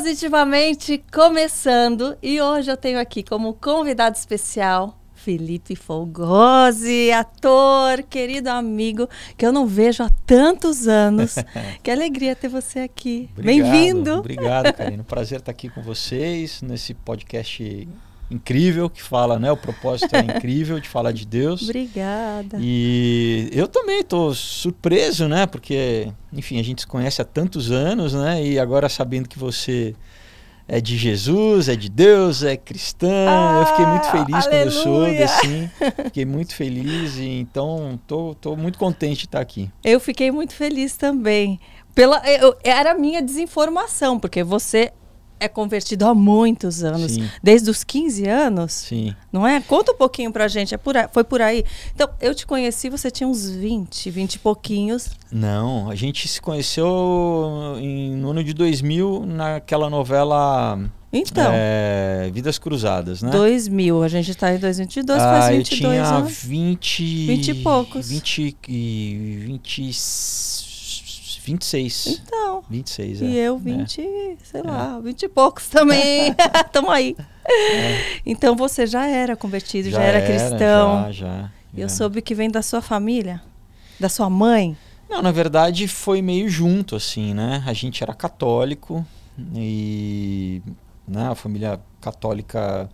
Positivamente começando e hoje eu tenho aqui como convidado especial Felipe Folgosi, ator, querido amigo, que eu não vejo há tantos anos. que alegria ter você aqui. Bem-vindo. Obrigado, Karina. Prazer estar aqui com vocês nesse podcast incrível que fala, né? O propósito é incrível de falar de Deus. Obrigada. E eu também estou surpreso, né? Porque, enfim, a gente se conhece há tantos anos, né? E agora sabendo que você é de Jesus, é de Deus, é cristã. Ah, eu fiquei muito ah, feliz aleluia. quando eu soube, assim. Fiquei muito feliz, e então tô, tô muito contente de estar aqui. Eu fiquei muito feliz também. Pela, eu, era minha desinformação, porque você é convertido há muitos anos, Sim. desde os 15 anos. Sim. Não é? Conta um pouquinho pra gente, é por foi por aí. Então, eu te conheci, você tinha uns 20, 20 e pouquinhos. Não, a gente se conheceu em, no ano de 2000 naquela novela então. É, vidas Cruzadas, né? 2000, a gente tá em 2022, ah, faz 22 eu tinha anos. 20, 20 e poucos. 20 e 20 26. Então. 26, é. E eu 20, é. sei lá, 20 é. e poucos também. É. Tamo aí. É. Então você já era convertido, já, já era, era, cristão. Já, já. Eu soube que vem da sua família, da sua mãe. Não, na verdade foi meio junto, assim, né? A gente era católico e né, a família católica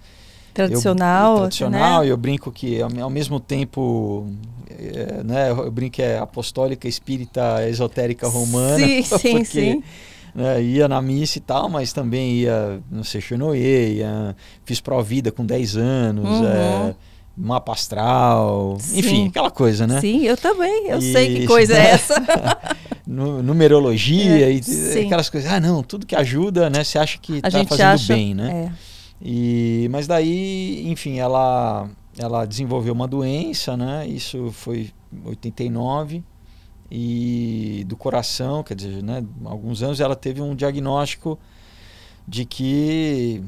tradicional. Eu, assim, né? tradicional, né? eu brinco que ao, ao mesmo tempo é, né, eu brinco é apostólica, espírita, esotérica romana. Sim, sim, porque, sim. Né, ia na missa e tal, mas também ia no Seixonoê, ia, fiz pró-vida com 10 anos, é, uhum. é, mapa astral, sim. enfim, aquela coisa, né? Sim, eu também, eu e, sei que coisa é né, é essa. numerologia é, e sim. aquelas coisas. Ah, não, tudo que ajuda, né? Você acha que está fazendo acha, bem, né? É. E, mas daí, enfim, ela ela desenvolveu uma doença, né? Isso foi 89 e do coração, quer dizer, né? Alguns anos ela teve um diagnóstico de que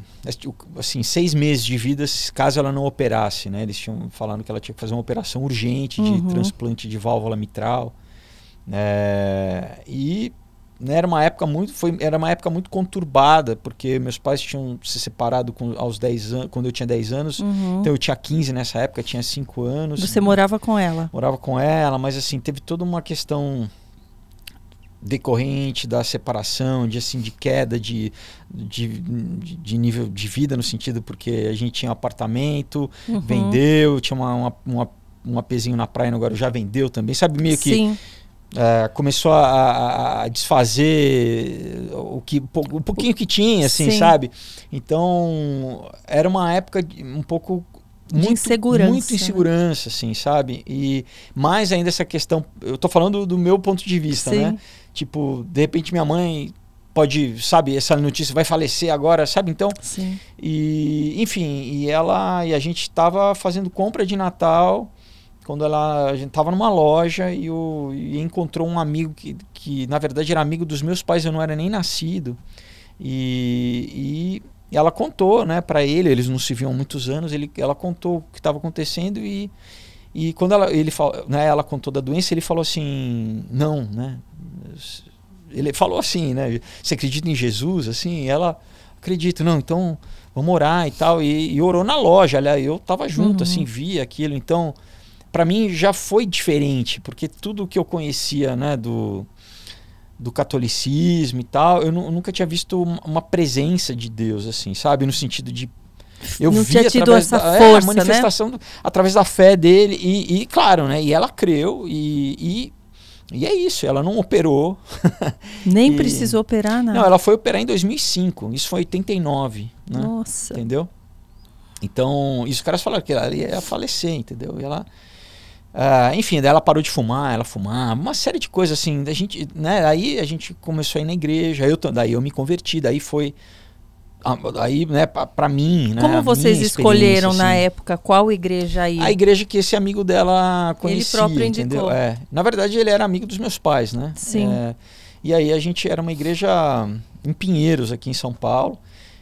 assim seis meses de vida caso ela não operasse, né? Eles tinham falando que ela tinha que fazer uma operação urgente de uhum. transplante de válvula mitral, né? e né, era uma época muito foi, era uma época muito conturbada, porque meus pais tinham se separado com, aos 10 anos, quando eu tinha 10 anos. Uhum. Então eu tinha 15 nessa época, tinha 5 anos. Você morava com ela? Morava com ela, mas assim, teve toda uma questão decorrente da separação, de assim de queda de, de, de nível de vida no sentido porque a gente tinha um apartamento, uhum. vendeu, tinha uma, uma, uma um apezinho na praia agora já vendeu também, sabe meio que Sim é, começou a, a, desfazer o que o pouquinho que tinha assim Sim. sabe então era uma época um pouco muito, de insegurança. Muito né? insegurança, assim, sabe? E mais ainda essa questão. Eu tô falando do meu ponto de vista, né? Sim. né? Tipo, de repente minha mãe pode, sabe, essa notícia vai falecer agora, sabe? Então. Sim. E, enfim, e ela. E a gente tava fazendo compra de Natal quando ela, a gente estava numa loja e, o, e encontrou um amigo que, que, na verdade, era amigo dos meus pais, eu não era nem nascido. E, e ela contou né, para ele, eles não se viam há muitos anos, ele, ela contou o que estava acontecendo e, e quando ela, ele falou né, ela contou da doença, ele falou assim, não, né? Ele falou assim, né? Você acredita em Jesus? Assim, ela acredita, não, então vamos orar e tal. E, e orou na loja, olha, eu estava junto, uhum. assim, via aquilo, então para mim já foi diferente, porque tudo que eu conhecia, né, do, do catolicismo e tal, eu, eu nunca tinha visto uma presença de Deus, assim, sabe? No sentido de eu não vi tinha tido através essa da, é, força, é, manifestação né? do, através da fé dele e, e, claro, né? E ela creu e, e, e é isso. Ela não operou. Nem e, precisou operar nada. Não, ela foi operar em 2005. Isso foi 89. Né? Nossa. Entendeu? Então, isso os caras falaram que ela ia falecer, entendeu? E ela Uh, enfim, daí ela parou de fumar, ela fumava, uma série de coisas assim. Da gente, né? Aí a gente começou a ir na igreja, eu, daí eu me converti, daí foi. Aí, né, pra, pra mim, né? Como vocês escolheram assim, na época qual igreja aí? A igreja que esse amigo dela conhecia. Ele próprio entendeu? indicou. É. Na verdade, ele era amigo dos meus pais, né? Sim. É, e aí a gente era uma igreja em Pinheiros, aqui em São Paulo.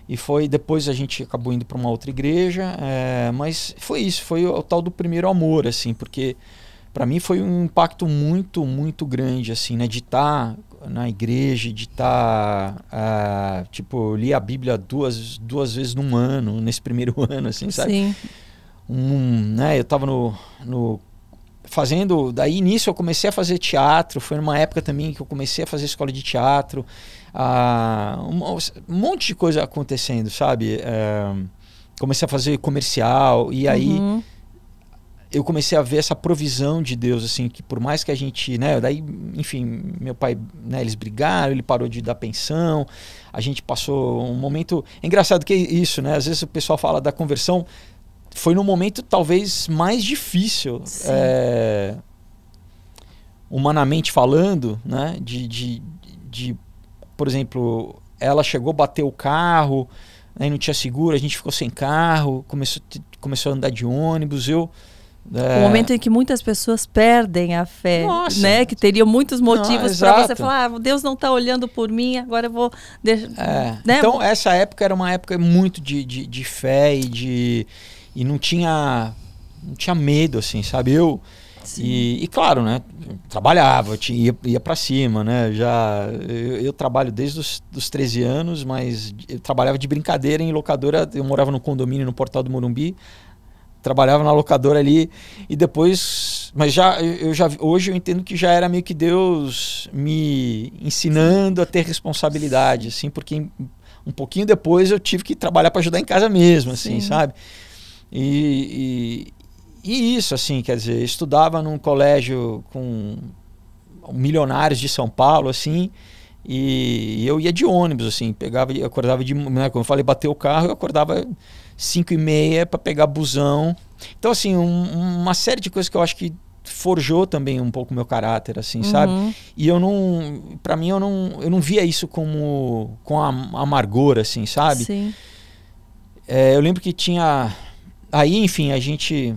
E foi depois a gente acabou indo para uma outra igreja, é, mas foi isso, foi o, o, tal do primeiro amor, assim, porque para mim foi um impacto muito, muito grande, assim, né, de estar tá na igreja, de estar, tá, uh, tipo, li a Bíblia duas, duas vezes num ano, nesse primeiro ano, assim, sabe? Sim. Um, né, eu estava no, no fazendo. Daí início eu comecei a fazer teatro. Foi numa época também que eu comecei a fazer escola de teatro. Ah, um, um monte de coisa acontecendo, sabe? É, comecei a fazer comercial. E aí. Uhum. Eu comecei a ver essa provisão de Deus, assim, que por mais que a gente, né, daí, enfim, meu pai, né, eles brigaram, ele parou de dar pensão, a gente passou um momento. É engraçado que é isso, né? Às vezes o pessoal fala da conversão, foi no momento talvez mais difícil, é, humanamente falando, né? De, de, de, por exemplo, ela chegou, bateu o carro, aí não tinha seguro, a gente ficou sem carro, começou, começou a andar de ônibus, eu... É... O eh, momento em que muitas pessoas perdem a fé, Nossa. né? Que teriam muitos motivos para você falar, ah, Deus não está olhando por mim, agora eu vou... É. Né? Então, essa época era uma época muito de, de, de fé e de e não tinha não tinha medo, assim, sabe? Eu. E, e, claro, né? Trabalhava, tinha, ia, ia para cima, né? Já, eu, eu, trabalho desde os dos 13 anos, mas eu trabalhava de brincadeira em locadora. Eu morava no condomínio no Portal do Morumbi, trabalhava na locadora ali e depois. Mas já, eu já hoje eu entendo que já era meio que Deus me ensinando a ter responsabilidade, assim, porque um pouquinho depois eu tive que trabalhar para ajudar em casa mesmo, assim, Sim. sabe? E, e, e, isso, assim, quer dizer, estudava num colégio com milionários de São Paulo, assim, e, e eu ia de ônibus, assim, pegava, e acordava de, né, como eu falei, bateu o carro, eu acordava 5 e meia para pegar busão. Então, assim, um, uma série de coisas que eu acho que forjou também um pouco meu caráter, assim, uhum. sabe? E eu não, para mim eu não, eu não via isso como com a, amargor, assim, sabe? Sim. É, eu lembro que tinha aí, enfim, a gente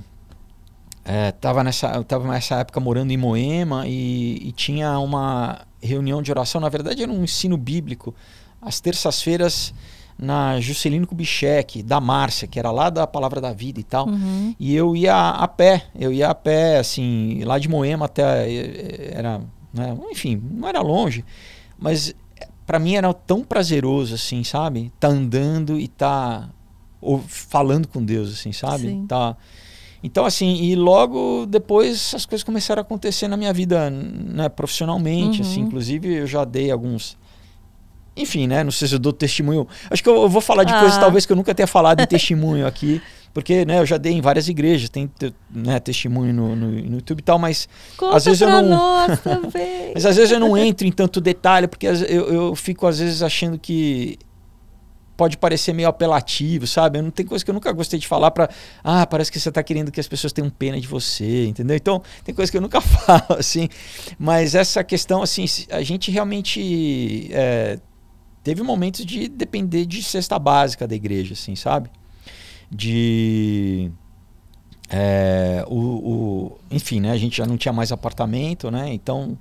é, tava nessa, eu tava nessa época morando em Moema e, e, tinha uma reunião de oração. Na verdade, era um ensino bíblico. Às terças-feiras, na Juscelino Kubitschek, da Márcia, que era lá da Palavra da Vida e tal. Uhum. E eu ia a pé, eu ia a pé, assim, lá de Moema até. Eh, eh, era, né, enfim, não era longe, mas eh, para mim era tão prazeroso, assim, sabe? Tá andando e tá ou falando com Deus, assim, sabe? Sim. Tá. Então, assim, e logo depois as coisas começaram a acontecer na minha vida, né, profissionalmente, uhum. assim. Inclusive, eu já dei alguns enfim, né? Não sei se eu dou testemunho. Acho que eu, vou falar de ah. coisas talvez que eu nunca tenha falado em testemunho aqui, porque né, eu já dei em várias igrejas, tem né, testemunho no, no, no YouTube e tal, mas Conta às vezes eu não. mas às vezes eu não entro em tanto detalhe, porque eu, eu fico às vezes achando que pode parecer meio apelativo, sabe? Não tem coisa que eu nunca gostei de falar para, ah, parece que você tá querendo que as pessoas tenham pena de você, entendeu? Então, tem coisa que eu nunca falo, assim. Mas essa questão, assim, a gente realmente é, teve momentos de depender de cesta básica da igreja, assim, sabe? De. É, o, o, enfim, né? A gente já não tinha mais apartamento, né? Então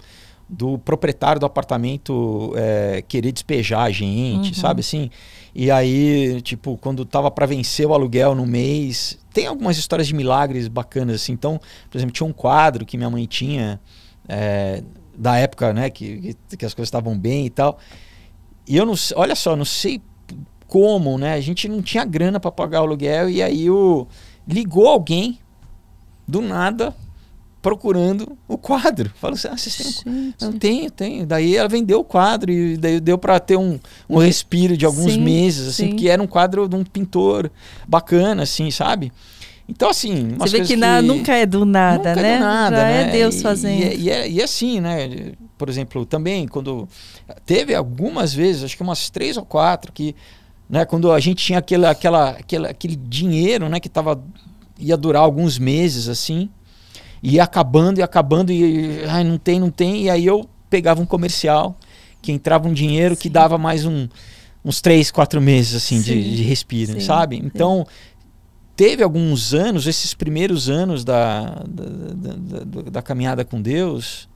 do proprietário do apartamento é, querer despejar a gente, uhum. sabe assim? E aí, tipo, quando tava para vencer o aluguel no mês, tem algumas histórias de milagres bacanas assim. Então, por exemplo, tinha um quadro que minha mãe tinha é, da época, né, que, que as coisas estavam bem e tal. E eu não, olha só, não sei como, né? A gente não tinha grana para pagar o aluguel e aí o ligou alguém do nada procurando o quadro. falou assim, ah, vocês um... Não, tenho, tenho. Daí ela vendeu o quadro e daí deu para ter um, um uhum. respiro de alguns sim, meses, assim, que era um quadro de um pintor bacana, assim, sabe? Então, assim... Você vê que, na, que, nunca é do nada, nunca né? É do né? nada, é né? é Deus fazendo. E, é, e, e, é e assim, né? Por exemplo, também, quando... Teve algumas vezes, acho que umas três ou quatro, que... Né, quando a gente tinha aquele, aquela, aquele, aquele dinheiro, né? Que tava... Ia durar alguns meses, assim e ia acabando, e acabando, e ai, não tem, não tem. E aí eu pegava um comercial, que entrava um dinheiro Sim. que dava mais um, uns três, quatro meses assim de, de respiro, Sim. sabe? Então teve alguns anos, esses primeiros anos da, da, da, da caminhada com Deus,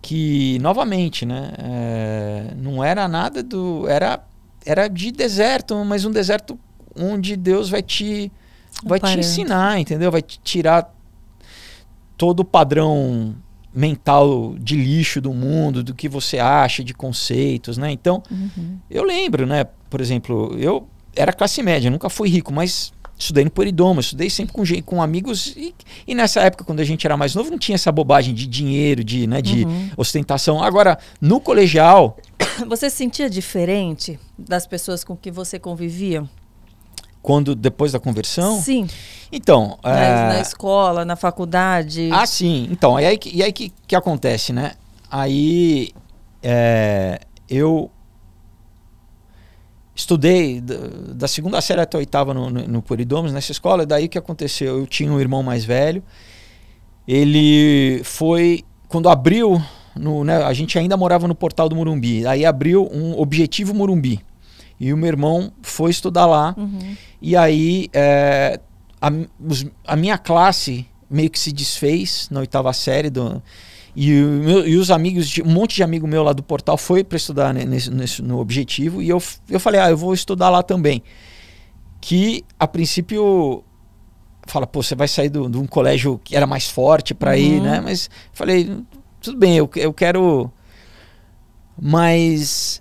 que novamente, né, é, não era nada do, era era de deserto, mas um deserto onde Deus vai te vai Aparente. te ensinar, entendeu? Vai te tirar todo o padrão mental de lixo do mundo, do que você acha de conceitos, né? Então, uhum. eu lembro, né? Por exemplo, eu era classe média, nunca fui rico, mas estudei no Poridoma, estudei sempre com, com amigos e, e, nessa época, quando a gente era mais novo, não tinha essa bobagem de dinheiro, de, né, de uhum. ostentação. Agora, no colegial... Você se sentia diferente das pessoas com que você convivia? quando depois da conversão? Sim. Então, na, é... na escola, na faculdade. Ah, sim. Então, e aí, e aí que, que acontece, né? Aí é, eu estudei da segunda série até a oitava no, no, no nessa escola. Daí que aconteceu? Eu tinha um irmão mais velho. Ele foi quando abriu no, né, a gente ainda morava no portal do Morumbi. Aí abriu um objetivo Morumbi e o meu irmão foi estudar lá. Uhum. E aí é, a, os, a, minha classe meio que se desfez na oitava série do. E, meu, e, os amigos, um monte de amigo meu lá do portal foi para estudar né, nesse, nesse, no objetivo. E eu, eu falei, ah, eu vou estudar lá também. Que a princípio fala, pô, você vai sair de um colégio que era mais forte para uhum. ir, né? Mas falei, tudo bem, eu, eu quero. Mas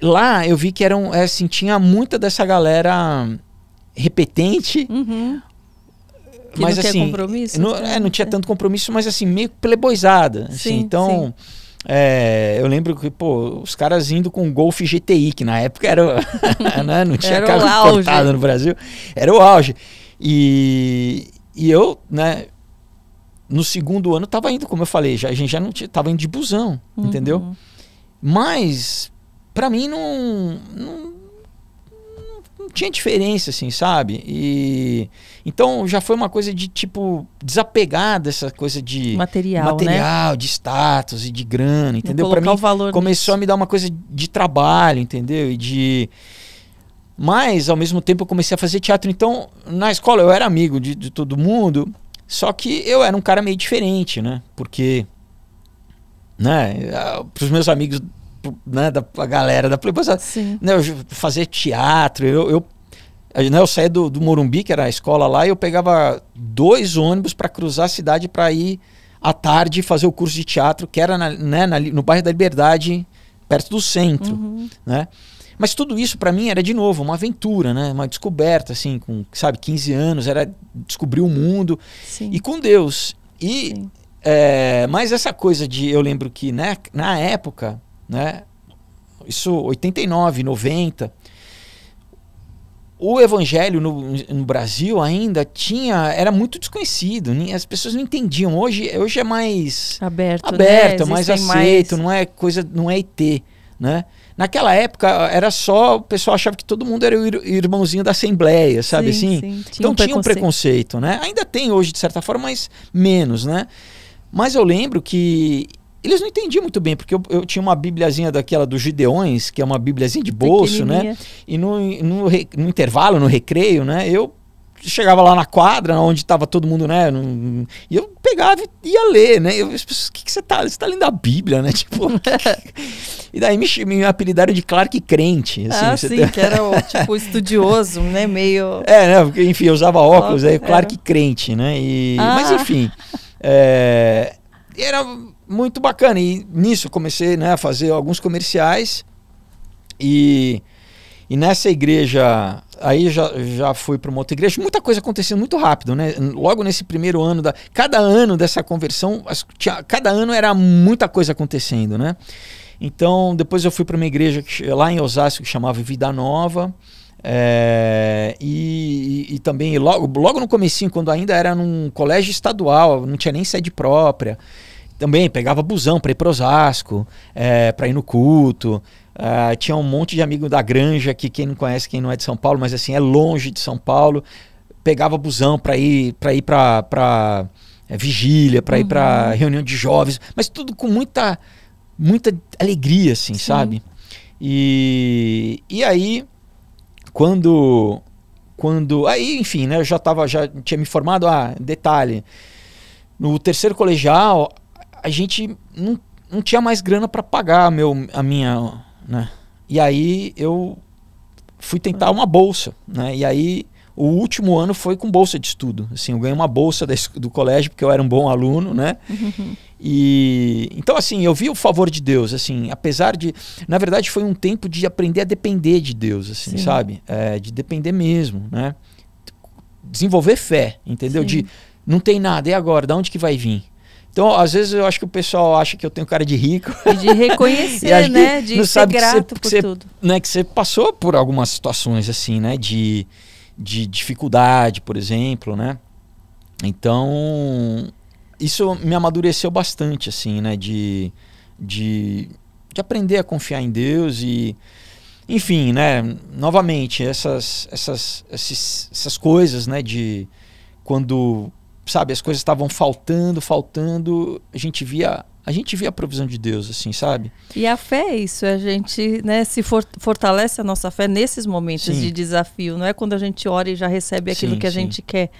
lá eu vi que eram, é, assim, tinha muita dessa galera repetente. Uhum. Que mas não assim, compromisso? Não, então. é, não tinha tanto compromisso, mas assim, meio playboyzada. Assim, sim, então, sim. É, eu lembro que, pô, os caras indo com o Golf GTI, que na época era, né, não tinha era carro importado no Brasil, era o auge. E, e eu, né, no segundo ano tava indo, como eu falei, já, a gente já não tinha, tava indo de busão, uhum. entendeu? Mas para mim não, não, não tinha diferença, assim, sabe? E então já foi uma coisa de tipo desapegar dessa coisa de material, né? material né? de status e de grana, entendeu? Para mim começou nisso. a me dar uma coisa de trabalho, entendeu? E de mas ao mesmo tempo eu comecei a fazer teatro, então na escola eu era amigo de, de todo mundo, só que eu era um cara meio diferente, né? Porque né, eh, para os meus amigos né, da galera da Playboy. Né, eu fazia teatro, eu, eu eh, né, eu saía do, do Morumbi, que era a escola lá, e eu pegava dois ônibus para cruzar a cidade para ir à tarde fazer o curso de teatro, que era na, né, na, no bairro da Liberdade, perto do centro. Uhum. Né? Mas tudo isso para mim era, de novo, uma aventura, né? uma descoberta, assim, com, sabe, 15 anos, era descobrir o mundo Sim. e com Deus. E, é, mas essa coisa de, eu lembro que né, na época, né? Isso 89, 90. O evangelho no, no Brasil ainda tinha era muito desconhecido, as pessoas não entendiam. Hoje, hoje é mais aberto, né? aberto né? mais aceito, mais... não é coisa, não é IT, né? Naquela época era só o pessoal achava que todo mundo era o irmãozinho da assembleia, sabe sim, assim? Sim, tinha então um tinha um preconceito, né? Ainda tem hoje de certa forma, mas menos, né? Mas eu lembro que eles não entendiam muito bem, porque eu, eu, tinha uma bibliazinha daquela dos Gideões, que é uma bibliazinha de bolso, né? E no, no, no, intervalo, no recreio, né? Eu chegava lá na quadra, onde estava todo mundo, né? e eu pegava e ia ler, né? E eu, as pessoas, o que, que você tá? Você tá lendo a Bíblia, né? Tipo, e daí me, me apelidaram de Clark Crente. Assim, ah, sim, tem... Tá que era o, tipo estudioso, né? Meio. É, né? Porque, enfim, eu usava óculos, óculos aí Clark era. É. Crente, né? E... Ah. Mas enfim. É... Era muito bacana. E nisso comecei né, a fazer alguns comerciais. E, e nessa igreja, aí já, já fui para uma outra igreja. Muita coisa acontecendo muito rápido, né? Logo nesse primeiro ano, da, cada ano dessa conversão, tinha, cada ano era muita coisa acontecendo, né? Então, depois eu fui para uma igreja que, lá em Osasco que chamava Vida Nova. É, e, e, e, também logo, logo no comecinho, quando ainda era num colégio estadual, não tinha nem sede própria também pegava busão para ir para Osasco, é, eh, para ir no culto. Ah, tinha um monte de amigo da Granja, que quem não conhece, quem não é de São Paulo, mas assim, é longe de São Paulo. Pegava busão para ir para ir para é, eh, vigília, para uhum. ir para reunião de jovens, mas tudo com muita muita alegria, assim, Sim. sabe? E, e aí, quando. quando Aí, enfim, né? Eu já, tava, já tinha me formado. Ah, detalhe. No terceiro colegial, a gente não, não tinha mais grana para pagar meu, a minha, né? E aí eu fui tentar uma bolsa, né? E aí o último ano foi com bolsa de estudo. Assim, eu ganhei uma bolsa do colégio porque eu era um bom aluno, né? E então assim, eu vi o favor de Deus, assim, apesar de, na verdade, foi um tempo de aprender a depender de Deus, assim, sabe? É, de depender mesmo, né? Desenvolver fé, entendeu? Sim. De não tem nada, e agora? Da onde que vai vir? Então, às vezes eu acho que o pessoal acha que eu tenho cara de rico. E de reconhecer, né? De ser grato que você, por tudo. Né, que você passou por algumas situações assim, né? De, de dificuldade, por exemplo, né? Então, isso me amadureceu bastante, assim, né? De, de, de aprender a confiar em Deus e... Enfim, né? Novamente, essas, essas, essas essas coisas, né? De quando sabe, as coisas estavam faltando, faltando, a gente via a gente via a provisão de Deus, assim, sabe? E a fé é isso, é a gente né, se for, fortalece a nossa fé nesses momentos sim. de desafio, não é quando a gente ora e já recebe aquilo sim, que a sim. gente quer.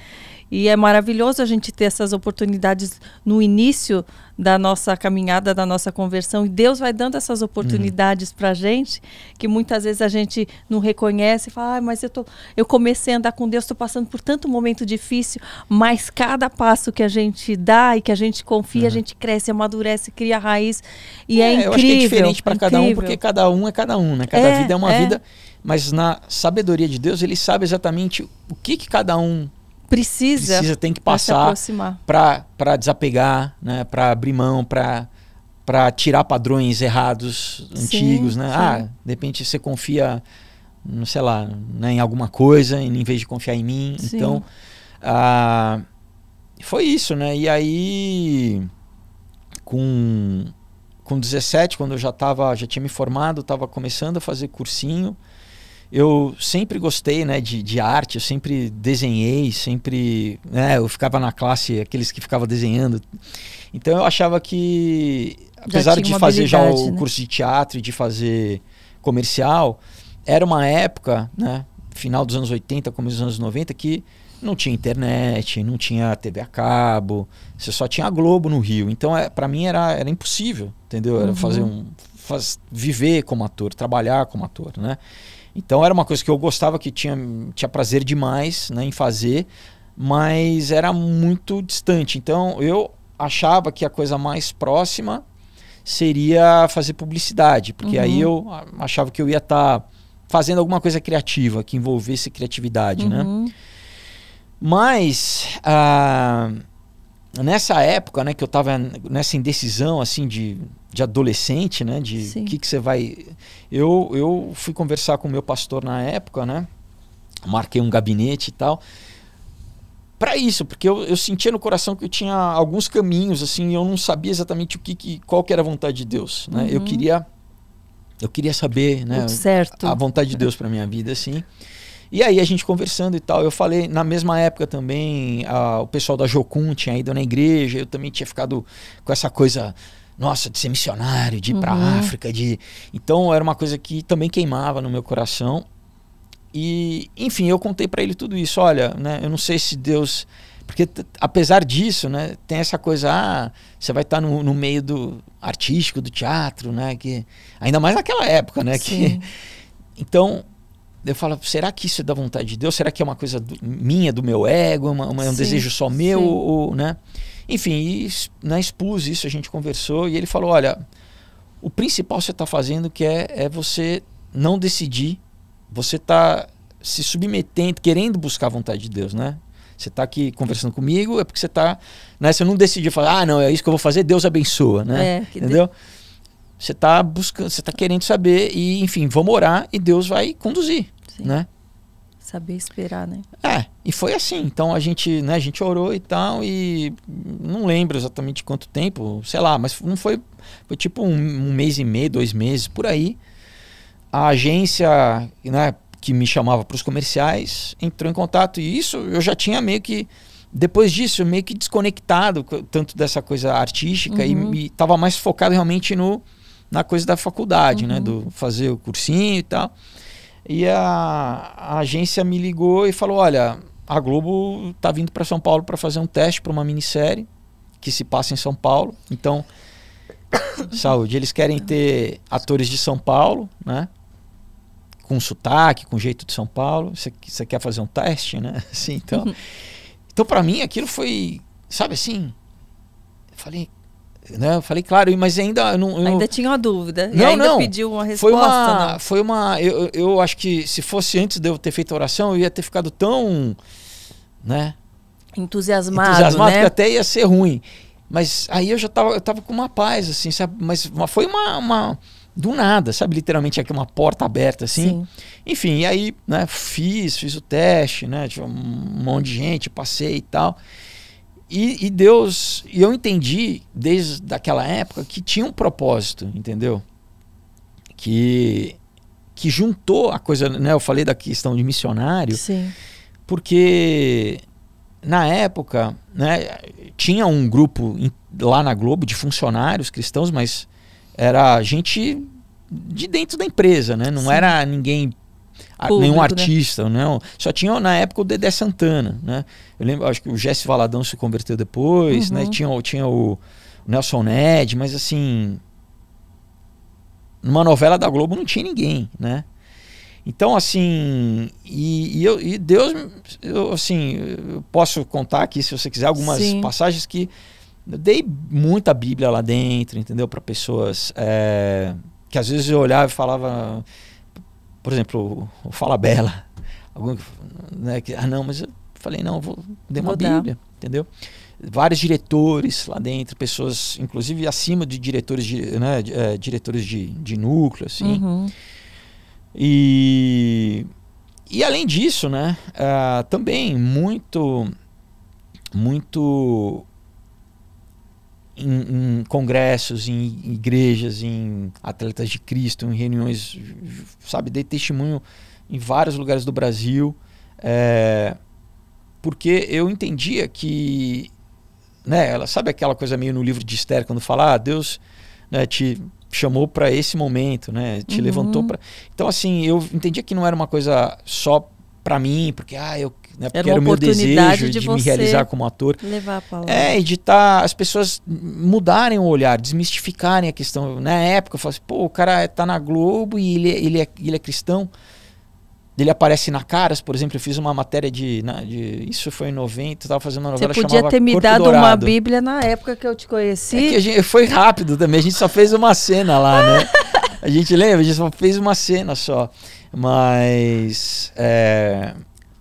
E é maravilhoso a gente ter essas oportunidades no início da nossa caminhada, da nossa conversão. E Deus vai dando essas oportunidades uhum. para a gente, que muitas vezes a gente não reconhece e fala, ah, mas eu, tô, eu comecei a andar com Deus, estou passando por tanto momento difícil, mas cada passo que a gente dá e que a gente confia, uhum. a gente cresce, amadurece, cria raiz. E é, é incrível. Eu acho que é diferente para é cada um, porque cada um é cada um, né? Cada é, vida é uma é. vida. Mas na sabedoria de Deus, ele sabe exatamente o que, que cada um precisa, precisa tem que passar para desapegar, né? para abrir mão, para para tirar padrões errados antigos, sim, né? Sim. Ah, de repente você confia, hum, sei lá, né, em alguma coisa, em vez de confiar em mim. Sim. Então, ah, foi isso, né? E aí, com, com 17, quando eu já tava, já tinha me formado, estava começando a fazer cursinho, eu sempre gostei né, de, de arte, eu sempre desenhei, sempre. Né, eu ficava na classe, aqueles que ficavam desenhando. Então eu achava que, apesar de fazer já o né? curso de teatro e de fazer comercial, era uma época, né, final dos anos 80, começo dos anos 90, que não tinha internet, não tinha TV a cabo, você só tinha a Globo no Rio. Então, é, para mim era, era impossível, entendeu? Era uhum. fazer um faz, viver como ator, trabalhar como ator, né? Então era uma coisa que eu gostava, que tinha, tinha prazer demais né, em fazer, mas era muito distante. Então eu achava que a coisa mais próxima seria fazer publicidade, porque uhum. aí eu achava que eu ia estar tá fazendo alguma coisa criativa, que envolvesse criatividade, né? uhum. né? Mas... Uh, nessa época, né, que eu tava nessa indecisão, assim, de, de adolescente, né, de o que que você vai... Eu, eu fui conversar com o meu pastor na época, né, marquei um gabinete e tal, para isso, porque eu, eu sentia no coração que eu tinha alguns caminhos, assim, eu não sabia exatamente o que, que qual que era a vontade de Deus, né, uhum. eu queria... Eu queria saber, né, a vontade de Deus para minha vida, assim. E aí a gente conversando e tal, eu falei, na mesma época também, a, o pessoal da Jocum tinha ido na igreja, eu também tinha ficado com essa coisa, nossa, de ser missionário, de ir uhum. pra África, de. Então era uma coisa que também queimava no meu coração. E, enfim, eu contei para ele tudo isso. Olha, né, eu não sei se Deus. Porque apesar disso, né, tem essa coisa, ah, você vai estar tá no, no, meio do artístico, do teatro, né, que ainda mais naquela época, né, Sim. que então eu falo, será que isso é da vontade de Deus? Será que é uma coisa do, minha, do meu ego? é, é sim, um desejo só meu? Ou, né? Enfim, e, né, expus isso, a gente conversou e ele falou: olha, o principal que você está fazendo que é, é você não decidir, você está se submetendo, querendo buscar a vontade de Deus, né? Você está aqui conversando comigo, é porque você está. Né, você não decidiu falar, ah, não, é isso que eu vou fazer, Deus abençoa, né? É, Entendeu? De... Você está buscando, você está querendo saber e, enfim, vamos orar e Deus vai conduzir, Sim. né? Saber esperar, né? É, e foi assim. Então a gente, né, a gente orou e tal e não lembro exatamente quanto tempo, sei lá, mas não foi, foi tipo um, um mês e meio, dois meses por aí. A agência, né, que me chamava para os comerciais entrou em contato e isso eu já tinha meio que depois disso meio que desconectado tanto dessa coisa artística uhum. e, e tava mais focado realmente no na coisa da faculdade, né? uhum. né? Do fazer o cursinho e tal. E a, a, agência me ligou e falou: olha, a Globo tá vindo para São Paulo para fazer um teste para uma minissérie que se passa em São Paulo. Então, saúde. Eles querem ter atores de São Paulo, né? Com sotaque, com jeito de São Paulo. Você quer fazer um teste, né? Assim, então, uhum. então para mim aquilo foi, sabe assim? Eu falei, né? Eu falei, claro, mas ainda não. Eu... Ainda tinha uma dúvida. Não, e ainda não. pediu uma resposta. Foi uma. Não? Foi uma eu, eu acho que se fosse antes de eu ter feito a oração, eu ia ter ficado tão. né? Entusiasmado. Entusiasmado né? que até ia ser ruim. Mas aí eu já tava, eu tava com uma paz, assim, sabe? Mas foi uma, uma do nada, sabe? Literalmente aqui uma porta aberta, assim. Sim. Enfim, e aí, né, fiz, fiz o teste, né? Tinha um monte de gente, passei e tal. E, e, Deus, e eu entendi desde aquela época que tinha um propósito, entendeu? Que que juntou a coisa, né? Eu falei da questão de missionário, Sim. porque na época, né, tinha um grupo lá na Globo de funcionários cristãos, mas era gente de dentro da empresa, né? Não Sim. era ninguém Público, nenhum né? artista, né? não. É só tinha na época o Dedé Santana, né? Eu lembro, acho que o Jesse Valadão se converteu depois, né? uhum. né? Tinha, tinha o Nelson Ned, mas assim, numa novela da Globo não tinha ninguém, né? Então, assim, e, e, eu, e Deus, eu, assim, eu posso contar aqui, se você quiser, algumas Sim. passagens que eu dei muita Bíblia lá dentro, entendeu? Para pessoas é, que às vezes eu olhava e falava, por exemplo, o Fala Bela. Algum, né, que, ah, não, mas eu falei, não, vou dar uma Bíblia, entendeu? Vários diretores lá dentro, pessoas, inclusive acima de diretores de, né, de, é, diretores de, de núcleo, assim. Uhum. E, e além disso, né, uh, também muito, muito em, em, congressos, em igrejas, em atletas de Cristo, em reuniões, sabe, dei testemunho em vários lugares do Brasil, é, porque eu entendia que, né, ela sabe aquela coisa meio no livro de Esther quando fala, ah, Deus né, te chamou para esse momento, né, te uhum. levantou para, então assim eu entendia que não era uma coisa só para mim, porque ah, eu né, porque era, era o meu desejo de, de me realizar como ator. Levar a palavra. É, e de tá, as pessoas mudarem o olhar, desmistificarem a questão. Na época, eu falava assim, pô, o cara é, tá na Globo e ele, é, ele, é, ele é cristão. Ele aparece na Caras, por exemplo, eu fiz uma matéria de. Na, de isso foi em 90, eu tava fazendo uma novela Você podia ter me Corpo dado Dourado. uma Bíblia na época que eu te conheci. É gente, foi rápido também, a gente só fez uma cena lá, né? A gente lembra, a gente só fez uma cena só. Mas. É...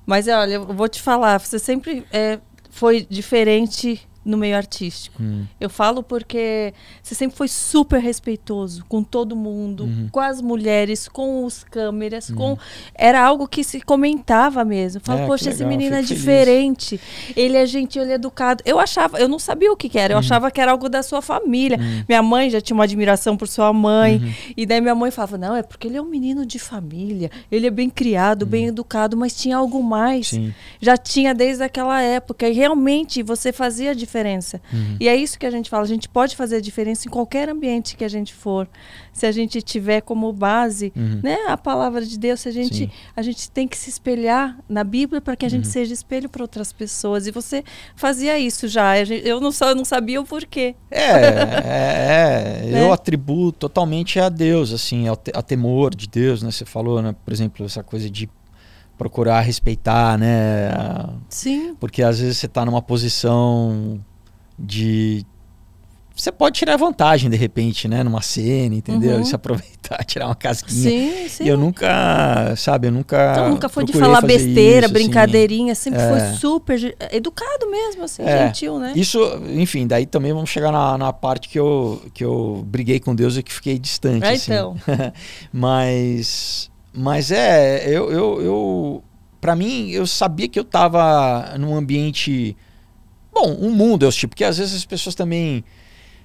Mas olha, eu vou te falar, você sempre é, foi diferente no meio artístico. Hum. Eu falo porque você sempre foi super respeitoso com todo mundo, uhum. com as mulheres, com os câmeras, uhum. com era algo que se comentava mesmo. Falo, é, poxa, esse menino é diferente. Feliz. Ele é gentil, ele é educado. Eu achava, eu não sabia o que, que era. Eu uhum. achava que era algo da sua família. Uhum. Minha mãe já tinha uma admiração por sua mãe, uhum. e daí minha mãe falava: "Não, é porque ele é um menino de família. Ele é bem criado, bem uhum. educado, mas tinha algo mais". Sim. Já tinha desde aquela época e realmente você fazia de diferença. Uhum. E é isso que a gente fala, a gente pode fazer a diferença em qualquer ambiente que a gente for. Se a gente tiver como base, uhum. né, a palavra de Deus, a gente a gente tem que se espelhar na Bíblia para que a gente uhum. seja espelho para outras pessoas. E você fazia isso já. Eu não só não sabia o porquê. É, é, é. Né? eu atribuo totalmente a Deus, assim, ao, te, a temor de Deus, né? Você falou, né, por exemplo, essa coisa de procurar respeitar, né? Sim. Porque às vezes você está numa posição de você pode tirar vantagem de repente, né, numa cena, entendeu? Uhum. E se aproveitar, tirar uma casquinha. Sim, sim. E eu nunca, sabe, eu nunca. Então, nunca foi de falar besteira, isso, assim. brincadeirinha, assim. sempre é. foi super é, educado mesmo, assim, é. gentil, né? Isso, enfim, daí também vamos chegar na, na, parte que eu, que eu briguei com Deus e que fiquei distante. É, assim. então. Mas mas é, eu, eu, eu para mim, eu sabia que eu tava num ambiente. Bom, um mundo, é o tipo, porque às vezes as pessoas também.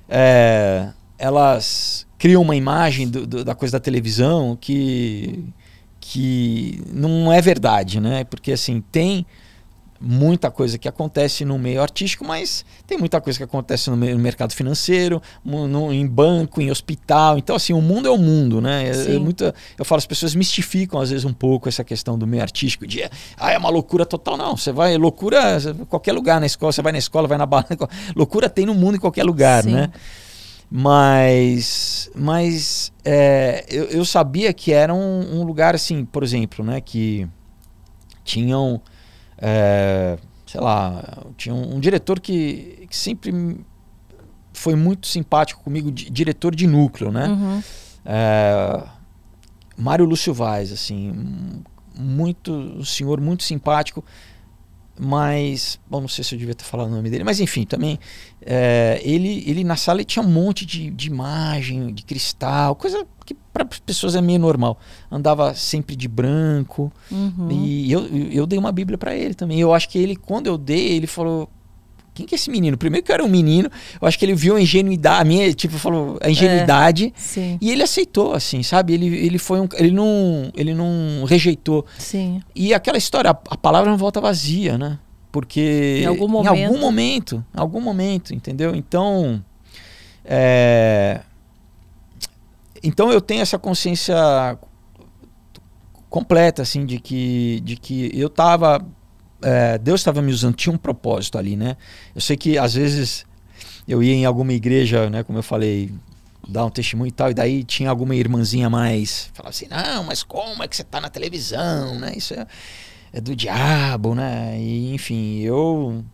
É, elas criam uma imagem do, do, da coisa da televisão que. que não é verdade, né? Porque assim, tem muita coisa que acontece no meio artístico, mas tem muita coisa que acontece no, meio, no mercado financeiro, no, em banco, em hospital. Então, assim, o mundo é o mundo, né? É, é muita, eu falo, as pessoas mistificam às vezes um pouco essa questão do meio artístico, de ah, é uma loucura total. Não, você vai, loucura qualquer lugar na escola, você vai na escola, vai na balança. Loucura tem no mundo em qualquer lugar, Sim. né? Mas, mas é, eu, eu, sabia que era um, um lugar assim, por exemplo, né? Que tinham é, sei lá, tinha um, um diretor que, que, sempre foi muito simpático comigo, diretor de núcleo, né? Uhum. É, Mário Lúcio Vaz, assim, muito, um senhor muito simpático, mas, bom, não sei se eu devia ter falado o nome dele, mas enfim, também, é, ele, ele na sala ele tinha um monte de, de imagem, de cristal, coisa que para as pessoas é meio normal. Andava sempre de branco. Uhum. E eu, eu dei uma Bíblia para ele também. Eu acho que ele, quando eu dei, ele falou. Quem que é esse menino? Primeiro que eu era um menino, eu acho que ele viu a ingenuidade, a minha, tipo, falou, a ingenuidade. É, e ele aceitou, assim, sabe? Ele, ele foi um. Ele não, ele não rejeitou. Sim. E aquela história, a, a palavra não volta vazia, né? Porque. Em algum momento. Em algum momento, em algum momento entendeu? Então. É então eu tenho essa consciência completa, assim, de que, de que eu tava. É, Deus estava me usando, tinha um propósito ali, né? Eu sei que às vezes eu ia em alguma igreja, né? Como eu falei, dar um testemunho e tal, e daí tinha alguma irmãzinha mais. Falava assim, não, mas como é que você tá na televisão, né? Isso é, é do diabo, né? E, enfim, eu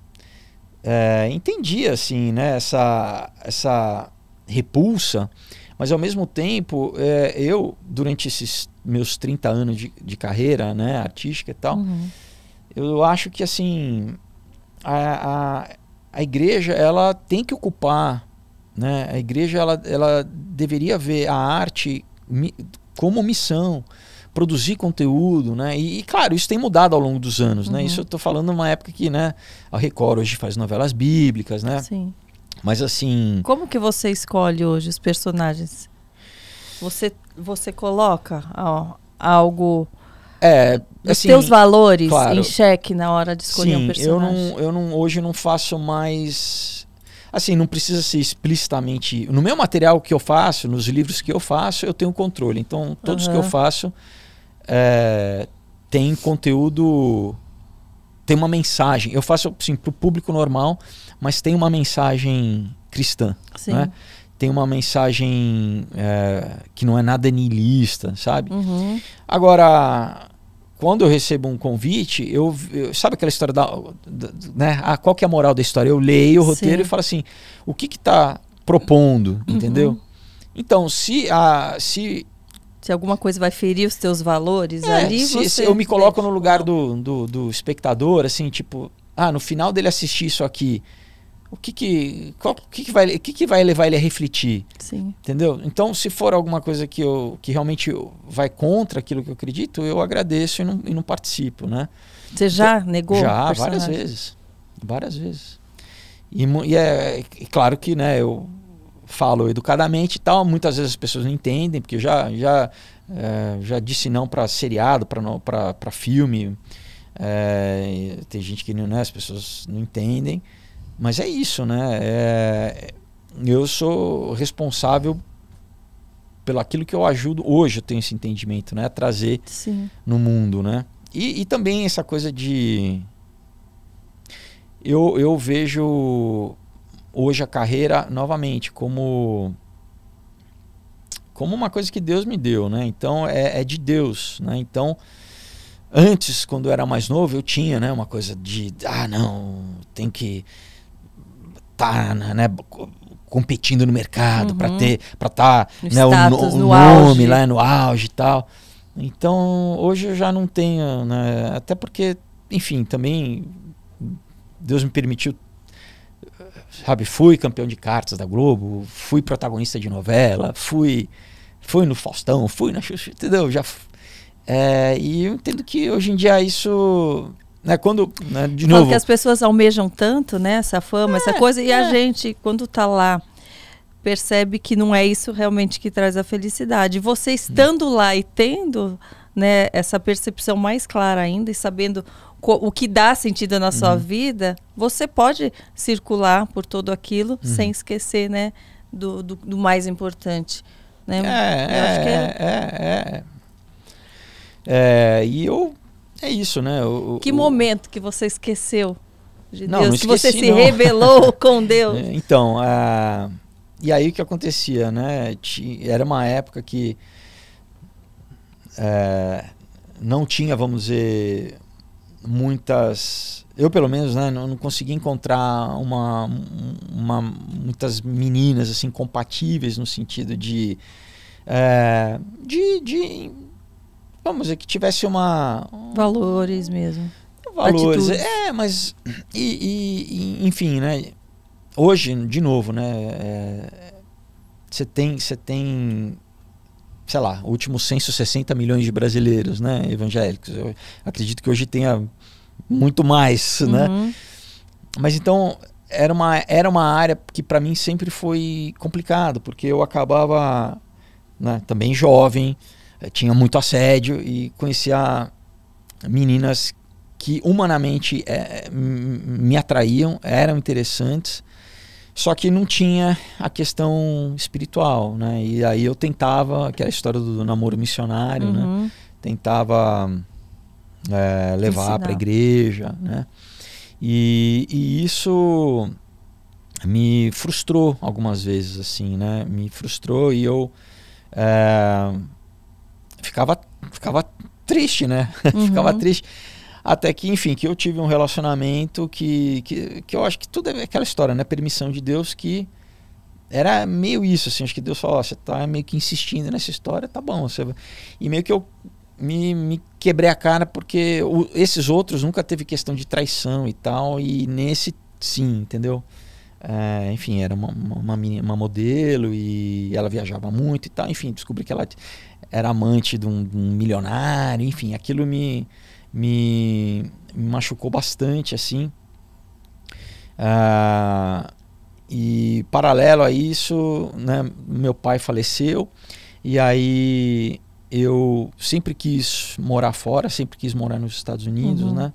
é, entendi, assim, né? Essa, essa repulsa. Mas ao mesmo tempo, é, eu, durante esses meus 30 anos de, de carreira né, artística e tal, uhum. eu acho que assim a, a, a igreja ela tem que ocupar né? A igreja ela, ela deveria ver a arte mi, como missão, produzir conteúdo, né? E, e, claro, isso tem mudado ao longo dos anos, né, uhum. né? Isso eu estou falando numa época que, né? A Record hoje faz novelas bíblicas, né? Sim. Mas assim. Como que você escolhe hoje os personagens? Você, você coloca ó, algo. É, os assim, teus valores claro, em xeque na hora de escolher sim, um personagem? Eu não, eu não, hoje não faço mais. Assim, não precisa ser explicitamente. No meu material que eu faço, nos livros que eu faço, eu tenho controle. Então, todos uhum. que eu faço é, tem conteúdo, tem uma mensagem. Eu faço assim, para o público normal mas tem uma mensagem cristã. Sim. Né? Tem uma mensagem é, que não é nada niilista, sabe? Uhum. Agora, quando eu recebo um convite, eu, eu sabe aquela história da, da, né? Ah, qual que é a moral da história? Eu leio o roteiro Sim. e falo assim, o que está propondo, uhum. entendeu? Então, se a se se alguma coisa vai ferir os teus valores é, ali, se, você se eu me coloco no lugar do, do, do espectador, assim, tipo, ah, no final dele assistir isso aqui, o que que, qual, o que, que, vai, o que, que vai levar ele a refletir? Sim. Entendeu? Então, se for alguma coisa que, eu, que realmente vai contra aquilo que eu acredito, eu agradeço e não, e não participo, né? Você já eu, então, negou? Já, várias vezes. Várias vezes. E, e é, claro que, né, eu falo educadamente e tal, muitas vezes as pessoas não entendem, porque eu já, já, é, já disse não para seriado, para filme. É, tem gente que não, né, as pessoas não entendem. Mas é isso, né? É, eu sou responsável pelo aquilo que eu ajudo. Hoje eu tenho esse entendimento, né? A trazer Sim. no mundo, né? E, e, também essa coisa de. Eu, eu vejo hoje a carreira novamente como como uma coisa que Deus me deu, né? Então é, é de Deus, né? Então antes quando eu era mais novo eu tinha, né, uma coisa de ah não tem que tá, né, né competindo no mercado, uhum. para ter, para tá, no né, o, no, nome lá no auge e tal. Então, hoje eu já não tenho, né, até porque, enfim, também Deus me permitiu sabe, fui campeão de cartas da Globo, fui protagonista de novela, fui fui no Faustão, fui na Xuxa, entendeu? Já é, e eu entendo que hoje em dia isso né, quando né, de Porque as pessoas almejam tanto né essa fama é, essa coisa e é. a gente quando está lá percebe que não é isso realmente que traz a felicidade você estando hum. lá e tendo né essa percepção mais clara ainda e sabendo o que dá sentido na sua hum. vida você pode circular por todo aquilo hum. sem esquecer né do, do, do, mais importante né é, eu é, acho que é, é, é. é, é. é e eu é isso, né? O, que o... momento que você esqueceu de não, Deus, não esqueci, que você se rebelou com Deus. É, então, a... e aí o que acontecia, né? Era uma época que é, não tinha, vamos dizer, muitas. Eu, pelo menos, né, não, não conseguia encontrar uma, uma, muitas meninas assim compatíveis no sentido de, é, de, de vamos dizer é que tivesse uma. Valores mesmo. Valores. Atitudes. É, mas. E, e, enfim, né? Hoje, de novo, né? Você é, tem. Você tem. Sei lá, último censo, 60 milhões de brasileiros, né? Evangélicos. Eu acredito que hoje tenha muito mais, né? uhum. né? Mas então era uma, era uma área que para mim sempre foi complicado, porque eu acabava né, também jovem, eh, tinha muito assédio e conhecia meninas que humanamente é, me atraíam, eram interessantes, só que não tinha a questão espiritual, né? E aí eu tentava, que é a história do namoro missionário, né? uhum. né? Tentava é, levar para a igreja, né? E, e, isso me frustrou algumas vezes, assim, né? Me frustrou e eu é, ficava, ficava triste, né? Uhum. ficava triste. Até que, enfim, que eu tive um relacionamento que, que, que eu acho que tudo é aquela história, né? Permissão de Deus que era meio isso, assim. Acho que Deus falou: oh, você tá meio que insistindo nessa história, tá bom. Você... E meio que eu me, me quebrei a cara porque o, esses outros nunca teve questão de traição e tal. E nesse, sim, entendeu? É, enfim, era uma, uma, uma, uma modelo e ela viajava muito e tal. Enfim, descobri que ela era amante de um, de um milionário, enfim, aquilo me, me, me machucou bastante, assim. Ah, e paralelo a isso, né, meu pai faleceu e aí eu sempre quis morar fora, sempre quis morar nos Estados Unidos, uhum. né?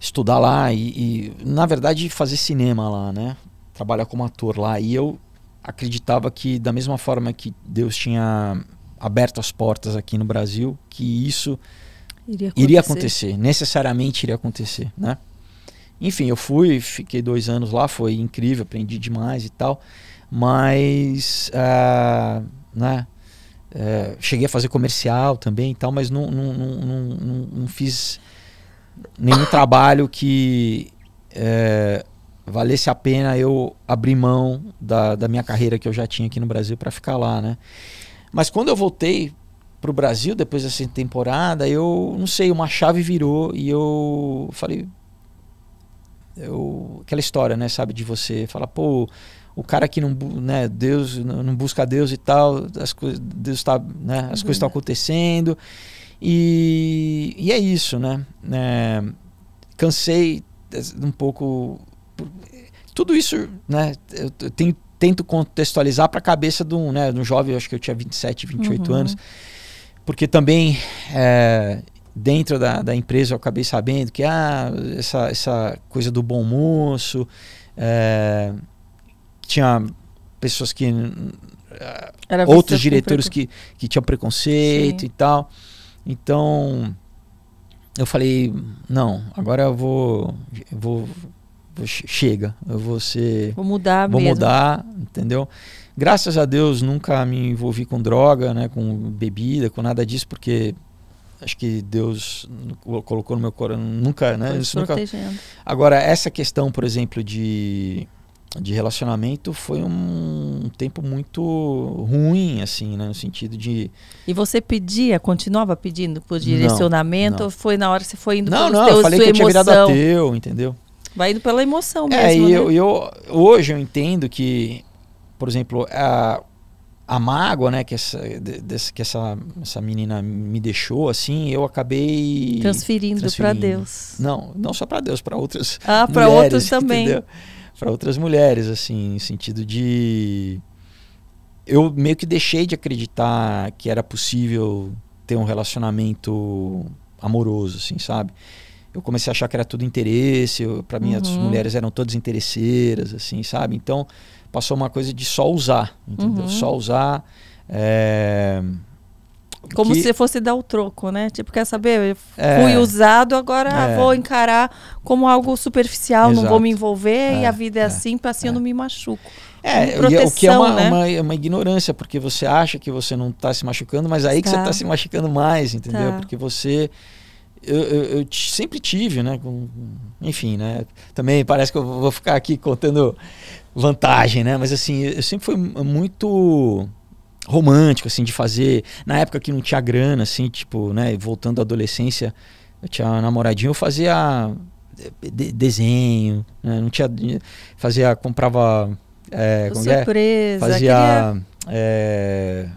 Estudar lá e, e, na verdade, fazer cinema lá, né? Trabalhar como ator lá. E eu acreditava que, da mesma forma que Deus tinha aberto as portas aqui no Brasil que isso iria acontecer, iria acontecer necessariamente iria acontecer, né? Enfim, eu fui, fiquei dois anos lá, foi incrível, aprendi demais e tal, mas, uh, né? Eh, cheguei a fazer comercial também e tal, mas não, não, não, não, não fiz nenhum trabalho que uh, valesse a pena eu abrir mão da, da minha carreira que eu já tinha aqui no Brasil para ficar lá, né? Mas quando eu voltei para o Brasil depois dessa temporada, eu não sei, uma chave virou e eu falei. Eu, aquela história, né, sabe, de você falar, pô, o cara que não, né, Deus, não busca Deus e tal, as, coisas Deus tá, né, as uhum. coisas estão acontecendo. E, e é isso, né? É, cansei eh, um pouco. Tudo isso, né? Eu, eu tenho tento contextualizar para a cabeça de um, né, de um jovem, acho que eu tinha 27, 28 uhum. anos, porque também é, dentro da, da, empresa eu acabei sabendo que ah, essa, essa coisa do bom moço, é, tinha pessoas que. É, Era outros diretores que, que tinham preconceito Sim. e tal. Então eu falei, não, agora eu vou, eu vou chega, eu vou ser. Vou mudar vou mesmo. mudar, entendeu? Graças a Deus nunca me envolvi com droga, né, com bebida, com nada disso, porque acho que Deus colocou no meu coração nunca, né? isso nunca... Agora essa questão, por exemplo, de de relacionamento foi um tempo muito ruim, assim, né? No sentido de. E você pedia, continuava pedindo por direcionamento? Não, não. Ou foi na hora que você foi indo Não, não, eu falei que emoção? eu tinha virado ateu, entendeu? Vai indo pela emoção é, mesmo. É, e né? eu, né? eu, hoje eu entendo que, por exemplo, a, a mágoa, né, que essa, de, que essa, essa menina me deixou, assim, eu acabei transferindo, para Deus. Não, não só para Deus, para outras. Ah, para outras também. Para outras mulheres, assim, no sentido de eu meio que deixei de acreditar que era possível ter um relacionamento amoroso, assim, sabe? eu comecei a achar que era tudo interesse, para mim uhum. as mulheres eram todas interesseiras, assim, sabe? Então passou uma coisa de só usar, entendeu? Uhum. Só usar. É... Como que... se fosse dar o troco, né? Tipo, quer saber? Eu é. Fui usado, agora é... vou encarar como algo superficial, Exato. não vou me envolver e é. a vida é, é. assim, para assim eu não me machuco. É, proteção, o que é uma, né? uma, uma, ignorância, porque você acha que você não está se machucando, mas aí tá. que você está se machucando mais, entendeu? Tá. Porque você eu, eu, eu sempre tive, né? Com, enfim, né? Também parece que eu vou ficar aqui contando vantagem, né? Mas assim, eu sempre fui muito romântico, assim, de fazer. Na época que não tinha grana, assim, tipo, né? Voltando à adolescência, eu tinha uma namoradinha, eu fazia eh, de desenho, né? Não tinha. Fazia. Comprava. Eh, é, Surpresa, Fazia. Queria... É,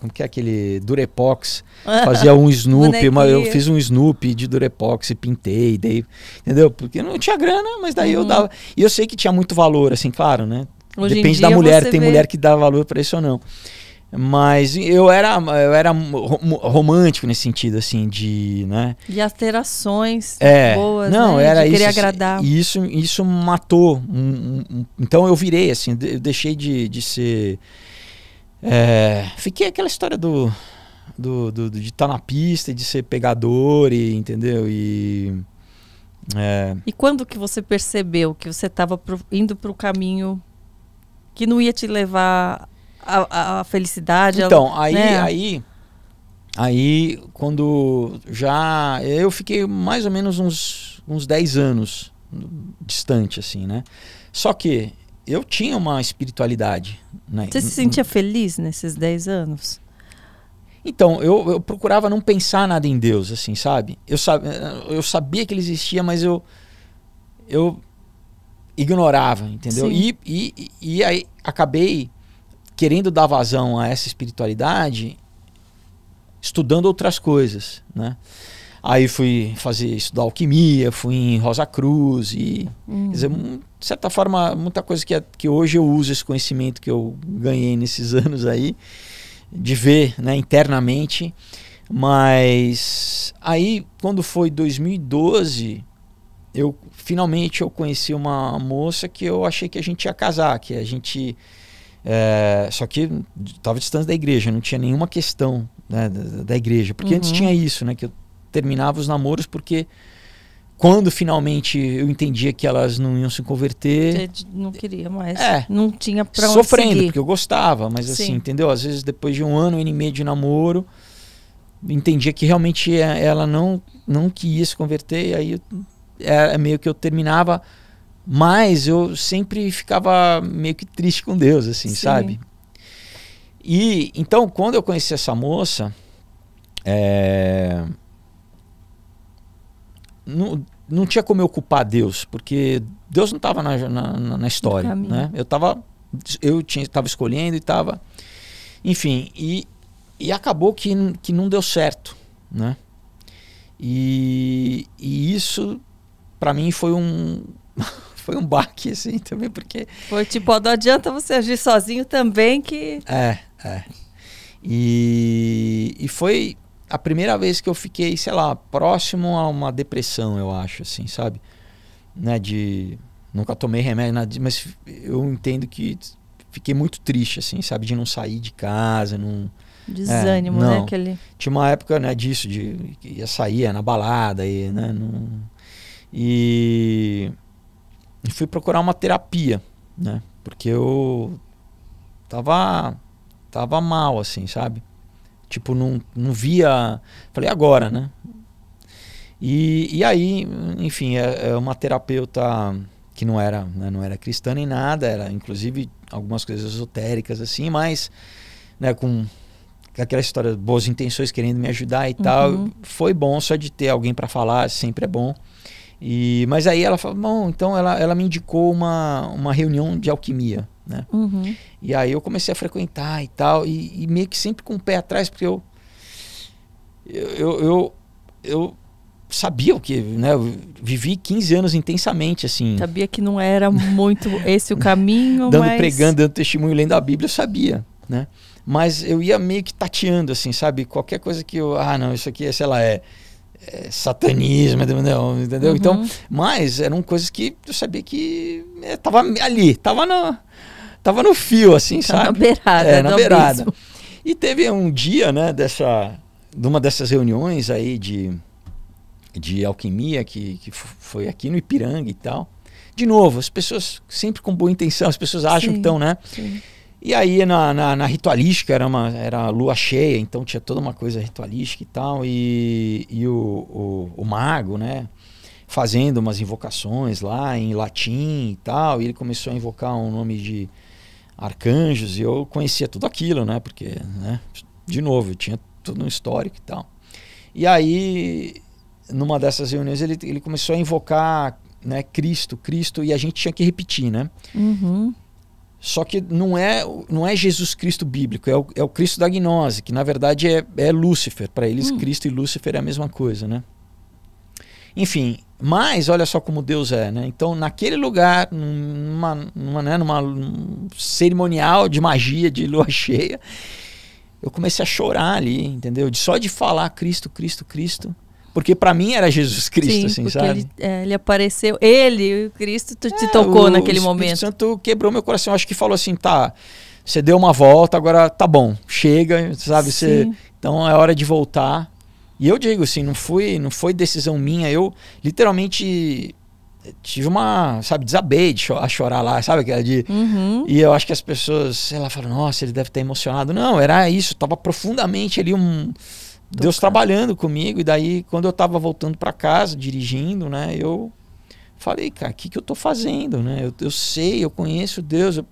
como que é aquele Durepox, fazia um Snoopy, uma, eu fiz um Snoopy de Durepox e pintei, dei, entendeu? Porque não tinha grana, mas daí uhum. eu dava. E eu sei que tinha muito valor, assim, claro, né? Hoje Depende da mulher, tem vê. mulher que dá valor para isso ou não. Mas eu era, eu era romântico nesse sentido, assim, de, né? De alterações é, boas, não, né? era de isso, agradar. Isso, isso matou. Um, um, então eu virei, assim, eu deixei de, de ser é, fiquei aquela história do, do, do, do de estar tá na pista, de ser pegador, e, entendeu? E. É... E quando que você percebeu que você estava indo para o caminho que não ia te levar à felicidade? Então, a, aí, né? aí, aí, quando já eu fiquei mais ou menos uns uns 10 anos distante assim, né? Só que eu tinha uma espiritualidade. Né? Você se sentia feliz nesses 10 anos? Então, eu, eu, procurava não pensar nada em Deus, assim, sabe? Eu, eu sabia que ele existia, mas eu, eu ignorava, entendeu? E, e, e, aí acabei querendo dar vazão a essa espiritualidade estudando outras coisas, né? Aí fui fazer estudar alquimia, fui em Rosa Cruz e hum. dizer, de certa forma muita coisa que, é, que hoje eu uso esse conhecimento que eu ganhei nesses anos aí de ver, né, internamente. Mas aí quando foi 2012, eu finalmente eu conheci uma moça que eu achei que a gente ia casar, que a gente é, só que estava distante da igreja, não tinha nenhuma questão né, da, da, igreja, porque uhum. antes tinha isso, né? Que eu terminava os namoros porque quando finalmente eu entendia que elas não iam se converter. Você é, não queria mais. É, não tinha onde Sofrendo, seguir. porque eu gostava, mas Sim. assim, entendeu? Às vezes depois de um ano, um ano e meio de namoro, entendia que realmente é, ela não, não queria se converter, e aí é, é meio que eu terminava, mas eu sempre ficava meio que triste com Deus, assim, Sim. sabe? E então, quando eu conheci essa moça, é, não, não tinha como eu culpar Deus, porque Deus não estava na, na, na, história. Né? Eu estava eu tava escolhendo e estava. Enfim, e, e acabou que, que não deu certo. Né? E, e isso, para mim, foi um. foi um baque, assim, também, porque. Foi tipo, não adianta você agir sozinho também, que. É, é. E, e foi a primeira vez que eu fiquei, sei lá, próximo a uma depressão, eu acho, assim, sabe? Né, de... Nunca tomei remédio, nada, mas eu entendo que fiquei muito triste, assim, sabe? De não sair de casa, não... Né? Desânimo, é, né? Aquele... Tinha uma época né, disso, de ia sair ia na balada, e né? e fui procurar uma terapia, né? Porque eu tava, tava mal, assim, sabe? Tipo, não, não via. Falei, agora, né? E, e aí, enfim, é, é uma terapeuta que não era, né, não era cristã nem nada, era inclusive algumas coisas esotéricas assim, mas né, com aquela história boas intenções querendo me ajudar e uhum. tal, foi bom só de ter alguém para falar, sempre é bom. E mas aí ela falou, bom, então ela, ela me indicou uma, uma reunião de alquimia né? Uhum. E aí eu comecei a frequentar e tal, e, e, meio que sempre com o pé atrás, porque eu. Eu, eu, eu, eu sabia o que, né? Eu vivi 15 anos intensamente, assim. Sabia que não era muito esse o caminho, dando, mas... Pregando, dando testemunho, lendo a Bíblia, eu sabia, né? Mas eu ia meio que tateando, assim, sabe? Qualquer coisa que eu... Ah, não, isso aqui, é, sei lá, é, é satanismo, entendeu? Então, uhum. Então, mas eram coisas que eu sabia que estava eh, ali, estava na tava no fio, assim, sabe? Na beirada. É, na beirada. E teve um dia, né, dessa, numa dessas reuniões aí de, de alquimia que, que foi aqui no Ipiranga e tal. De novo, as pessoas sempre com boa intenção, as pessoas acham sim, que estão, né? Sim. E aí na, na, na, ritualística era uma era lua cheia, então tinha toda uma coisa ritualística e tal. E, e o, o, o, mago, né? Fazendo umas invocações lá em latim e tal. E ele começou a invocar um nome de arcanjos, e eu conhecia tudo aquilo, né? Porque, né? de novo, eu tinha tudo um histórico e tal. E aí, numa dessas reuniões, ele, ele começou a invocar né, Cristo, Cristo, e a gente tinha que repetir, né? Uhum. Só que não é, não é Jesus Cristo bíblico, é o, é o Cristo da gnose, que na verdade é, é Lúcifer. Para eles, hum. Cristo e Lúcifer é a mesma coisa, né? Enfim, mas olha só como Deus é, né? Então, naquele lugar, numa, numa, né, numa cerimonial de magia de lua cheia, eu comecei a chorar ali, entendeu? De, só de falar Cristo, Cristo, Cristo. Porque para mim era Jesus Cristo, Sim, assim, porque sabe? Ele, é, ele apareceu, ele, o Cristo, te é, tocou o, naquele o momento. O Santo quebrou meu coração. Acho que falou assim: tá, você deu uma volta, agora tá bom, chega, sabe? Você, então é hora de voltar e eu digo assim, não foi, não foi decisão minha. Eu literalmente eh, tive uma, sabe, desabei de chorar, chorar lá, sabe? Aquela de, uhum. E eu acho que as pessoas, sei lá, falam, nossa, ele deve estar emocionado. Não, era isso, estava profundamente ali um. Deus trabalhando comigo. E daí, quando eu estava voltando para casa, dirigindo, né? Eu falei, cara, o que, que eu tô fazendo, né? Eu, eu sei, eu conheço Deus, eu,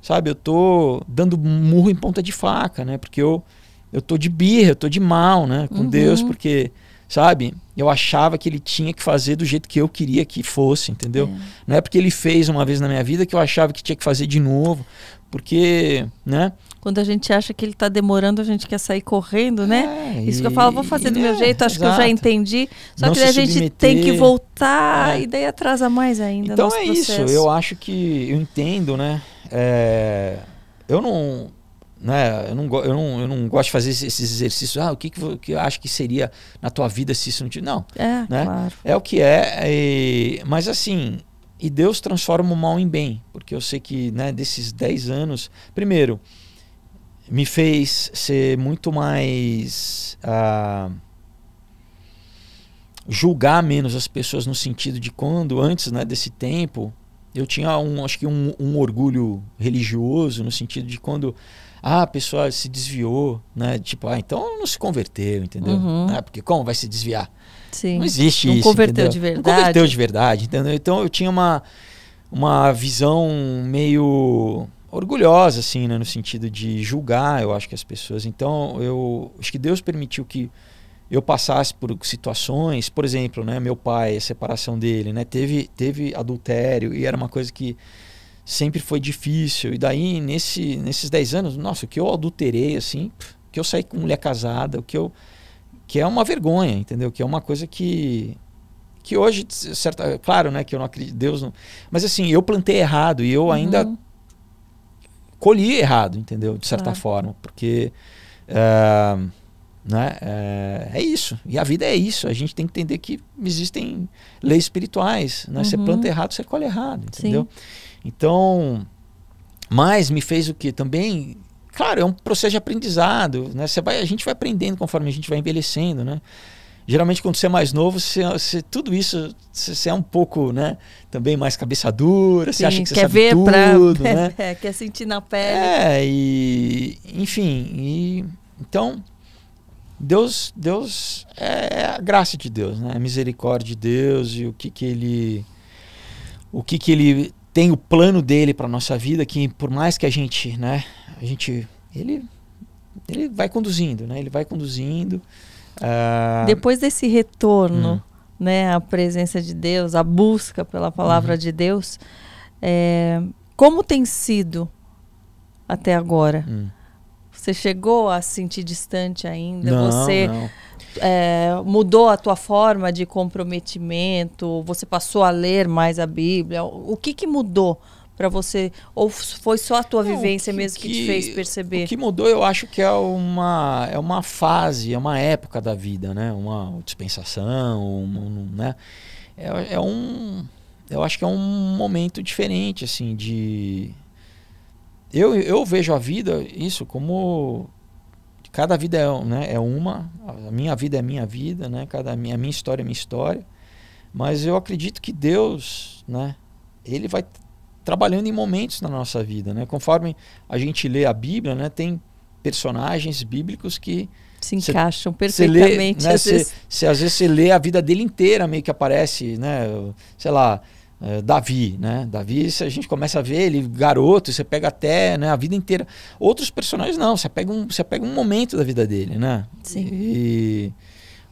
sabe? Eu tô dando murro em ponta de faca, né? Porque eu eu tô de birra, eu tô de mal, né, com uhum. Deus, porque sabe? Eu achava que ele tinha que fazer do jeito que eu queria que fosse, entendeu? É. Não é porque ele fez uma vez na minha vida que eu achava que tinha que fazer de novo, porque, né? Quando a gente acha que ele está demorando, a gente quer sair correndo, né? É, Isso e... que eu falo, vou fazer do é, meu jeito, acho exato. que eu já entendi. Só Não que a gente submeter. tem que voltar né? e daí atrasa mais ainda. Então é processo. isso, eu acho que eu entendo, né? É, eu não né? Eu não, eu não, eu não gosto de fazer esses exercícios. Ah, o que, que, que eu acho que seria na tua vida se isso não tivesse. Não. É, né? claro. É o que é. E, mas assim, e Deus transforma o mal em bem. Porque eu sei que né, desses 10 anos. Primeiro, me fez ser muito mais. Ah, julgar menos as pessoas no sentido de quando, antes né, desse tempo, eu tinha um, acho que um, um orgulho religioso, no sentido de quando ah, a pessoa se desviou, né? Tipo, ah, então não se converteu, entendeu? Uhum. Ah, porque como vai se desviar? Sim. Não existe não isso. converteu entendeu? de verdade. Não converteu de verdade, entendeu? Então eu tinha uma, uma visão meio orgulhosa, assim, né? No sentido de julgar, eu acho que as pessoas. Então eu acho que Deus permitiu que eu passasse por situações, por exemplo, né? Meu pai, a separação dele, né? Teve, teve adultério e era uma coisa que sempre foi difícil. E daí, nesse, nesses 10 anos, nossa, o que eu adulterei, assim, que eu saí com mulher casada, o que eu. que é uma vergonha, entendeu? Que é uma coisa que. que hoje, certa, claro, né, que eu não acredito, Deus não. Mas assim, eu plantei errado e eu uhum. ainda uhum. colhi errado, entendeu? De certa claro. forma, porque. Uh, né? É, é, isso. E a vida é isso. A gente tem que entender que existem leis espirituais. Né? Uhum. Você planta errado, você colhe errado. Entendeu? Sim. Então, mas me fez o que também, claro, é um processo de aprendizado, né? Você vai, a gente vai aprendendo conforme a gente vai envelhecendo, né? Geralmente quando você é mais novo, você, você tudo isso, você, você, é um pouco, né? Também mais cabeça dura, Sim, você acha que você quer sabe ver tudo, pra... né? é, quer sentir na pele. É e, enfim, e então Deus, Deus é, é a graça de Deus, né? A misericórdia de Deus e o que que ele o que que ele tem o plano dele para nossa vida, que por mais que a gente, né, a gente, ele, ele vai conduzindo, né, ele vai conduzindo. Uh... Depois desse retorno, hum. né, a presença de Deus, a busca pela palavra uhum. de Deus, é, como tem sido até agora? Hum. Você chegou a se sentir distante ainda? Não, Você não é, mudou a tua forma de comprometimento? Você passou a ler mais a Bíblia? O que, que mudou para você? Ou foi só a tua Não, vivência que, mesmo que, que, te fez perceber? O que mudou, eu acho que é uma, é uma fase, é uma época da vida, né? Uma dispensação, né? É, é um... Eu acho que é um momento diferente, assim, de... Eu, eu vejo a vida, isso, como cada vida é, né, é uma, a minha vida é minha vida, né? Cada minha, a minha história é minha história. Mas eu acredito que Deus, né, ele vai trabalhando em momentos na nossa vida, né? Conforme a gente lê a Bíblia, né, tem personagens bíblicos que se encaixam cê, perfeitamente. se né, às, vezes... às vezes você lê a vida dele inteira, meio que aparece, né? Sei lá, é, Davi, né? Davi, se a gente começa a ver ele garoto, você pega até né, a vida inteira. Outros personagens não, você pega um, você pega um momento da vida dele, né? Sim. E,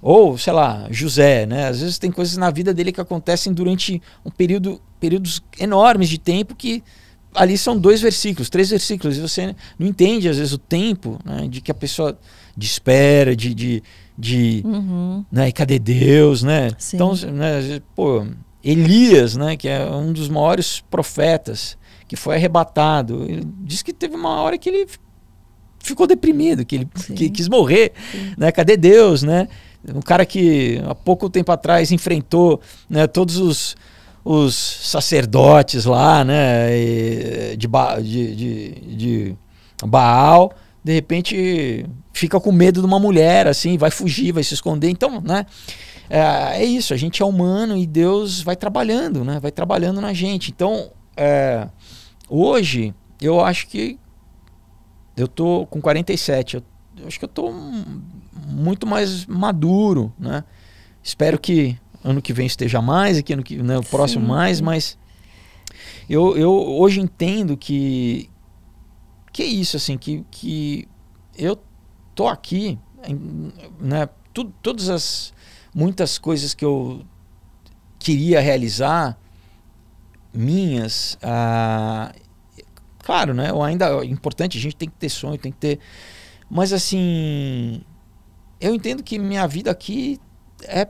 ou, sei lá, José, né? Às vezes tem coisas na vida dele que acontecem durante um período, períodos enormes de tempo que ali são dois versículos, três versículos, e você não entende, às vezes, o tempo né, de que a pessoa de espera, de. de, de uhum. né, e cadê Deus, né? Sim. Então, né, pô, Elias, né, que é um dos maiores profetas, que foi arrebatado, disse diz que teve uma hora que ele ficou deprimido, que ele que quis morrer, Sim. né? Cadê Deus, né? Um cara que há pouco tempo atrás enfrentou né, todos os, os sacerdotes lá, né? E, de, ba, de, de, de Baal, de repente fica com medo de uma mulher, assim, vai fugir, vai se esconder. Então, né? é, é, isso, a gente é humano e Deus vai trabalhando, né? Vai trabalhando na gente. Então, é, hoje, eu acho que eu tô com 47, eu, eu acho que eu tô muito mais maduro, né? Espero que ano que vem esteja mais, aqui ano que, né, o próximo Sim. mais, mas eu, eu hoje entendo que que é isso assim, que, que eu tô aqui, né? Tu, todas as muitas coisas que eu queria realizar, minhas, ah, claro, né? Eu ainda é importante, a gente tem que ter sonho, tem que ter, mas assim, eu entendo que minha vida aqui é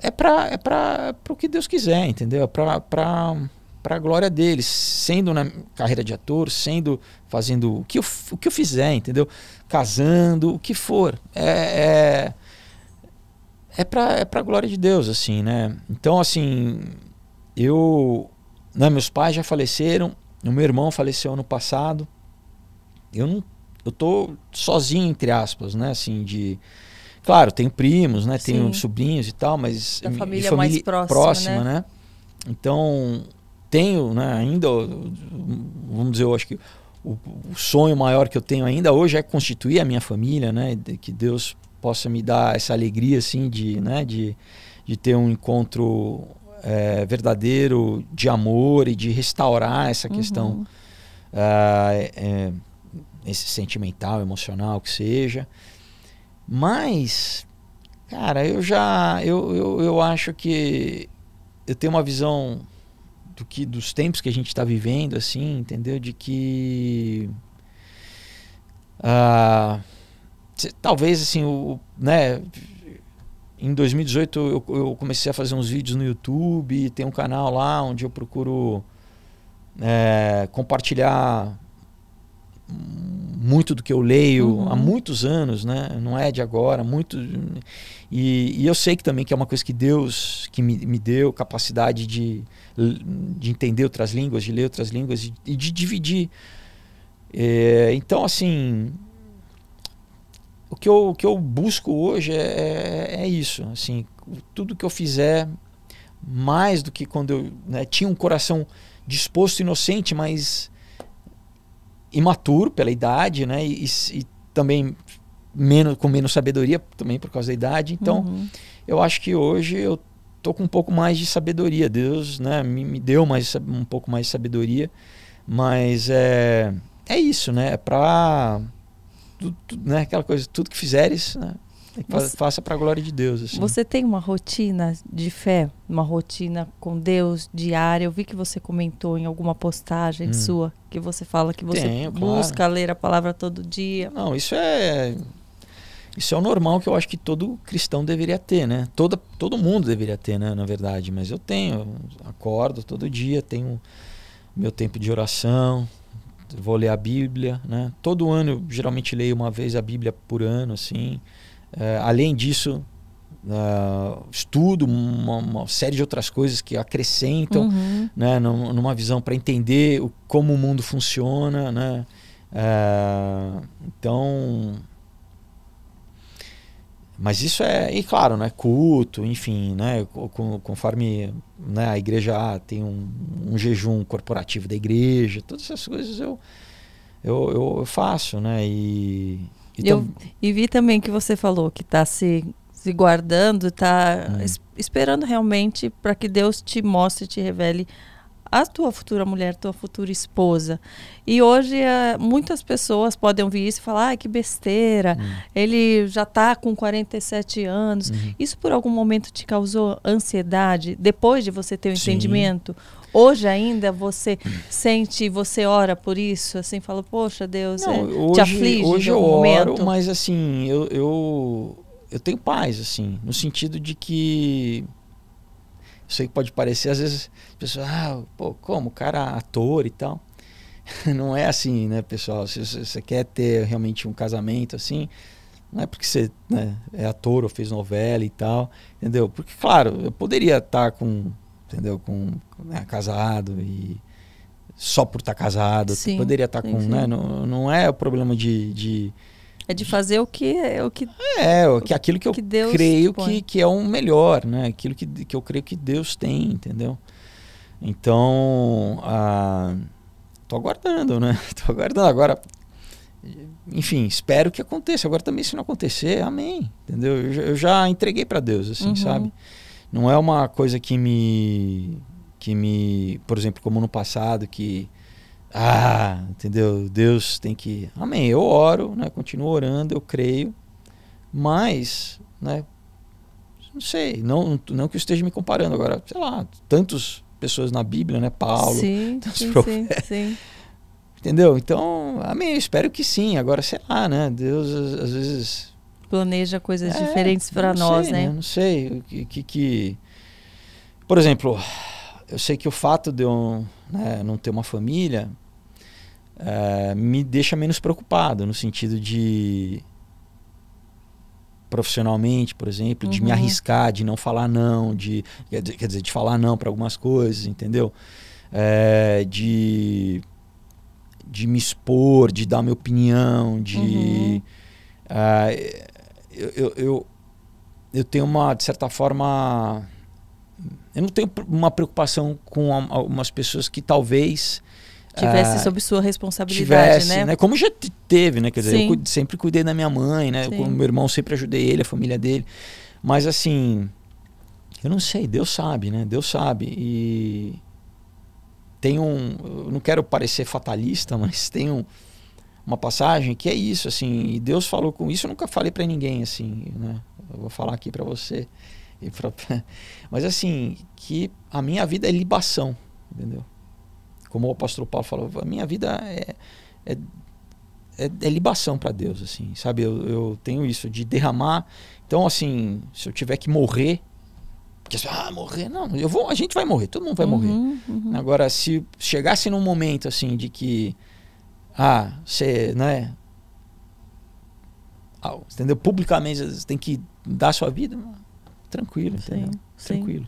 é para é para o que Deus quiser, entendeu? É para para a glória deles, sendo na carreira de ator, sendo fazendo o que eu, o que eu fizer, entendeu? Casando, o que for. é, é é para é pra glória de Deus, assim, né? Então, assim, eu. Né, meus pais já faleceram, o meu irmão faleceu ano passado. Eu não. Eu tô sozinho, entre aspas, né? Assim, de. Claro, tenho primos, né? Sim. Tenho sobrinhos e tal, mas. Da família, família mais próxima, próxima né? né? Então, tenho, né? Ainda, vamos dizer, eu acho que o, o sonho maior que eu tenho ainda hoje é constituir a minha família, né? Que Deus possa me dar essa alegria assim de, né, de, de ter um encontro é, verdadeiro de amor e de restaurar essa questão uhum. Ah, é, é, esse sentimental, emocional que seja. Mas, cara, eu já eu, eu, eu acho que eu tenho uma visão do que dos tempos que a gente está vivendo, assim, entendeu? De que uh, talvez assim, o, né, em 2018 eu, eu, comecei a fazer uns vídeos no YouTube, tem um canal lá onde eu procuro é, compartilhar muito do que eu leio uhum. há muitos anos, né? Não é de agora, muito. E, e, eu sei que também que é uma coisa que Deus que me, me deu capacidade de, de entender outras línguas, de ler outras línguas e, e de dividir. É, então, assim, o que eu, o que eu busco hoje é, é, é, isso. Assim, tudo que eu fizer, mais do que quando eu né, tinha um coração disposto, inocente, mas imaturo pela idade, né? E, e, e também menos, com menos sabedoria, também por causa da idade. Então, uhum. eu acho que hoje eu tô com um pouco mais de sabedoria. Deus né, me, me deu mais, um pouco mais de sabedoria. Mas é, é isso, né? É para tudo, né? Aquela coisa, tudo que fizeres, né? Você, faça para a glória de Deus. Assim. Você tem uma rotina de fé, uma rotina com Deus diária. Eu vi que você comentou em alguma postagem hum. sua que você fala que você Tenho, busca claro. ler a palavra todo dia. Não, isso é isso é o normal que eu acho que todo cristão deveria ter, né? Todo, todo mundo deveria ter, né? Na verdade, mas eu tenho, eu acordo todo dia, tenho meu tempo de oração, vou ler a Bíblia, né? Todo ano eu geralmente leio uma vez a Bíblia por ano, assim. É, além disso, eh, estudo uma, uma, série de outras coisas que acrescentam, uhum. né? Numa visão para entender o, como o mundo funciona, né? É, então mas isso é, e claro, né, culto, enfim, né, conforme né, a igreja tem um, um, jejum corporativo da igreja, todas essas coisas eu, eu, eu, faço, né? E, e, eu, e vi também que você falou que está se, se guardando, está é. Hum. es, esperando realmente para que Deus te mostre, te revele a tua futura mulher, tua futura esposa. E hoje é, muitas pessoas podem ouvir isso e falar: ah, que besteira, hum. ele já está com 47 anos. Uhum. Isso por algum momento te causou ansiedade depois de você ter o um entendimento? Hoje ainda você sente, você ora por isso, assim, fala: poxa, Deus, Não, é, hoje, te aflige hoje eu momento? oro, Mas assim, eu, eu, eu tenho paz, assim, no sentido de que sei que pode parecer, às vezes, pessoal ah, pô, como? O cara é ator e tal. não é assim, né, pessoal? Se você quer ter realmente um casamento assim, não é porque você né, é ator ou fez novela e tal, entendeu? Porque, claro, eu poderia estar com, entendeu, com, né, casado e só por estar casado, sim, poderia estar com, sim. né? Não, não é o problema de, de é de fazer o que é o que é o que aquilo que eu Deus creio que, que é o melhor, né? Aquilo que, que eu creio que Deus tem, entendeu? Então, ah, tô aguardando, né? Tô aguardando agora. Enfim, espero que aconteça. Agora também se não acontecer, amém, entendeu? Eu, eu já entreguei para Deus, assim, uhum. sabe? Não é uma coisa que me que me, por exemplo, como no passado que ah, entendeu? Deus tem que. Amém. Eu oro, né? Continuo orando, eu creio. Mas, né? Não sei, não, não que eu esteja me comparando agora, sei lá, tantas pessoas na Bíblia, né? Paulo, sim, sim, Sim, sim. Entendeu? Então, amém, eu espero que sim. Agora, sei lá, né? Deus às vezes. Planeja coisas é, diferentes para nós, né? né? Não sei. Que, que, que, Por exemplo, eu sei que o fato de eu né, não ter uma família é, me deixa menos preocupado no sentido de profissionalmente, por exemplo, uhum. de me uhum. arriscar, de não falar não, de quer dizer, de falar não para algumas coisas, entendeu? É, de de me expor, de dar minha opinião, de uhum. Ah, eu, eu, eu, eu, tenho uma de certa forma eu não tenho uma preocupação com algumas pessoas que talvez Tivesse ah, sob sua responsabilidade, né? tivesse, né? né? Como já teve, né? Quer dizer, Sim. eu sempre cuidei da minha mãe, né? Sim. meu irmão sempre ajudei ele, a família dele. Mas assim, eu não sei, Deus sabe, né? Deus sabe. E tem um, eu não quero parecer fatalista, mas tem um, uma passagem que é isso, assim, e Deus falou com isso, eu nunca falei para ninguém assim, né? Eu vou falar aqui para você. Pra, mas assim, que a minha vida é libação, entendeu? Como o pastor Paulo falou, a minha vida é, é, é, é libação para Deus, assim, sabe? Eu, eu tenho isso de derramar. Então, assim, se eu tiver que morrer, porque ah, morrer, não, eu vou, a gente vai morrer, todo mundo vai uhum, morrer. Uhum. Agora, se chegasse num momento assim de que ah, você, né? Ah, entendeu? Publicamente você tem que dar sua vida, tranquilo, sim, entendeu? Sim. Tranquilo.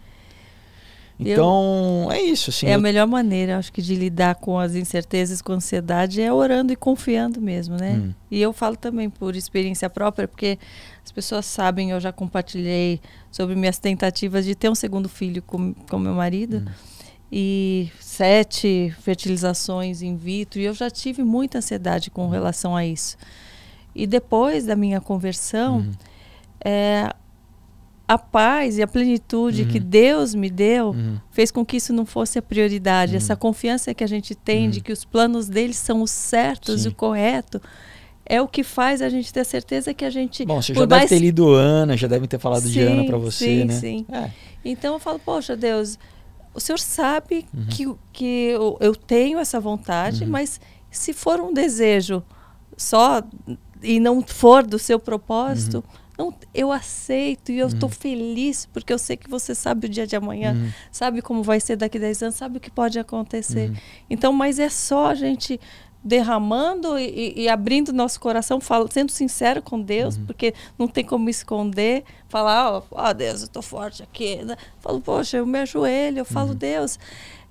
Então, eu, é isso. Assim, é eu... a melhor maneira, acho que, de lidar com as incertezas, com a ansiedade, é orando e confiando mesmo, né? Hum. E eu falo também por experiência própria, porque as pessoas sabem, eu já compartilhei sobre minhas tentativas de ter um segundo filho com, com meu marido. Hum. E sete fertilizações in vitro, e eu já tive muita ansiedade com hum. relação a isso. E depois da minha conversão, é, a paz e a plenitude uhum. que Deus me deu uhum. fez com que isso não fosse a prioridade. Essa uhum. confiança que a gente tem de uhum. que os planos dele são os certos Sim. e o correto é o que faz a gente ter certeza que a gente. Bom, você já deve mais... ter lido Ana, já deve ter falado sim, de Ana para você, sim, né? Sim, é. Então eu falo, poxa, Deus, o senhor sabe uhum. que, que eu, eu, tenho essa vontade, uhum. mas se for um desejo só e não for do seu propósito. Uhum não, eu aceito e eu estou uhum. feliz porque eu sei que você sabe o dia de amanhã, uhum. sabe como vai ser daqui a 10 anos, sabe o que pode acontecer. Uhum. Então, mas é só a gente derramando e, e abrindo nosso coração, fala, sendo sincero com Deus, uhum. porque não tem como esconder, falar, ó, oh, Deus, eu estou forte aqui. Né? Falo, poxa, eu me ajoelho, eu falo, uhum. Deus,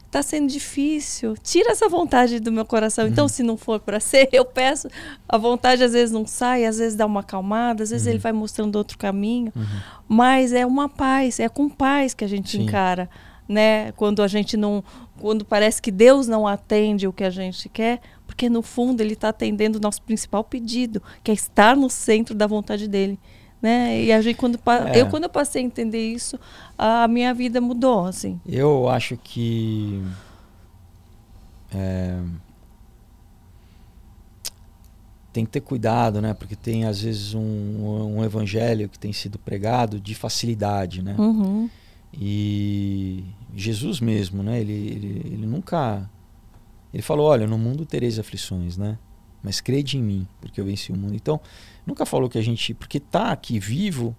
está sendo difícil. Tira essa vontade do meu coração. Então, uhum. Então, se não for para ser, eu peço. A vontade às vezes não sai, às vezes dá uma acalmada, às vezes uhum. ele vai mostrando outro caminho. Uhum. Mas é uma paz, é com paz que a gente Sim. encara, né? Quando a gente não, quando parece que Deus não atende o que a gente quer, porque no fundo ele está atendendo o nosso principal pedido, que é estar no centro da vontade dele né? E a gente quando é. eu quando eu passei a entender isso, a minha vida mudou, assim. Eu acho que é, tem que ter cuidado, né? Porque tem às vezes um, um evangelho que tem sido pregado de facilidade, né? Uhum. E Jesus mesmo, né? Ele, ele, ele nunca ele falou, olha, no mundo tereis aflições, né? Mas crede em mim, porque eu venci o mundo. Então, nunca falou que a gente. Porque tá aqui vivo,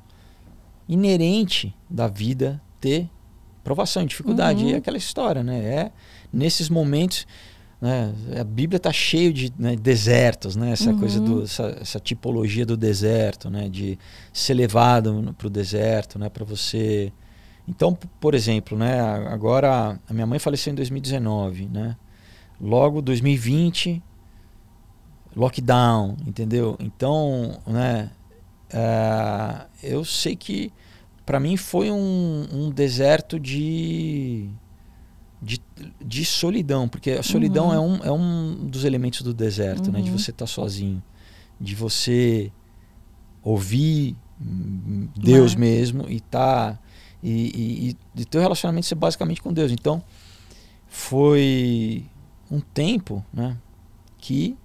inerente da vida ter provação e dificuldade. Uhum. E é uhum. aquela história, né? É nesses momentos. Né? A Bíblia está cheia de né, desertos, né? Essa uhum. coisa do, uhum. essa, essa, tipologia do deserto, né? De ser levado para o deserto, né? Para você. Então, por exemplo, né? Agora a minha mãe faleceu em 2019, né? Logo 2020 lockdown, entendeu? Então, né, uh, eu sei que para mim foi um, um deserto de, de, de, solidão, porque a solidão uhum. é, um, é um dos elementos do deserto, uhum. né, de uhum. você estar tá sozinho, de você ouvir Deus né. mesmo e tá e, e, e teu relacionamento ser basicamente com Deus. Então, foi um tempo, né, que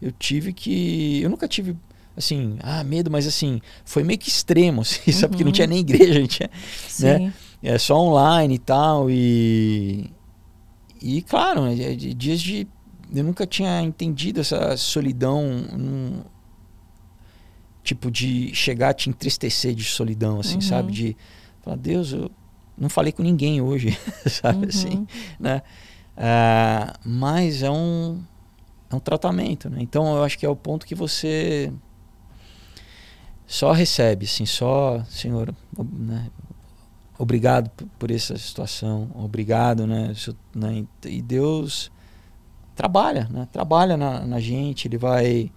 eu tive que. Eu nunca tive, assim, ah, medo, mas assim, foi meio que extremo, assim, uhum. sabe? Porque não uhum. tinha nem igreja, gente tinha. Né? Sim. Né? É só online e tal. E. E, claro, né, dias de. Eu nunca tinha entendido essa solidão. Num, tipo, de chegar a te entristecer de solidão, assim, uhum. sabe? De falar, Deus, eu não falei com ninguém hoje, sabe? Uhum. Assim, né? Uh, mas é um é um tratamento, né? Então eu acho que é o ponto que você só recebe, assim, só, Senhor, né? Obrigado por essa situação, obrigado, né? né? E Deus trabalha, né? Trabalha na, na gente, ele vai...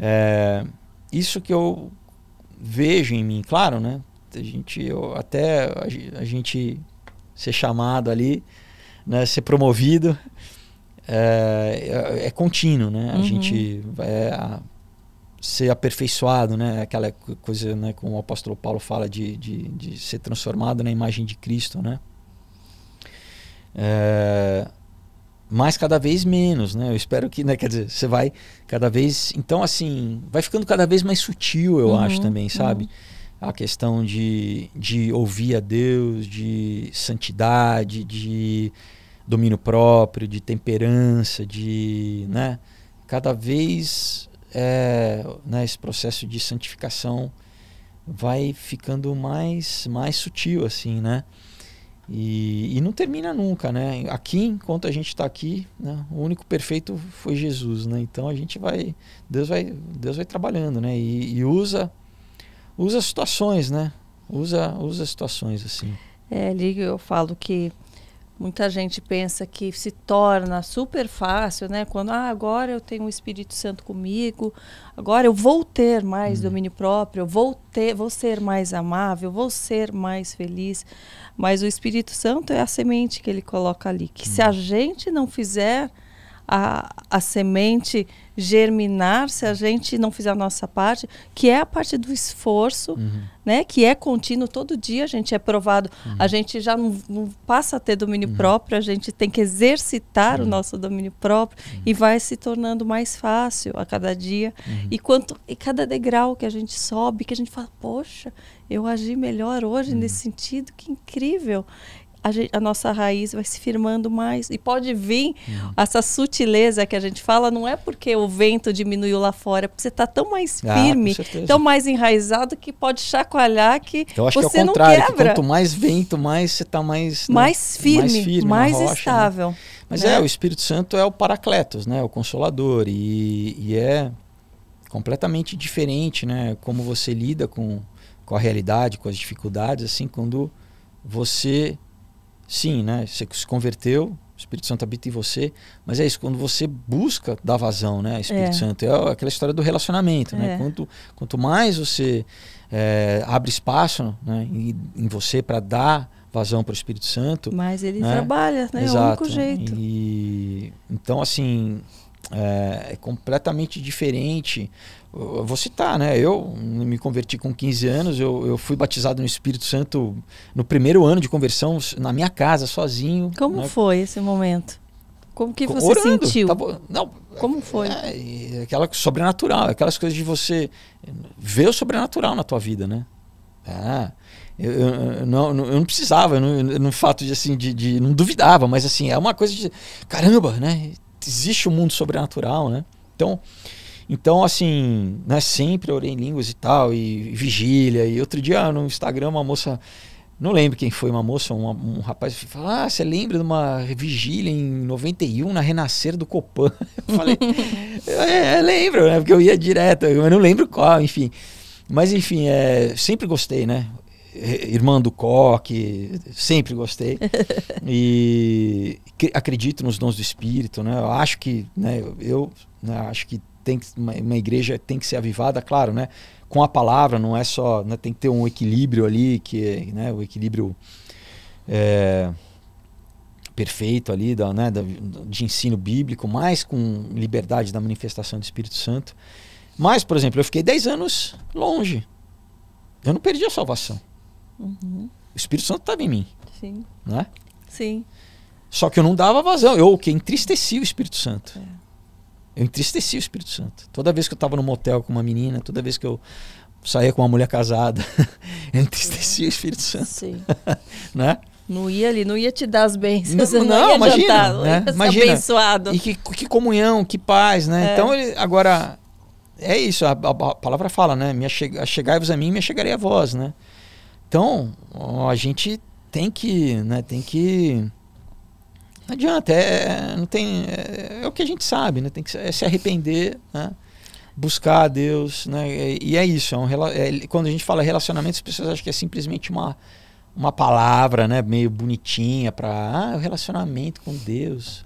É, isso que eu vejo em mim, claro, né? A gente, eu, até a, a gente ser chamado ali, né? Ser promovido, é, é, é, contínuo, né? A uhum. gente vai é, ser aperfeiçoado, né? Aquela coisa, né? Como o apóstolo Paulo fala de, de, de ser transformado na imagem de Cristo, né? É, mas cada vez menos, né? Eu espero que, né? Quer dizer, você vai cada vez, então assim, vai ficando cada vez mais sutil, eu uhum, acho também, uhum. sabe? Uhum. A questão de, de ouvir a Deus, de santidade, de domínio próprio, de temperança, de, né, cada vez é, né, esse processo de santificação vai ficando mais mais sutil assim, né? E, e não termina nunca, né? Aqui, enquanto a gente está aqui, né, o único perfeito foi Jesus, né? Então a gente vai, Deus vai, Deus vai trabalhando, né? E, e usa usa situações, né? Usa usa situações assim. É, ali eu falo que Muita gente pensa que se torna super fácil, né? Quando ah, agora eu tenho o Espírito Santo comigo, agora eu vou ter mais uhum. domínio próprio, eu vou ter, vou ser mais amável, vou ser mais feliz. Mas o Espírito Santo é a semente que ele coloca ali. Que uhum. se hum. a gente não fizer a, a semente germinar se a gente não fizer a nossa parte, que é a parte do esforço, uhum. né? Que é contínuo, todo dia a gente é provado. Uhum. A gente já não, não, passa a ter domínio uhum. próprio, a gente tem que exercitar o uhum. nosso domínio próprio e uhum. vai se tornando mais fácil a cada dia. Uhum. E quanto e cada degrau que a gente sobe, que a gente fala, poxa, eu agi melhor hoje nesse sentido, que incrível a, gente, a, nossa raiz vai se firmando mais. E pode vir uhum. essa sutileza que a gente fala, não é porque o vento diminuiu lá fora, é porque você está tão mais ah, firme, ah, tão mais enraizado que pode chacoalhar que Eu acho que é o contrário, que quanto mais vento, mais você está mais, né, mais, firme, mais, firme, mais rocha, né? estável. Né? Mas né? é, o Espírito Santo é o Paracletos, né? o Consolador, e, e é completamente diferente né? como você lida com, com a realidade, com as dificuldades, assim, quando você sim, né? Você se converteu, o Espírito Santo habita em você, mas é isso, quando você busca dar vazão, né? Espírito é. Santo, é aquela história do relacionamento, né? É. Quanto, quanto mais você é, abre espaço né, em, em você para dar vazão para o Espírito Santo. Mas ele né? trabalha, né? Exato. É o único jeito. E, então, assim, é, é completamente diferente eu vou citar, né? Eu me converti com 15 anos, eu, eu fui batizado no Espírito Santo no primeiro ano de conversão, na minha casa, sozinho. Como né? foi esse momento? Como que você Orando, sentiu? Tá não, Como foi? É, é, aquela sobrenatural, aquelas coisas de você ver o sobrenatural na tua vida, né? Ah, eu, eu, não, eu não precisava, no, no fato de assim, de, de, não duvidava, mas assim, é uma coisa de caramba, né? Existe um mundo sobrenatural, né? Então, então, assim, né, sempre orei em línguas e tal, e, e vigília. E outro dia ah, no Instagram, uma moça, não lembro quem foi, uma moça, uma, um rapaz, falou: Ah, você lembra de uma vigília em 91 na Renascer do Copan? Eu falei: é, é, lembro, né? Porque eu ia direto, eu não lembro qual, enfim. Mas, enfim, é, sempre gostei, né? Eh, irmã do Coque, sempre gostei. e acredito nos dons do Espírito, né? Eu acho que, né, eu né, acho que tem que, uma, uma, igreja tem que ser avivada, claro, né? Com a palavra, não é só. Né? tem que ter um equilíbrio ali, que né? o equilíbrio é, perfeito ali da, né? da, de ensino bíblico, mais com liberdade da manifestação do Espírito Santo. Mas, por exemplo, eu fiquei 10 anos longe. Eu não perdi a salvação. Uhum. O Espírito Santo estava em mim. Sim. Né? Sim. Só que eu não dava vazão. Eu que entristecia o Espírito Santo. É. Eu entristecia o Espírito Santo. Toda vez que eu estava no motel com uma menina, toda vez que eu saía com uma mulher casada, eu entristecia o Espírito Santo. Sim. né? Não ia ali, não ia te dar as bênçãos. Não, não, não ia imagina, jantar, né? não ia imagina. abençoado. E que, que comunhão, que paz, né? É. Então, ele, agora, é isso, a, a palavra fala, né? Me achegai-vos a mim, me chegarei a vós, né? Então, ó, a gente tem que, né, tem que não adianta, é, é, não tem, é, é, o que a gente sabe, né? Tem que é se arrepender, né? buscar a Deus, né? E é isso. É um, é, quando a gente fala relacionamento, as pessoas acham que é simplesmente uma, uma palavra, né? Meio bonitinha para ah, é o relacionamento com Deus.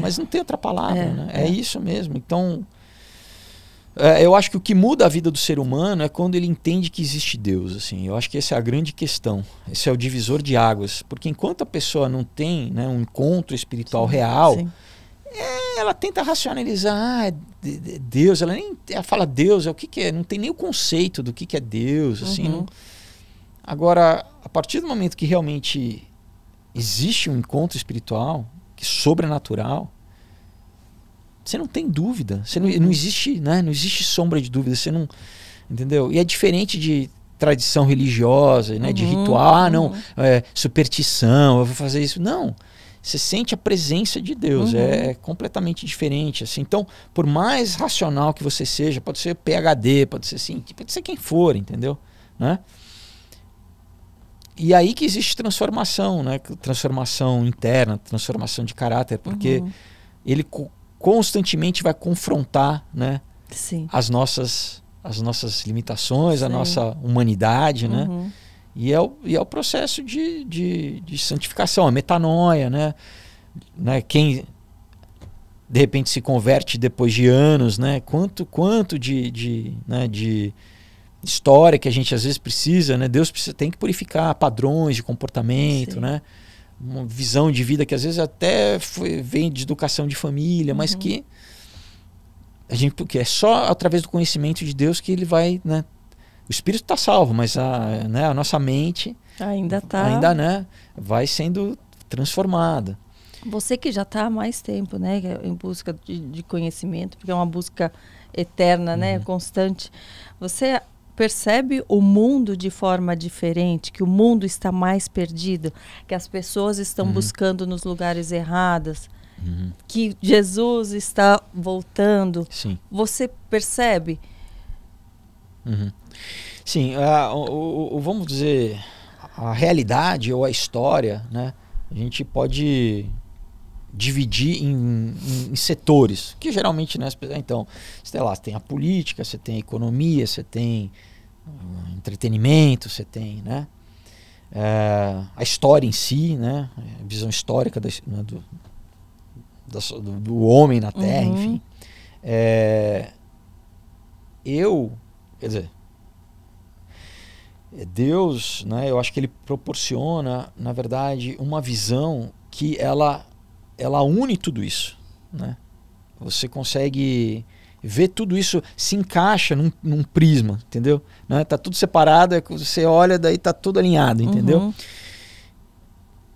Mas não tem outra palavra, né? É isso mesmo. Então é, eu acho que o que muda a vida do ser humano é quando ele entende que existe Deus. Assim, eu acho que essa é a grande questão. Esse é o divisor de águas, porque enquanto a pessoa não tem né, um encontro espiritual sim, real, sim. É, ela tenta racionalizar. Ah, é Deus, ela nem ela fala Deus, é o que, que é, não tem nem o conceito do que, que é Deus, assim. Uhum. Não... Agora, a partir do momento que realmente existe um encontro espiritual, que é sobrenatural, você não tem dúvida. Você não, não uhum. existe, né? Não existe sombra de dúvida. Você não. Entendeu? E é diferente de tradição religiosa, né? Uhum, de ritual, ah, não, uhum. é, superstição, eu vou fazer isso. Não. Você sente a presença de Deus, uhum. é, é completamente diferente. Assim. Então, por mais racional que você seja, pode ser PhD, pode ser assim, pode ser quem for, entendeu? Né? E aí que existe transformação, né? Transformação interna, transformação de caráter, porque uhum. ele constantemente vai confrontar né, Sim. as nossas as nossas limitações, Sim. a nossa humanidade, né? Uhum. E é, o, e é o processo de, de, de santificação, a metanoia, né? né? Quem de repente se converte depois de anos, né? Quanto, quanto de, de, né? de história que a gente às vezes precisa, né? Deus precisa, tem que purificar padrões de comportamento, Sim. né? uma visão de vida que às vezes até foi, vem de educação de família, uhum. mas que a gente porque é só através do conhecimento de Deus que ele vai, né? O espírito está salvo, mas a, né, a nossa mente ainda tá ainda né vai sendo transformada. Você que já está há mais tempo, né, é em busca de, de, conhecimento, porque é uma busca eterna, né, uhum. constante. Você percebe o mundo de forma diferente, que o mundo está mais perdido, que as pessoas estão uhum. buscando nos lugares errados, uhum. que Jesus está voltando. Sim. Você percebe? Uhum. Sim, o, o, vamos dizer, a realidade ou a história, né? A gente pode dividir em, em, em, setores, que geralmente, né, então, sei lá, você tem a política, você tem a economia, você tem uh, entretenimento, você tem, né, uh, a história em si, né, a visão histórica da, né, do, do, do, homem na Terra, uhum. enfim. É, eu, quer dizer, eh, Deus, né, eu acho que ele proporciona, na verdade, uma visão que ela ela une tudo isso. Né? Você consegue ver tudo isso se encaixa num, num prisma, entendeu? Não né? Tá tudo separado, é você olha, daí tá tudo alinhado, entendeu? Uhum.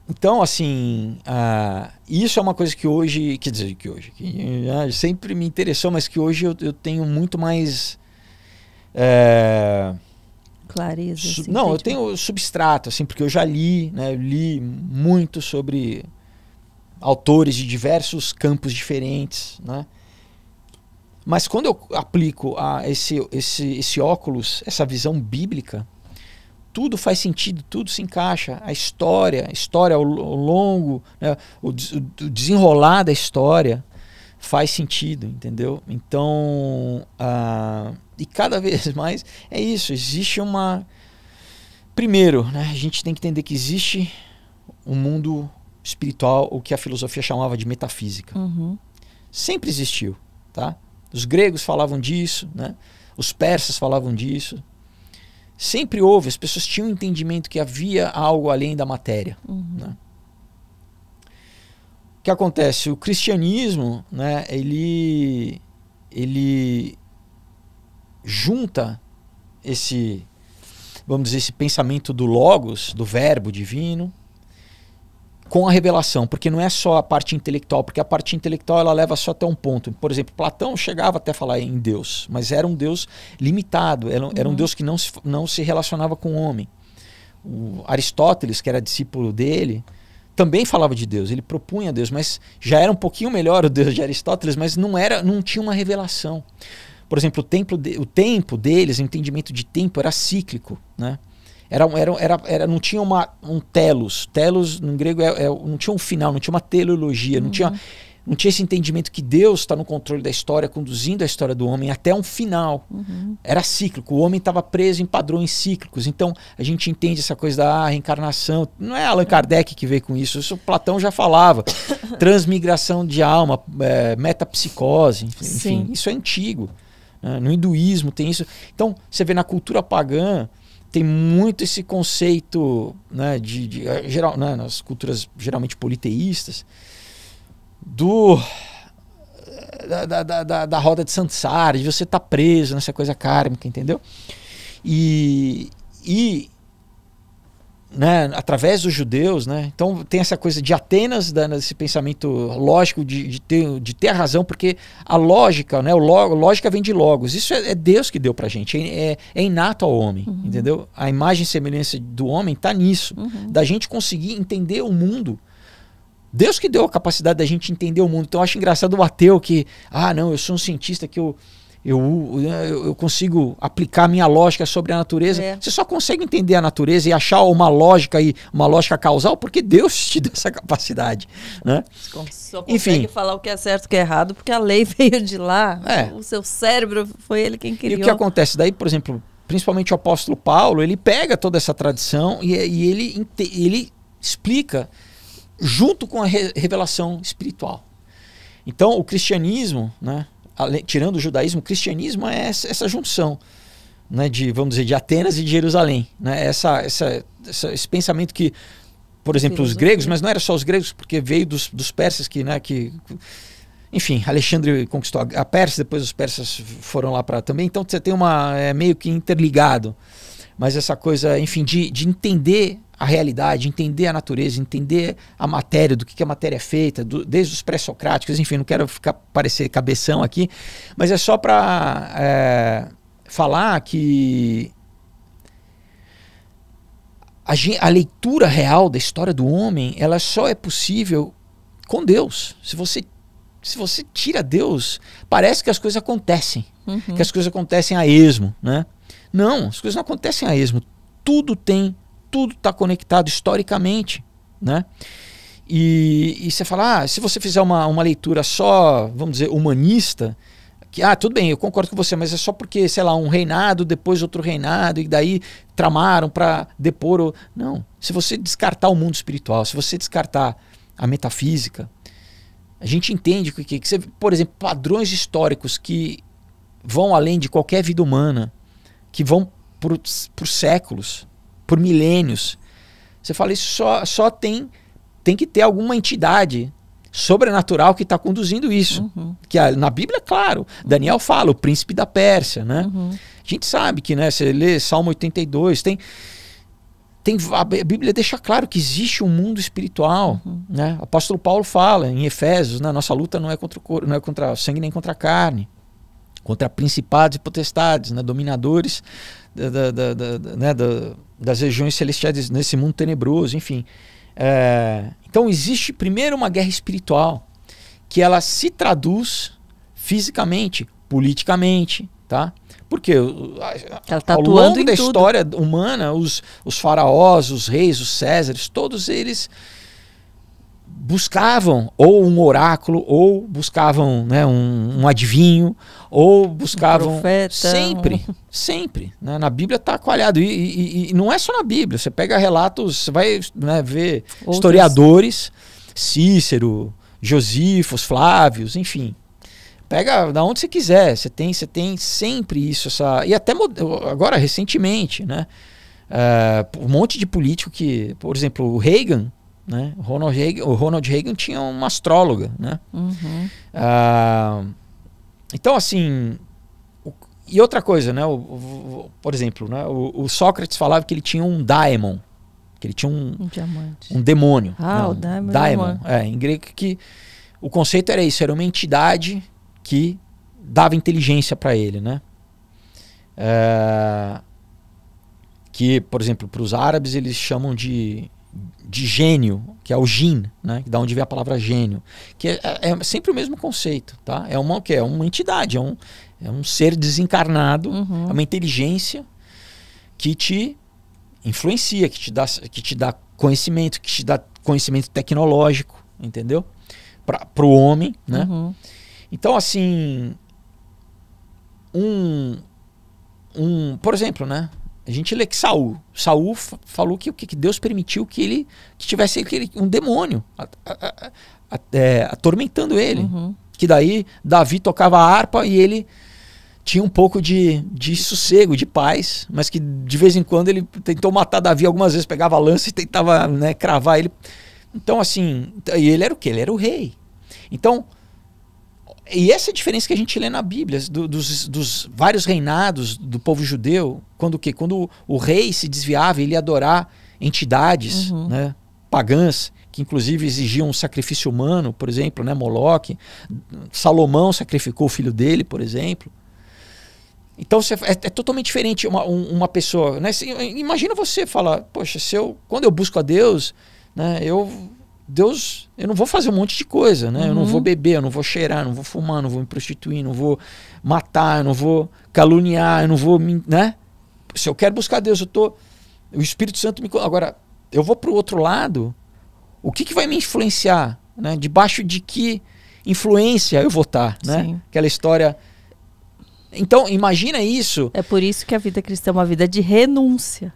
Então, assim, uh, isso é uma coisa que hoje, quer dizer, que hoje, que, uh, sempre me interessou, mas que hoje eu, eu tenho muito mais. Uh, Clareza. Assim, não, eu tenho substrato, assim, porque eu já li, né? Eu li muito sobre autores de diversos campos diferentes, né? Mas quando eu aplico a esse, esse, esse óculos, essa visão bíblica, tudo faz sentido, tudo se encaixa. A história, a história ao, ao longo, né, o, o, desenrolar da história faz sentido, entendeu? Então, uh, e cada vez mais é isso. Existe uma. Primeiro, né, a gente tem que entender que existe um mundo espiritual, o que a filosofia chamava de metafísica. Uhum. Sempre existiu, tá? Os gregos falavam disso, né? Os persas falavam disso. Sempre houve, as pessoas tinham um entendimento que havia algo além da matéria. Uhum. Né? O que acontece? O cristianismo, né, ele, ele junta esse, vamos dizer, esse pensamento do logos, do verbo divino, com a revelação, porque não é só a parte intelectual, porque a parte intelectual ela leva só até um ponto. Por exemplo, Platão chegava até a falar em Deus, mas era um Deus limitado, era, uhum. era um uhum. Deus que não se, não se relacionava com o homem. O Aristóteles, que era discípulo dele, também falava de Deus, ele propunha Deus, mas já era um pouquinho melhor o Deus de Aristóteles, mas não era, não tinha uma revelação. Por exemplo, o, templo de, o tempo deles, o entendimento de tempo era cíclico, né? Era, era, era, era, não tinha uma, um telos. Telos, no grego, é, é, não tinha um final, não tinha uma teleologia, uhum. não, tinha, uhum. não tinha esse entendimento que Deus está no controle da história, conduzindo a história do homem até um final. Uhum. Era cíclico. O homem estava preso em padrões cíclicos. Então, a gente entende essa coisa da ah, reencarnação. Não é Allan Kardec que veio com isso. Isso Platão já falava. Transmigração de alma, é, metapsicose, enfim. Sim. Isso é antigo. Né? No hinduísmo tem isso. Então, você vê na cultura pagã tem muito esse conceito né, de, de eh, geral, né, nas culturas geralmente politeístas do eh, da, da, da, da roda de Sansara, de você estar tá preso nessa coisa kármica, entendeu? E, e né, através dos judeus, né? Então tem essa coisa de Atenas, dando esse pensamento lógico de, de, ter, de ter a razão, porque a lógica, né, o logo, lógica vem de logos. Isso é, é Deus que deu pra gente, é, é, é inato ao homem, uhum. entendeu? A imagem e semelhança do homem tá nisso, uhum. da gente conseguir entender o mundo. Deus que deu a capacidade da gente entender o mundo. Então eu acho engraçado o ateu que, ah, não, eu sou um cientista que eu eu, eu consigo aplicar minha lógica sobre a natureza. É. Você só consegue entender a natureza e achar uma lógica e uma lógica causal, porque Deus te deu essa capacidade. Né? Só consegue Enfim. falar o que é certo e o que é errado, porque a lei veio de lá. É. O seu cérebro foi ele quem criou. E o que acontece? Daí, por exemplo, principalmente o apóstolo Paulo, ele pega toda essa tradição e, e ele, ele explica junto com a revelação espiritual. Então, o cristianismo, né? tirando o judaísmo, o cristianismo é essa, junção. Né, de, vamos dizer, de Atenas e de Jerusalém. Né? Essa, essa, essa, esse pensamento que, por exemplo, os gregos, mas não era só os gregos, porque veio dos, dos persas que, né, que. Enfim, Alexandre conquistou a, a Pérsia, depois os persas foram lá para também. Então você tem uma. É meio que interligado. Mas essa coisa, enfim, de, de entender a realidade, entender a natureza, entender a matéria, do que, que a matéria é feita, do, desde os pré-socráticos, enfim, não quero ficar parecer cabeção aqui, mas é só para é, falar que a, a leitura real da história do homem, ela só é possível com Deus. Se você se você tira Deus, parece que as coisas acontecem. Uhum. Que as coisas acontecem a esmo, né? Não, as coisas não acontecem a esmo. Tudo tem tudo está conectado historicamente, né? E, e você fala, ah, se você fizer uma, uma leitura só, vamos dizer, humanista, que, ah, tudo bem, eu concordo com você, mas é só porque, sei lá, um reinado, depois outro reinado, e daí tramaram para depor. O... Não. Se você descartar o mundo espiritual, se você descartar a metafísica, a gente entende que, que, que é. você, por exemplo, padrões históricos que vão além de qualquer vida humana, que vão por, por séculos, por milênios. Você fala, isso só, só tem, tem que ter alguma entidade sobrenatural que está conduzindo isso. Uhum. Que a, na Bíblia, é claro, Daniel fala, o príncipe da Pérsia, né? Uhum. A gente sabe que, né, você lê Salmo 82, tem tem a Bíblia deixa claro que existe um mundo espiritual, uhum. né? O apóstolo Paulo fala em Efésios, né? Nossa luta não é contra o corpo, não é contra o sangue nem contra a carne, contra principados e potestades, né? Dominadores da, da, da, da né? das regiões celestiais nesse mundo tenebroso, enfim. É, então existe primeiro uma guerra espiritual que ela se traduz fisicamente, politicamente, tá? Porque ela tá ao longo da tudo. história humana, os, os faraós, os reis, os césares, todos eles buscavam ou um oráculo, ou buscavam né, um, um adivinho, ou buscavam. Um profeta, sempre, sempre. Né? Na Bíblia está coalhado. E, e, e, não é só na Bíblia. Você pega relatos, você vai né, ver Outros. historiadores, Cícero, Josifos Flávios, enfim. Pega da onde você quiser. Você tem, você tem sempre isso. Essa, e até agora, recentemente, né? Uh, um monte de político que, por exemplo, o Reagan né? O, Ronald Reagan, o Ronald Reagan tinha uma astróloga. Né? Uhum. Ah, então, assim. O, e outra coisa, né? O, por exemplo, né? o, Sócrates falava que ele tinha um daemon. Que ele tinha um, um, um demônio. Ah, não, o daemon. É daemon é, em grego que o conceito era isso, era uma entidade que dava inteligência para ele, né? É, que, por exemplo, para os árabes eles chamam de de gênio, que é o gin, né? Da onde vem a palavra gênio, que é, é, é, sempre o mesmo conceito, tá? É uma que é uma entidade, é um, é um ser desencarnado, uhum. é uma inteligência que te influencia, que te dá, que te dá conhecimento, que te dá conhecimento tecnológico, entendeu? Para o homem, né? Uhum. Então, assim, um, um, por exemplo, né? A gente lê que Saul, Saul falou que o que Deus permitiu que ele que tivesse um demônio a, a, a, é, atormentando ele, uhum. que daí Davi tocava a harpa e ele tinha um pouco de, de sossego, de paz, mas que de vez em quando ele tentou matar Davi algumas vezes, pegava a lança e tentava né, cravar ele. Então, assim, ele era o quê? Ele era o rei. Então, e essa é a diferença que a gente lê na Bíblia, do, dos, dos, vários reinados do povo judeu, quando o quê? Quando o, o rei se desviava, ele ia adorar entidades uhum. né, pagãs, que inclusive exigiam um sacrifício humano, por exemplo, né, Moloque. Salomão sacrificou o filho dele, por exemplo. Então você, é, é, totalmente diferente uma, uma pessoa. Né? Imagina você falar, poxa, se eu, quando eu busco a Deus, né, eu Deus, eu não vou fazer um monte de coisa, né? Uhum. Eu não vou uhum. beber, eu não vou cheirar, eu não vou fumar, não vou me prostituir, não vou matar, eu não vou caluniar, eu não vou, né? Se eu quero buscar Deus, eu tô o Espírito Santo me agora eu vou para o outro lado. O que, que vai me influenciar, né? Debaixo de que influência eu vou estar, tá, né? Sim. Aquela história então, imagina isso. É por isso que a vida cristã é uma vida de renúncia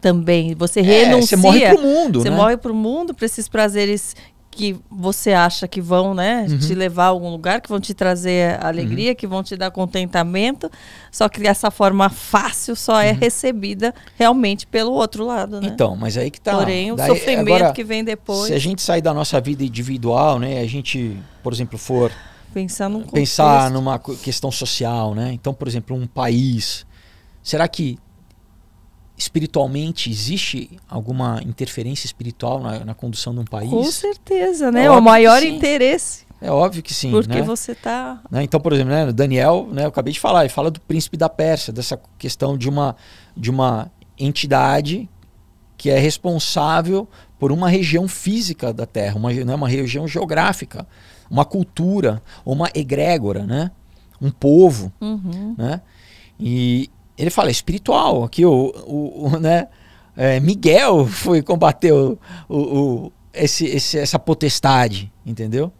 também. Você é, renuncia. Você morre para o mundo. Você né? morre para o mundo, para esses prazeres que você acha que vão né, uhum. te levar a algum lugar, que vão te trazer alegria, uhum. que vão te dar contentamento. Só que essa forma fácil só é uhum. é recebida realmente pelo outro lado. Né? Então, mas aí que tá. Porém, o Daí, sofrimento agora, que vem depois. Se a gente sair da nossa vida individual, né? A gente, por exemplo, for. Pensar, num pensar numa questão social, né? Então, por exemplo, um país. Será que espiritualmente existe alguma interferência espiritual na, na, condução de um país? Com certeza, né? É o maior interesse. É óbvio que sim. Porque né? você está. Né? Então, por exemplo, né? Daniel, né? eu acabei de falar, ele fala do príncipe da Pérsia, dessa questão de uma, de uma entidade que é responsável por uma região física da Terra, uma, né? uma região geográfica, uma cultura, uma egrégora, né? um povo. Uhum. Né? E, ele fala, é espiritual. Aqui o, o, o né, é, Miguel foi combater o, o esse, esse, essa potestade, entendeu?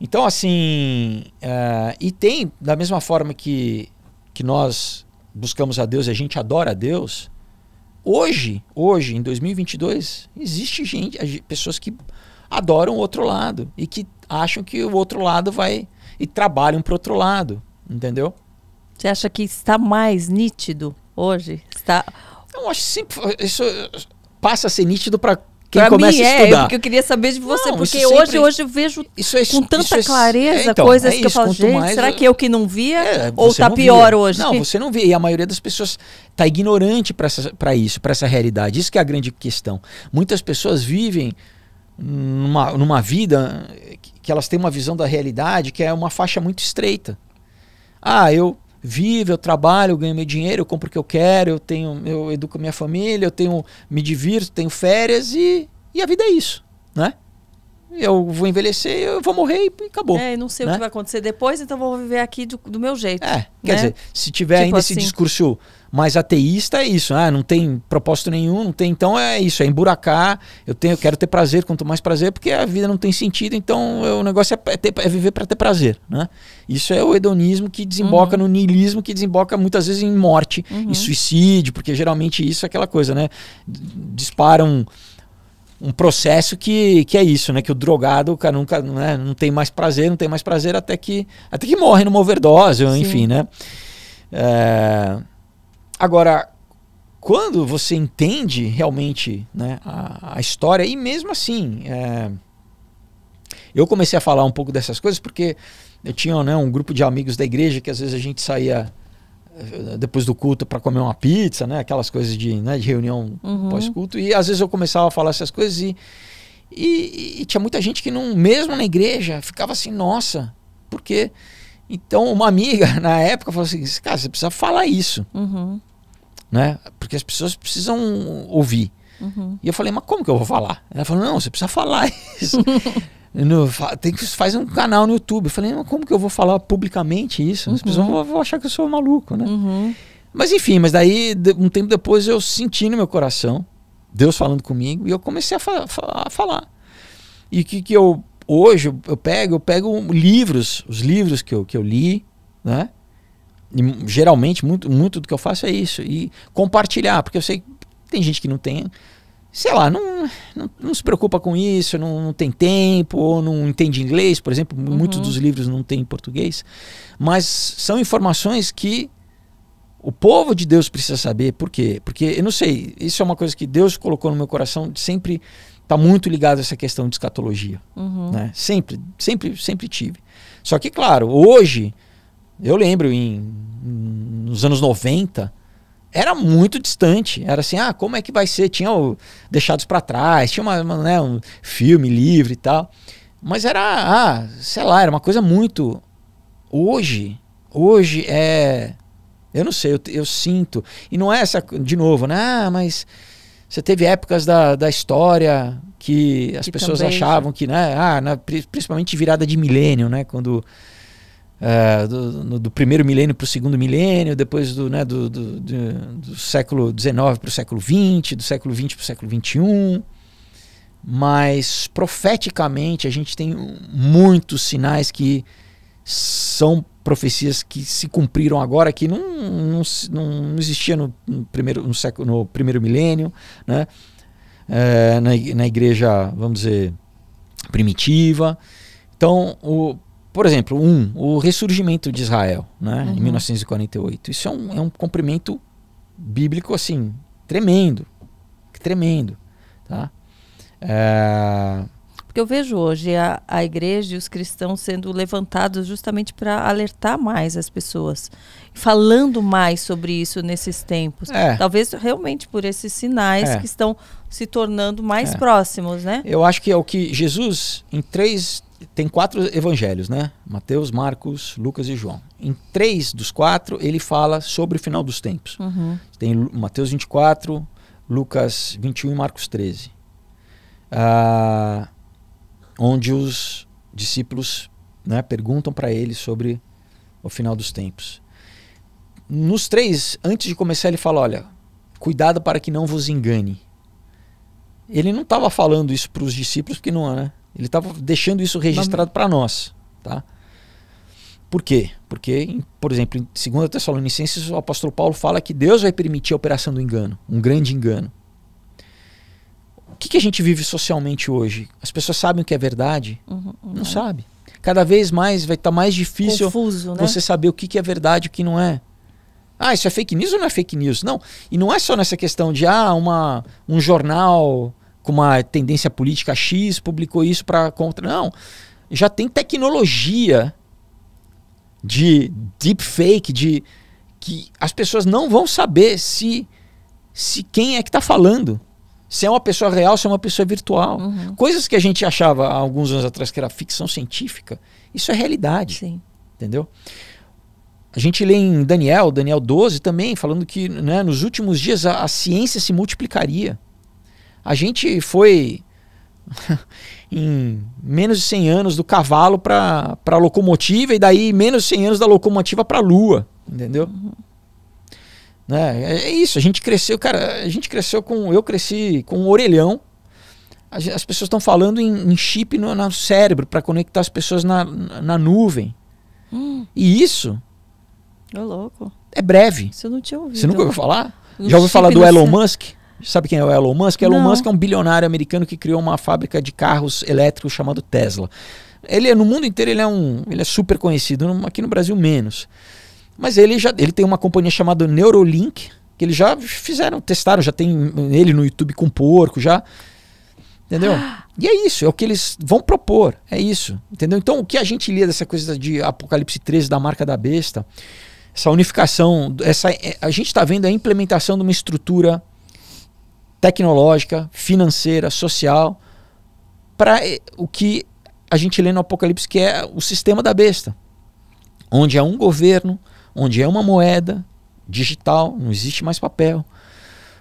Então, assim, uh, e tem, da mesma forma que, que nós buscamos a Deus e a gente adora a Deus, hoje, hoje, em 2022, existe gente, pessoas que adoram o outro lado e que acham que o outro lado vai e trabalham para outro lado, entendeu? Você acha que está mais nítido hoje? Está... Eu acho sempre, isso passa a ser nítido para quem pra começa mim, a é, estudar. É, porque eu queria saber de você, não, porque sempre, hoje, hoje eu vejo é, com tanta é clareza é, então, coisas é que isso, eu falo, gente, mais, será que eu que não via? ou está pior via. hoje? Não, você não vê. E a maioria das pessoas está ignorante para isso, para essa realidade. Isso que é a grande questão. Muitas pessoas vivem numa, numa vida que elas têm uma visão da realidade que é uma faixa muito estreita. Ah, eu vivo, eu trabalho, eu ganho meu dinheiro, eu compro o que eu quero, eu tenho, eu educo minha família, eu tenho, me divirto, tenho férias e, e a vida é isso, né? Eu vou envelhecer, eu vou morrer e acabou. É, não sei né? o que né? vai acontecer depois, então vou viver aqui do, do meu jeito. É, né? quer dizer, se tiver tipo ainda assim. esse discurso mas ateísta é isso, né? não tem propósito nenhum, não tem. Então é isso, é emburacar. Eu, tenho, eu quero ter prazer, quanto mais prazer, porque a vida não tem sentido, então eu, é, o negócio é, é, ter, é viver para ter prazer. Né? Isso é o hedonismo que desemboca uhum. no niilismo, que desemboca muitas vezes em morte, uhum. em suicídio, porque geralmente isso é aquela coisa, né? Disparam um processo que, que é isso, né? Que o drogado, o cara nunca, né? não tem mais prazer, não tem mais prazer até que até que morre numa overdose, Sim. enfim, né? É... Agora, quando você entende realmente né, a, a, história, e mesmo assim, é, eu comecei a falar um pouco dessas coisas porque eu tinha né, um grupo de amigos da igreja que às vezes a gente saía eh, depois do culto para comer uma pizza, né, aquelas coisas de, né, de reunião uhum. pós-culto, e às vezes eu começava a falar essas coisas e, e, e tinha muita gente que não, mesmo na igreja, ficava assim, nossa, por quê então, uma amiga, na época, falou assim: cara, você precisa falar isso. Uhum. Né? Porque as pessoas precisam ouvir. Uhum. E eu falei: mas como que eu vou falar? Ela falou: não, você precisa falar isso. no, tem que faz um canal no YouTube. Eu falei: mas como que eu vou falar publicamente isso? As uhum. pessoas vão, vão, achar que eu sou maluco, né? Uhum. Mas enfim, mas daí, um tempo depois, eu senti no meu coração Deus falando comigo e eu comecei a, fa a falar. E o que, que eu hoje eu pego, eu pego livros, os livros que eu, que eu li, né? E, geralmente, muito, muito do que eu faço é isso. E compartilhar, porque eu sei que tem gente que não tem, sei lá, não, não, não se preocupa com isso, não, não, tem tempo, ou não entende inglês, por exemplo. Uhum. Muitos dos livros não tem em português. Mas são informações que o povo de Deus precisa saber. Por quê? Porque, eu não sei, isso é uma coisa que Deus colocou no meu coração de sempre está muito ligado a essa questão de escatologia. Uhum. Né? Sempre, sempre, sempre tive. Só que, claro, hoje, eu lembro em, nos anos 90, era muito distante. Era assim, ah, como é que vai ser? Tinha o Deixados para Trás, tinha uma, uma, né, um filme livre e tal. Mas era, ah, sei lá, era uma coisa muito. Hoje, hoje é. Eu não sei, eu, eu sinto. E não é essa, de novo, né? Ah, mas você teve épocas da, da história que as que pessoas também, achavam que, né? Ah, na, principalmente virada de milênio, né? Quando. É, do, no, do, primeiro milênio para o segundo milênio, depois do, né, do, do, do século XIX para o século XX, do século XX para o século XXI. Mas profeticamente a gente tem muitos sinais que são profecias que se cumpriram agora que não, não, não existia no, no primeiro no século no primeiro milênio né é, na, na igreja vamos dizer primitiva então o por exemplo um o ressurgimento de Israel né uhum. em 1948 isso é um, é um cumprimento bíblico assim tremendo tremendo tá é, porque eu vejo hoje é a, a igreja e os cristãos sendo levantados justamente para alertar mais as pessoas, falando mais sobre isso nesses tempos. É. Talvez realmente por esses sinais é. que estão se tornando mais é. próximos, né? Eu acho que é o que Jesus, em três, tem quatro evangelhos, né? Mateus, Marcos, Lucas e João. Em três dos quatro, ele fala sobre o final dos tempos. Uhum. Tem Mateus 24, Lucas 21 e Marcos 13. Ah, onde os discípulos né, perguntam para ele sobre o final dos tempos. Nos três, antes de começar, ele fala: olha, cuidado para que não vos engane. Ele não estava falando isso para os discípulos, porque não, né? Ele estava deixando isso registrado para nós, tá? Por quê? Porque, por exemplo, em 2 Tessalonicenses, o apóstolo Paulo fala que Deus vai permitir a operação do engano, um grande engano. O que, que, a gente vive socialmente hoje? As pessoas sabem o que é verdade? Uhum, uhum. não é. sabe. Cada vez mais vai estar tá mais difícil Confuso, né? você né? saber o que, que é verdade e o que não é. Ah, isso é fake news ou não é fake news? Não. E não é só nessa questão de ah, uma, um jornal com uma tendência política X publicou isso para contra. Não. Já tem tecnologia de deepfake, de que as pessoas não vão saber se se quem é que está falando se é uma pessoa real, se é uma pessoa virtual. Uhum. Coisas que a gente achava há alguns anos atrás que era ficção científica, isso é realidade. Sim. Entendeu? A gente lê em Daniel, Daniel 12 também, falando que né, nos últimos dias a, a ciência se multiplicaria. A gente foi em menos de 100 anos do cavalo para a locomotiva e daí menos de 100 anos da locomotiva para a lua, entendeu? Uhum. Né? É isso, a gente cresceu, cara, a gente cresceu com. Eu cresci com um orelhão. As, pessoas estão falando em, em, chip no, no cérebro para conectar as pessoas na, na nuvem. Hum. E isso. É louco. É breve. Você não tinha ouvido. Você nunca ouviu falar? Um Já ouviu falar do Elon Musk? Sabe quem é o Elon Musk? Não. Elon Musk é um bilionário americano que criou uma fábrica de carros elétricos chamado Tesla. Ele é, no mundo inteiro ele é um, ele é super conhecido, aqui no Brasil menos. Mas ele já ele tem uma companhia chamada Neurolink, que eles já fizeram, testaram, já tem ele no YouTube com porco, já. Entendeu? E é isso, é o que eles vão propor, é isso. Entendeu? Então, o que a gente lia dessa coisa de Apocalipse 13, da marca da besta, essa unificação, essa, é, a gente está vendo a implementação de uma estrutura tecnológica, financeira, social, para é, o que a gente lê no Apocalipse, que é o sistema da besta, onde há um governo onde é uma moeda digital, não existe mais papel,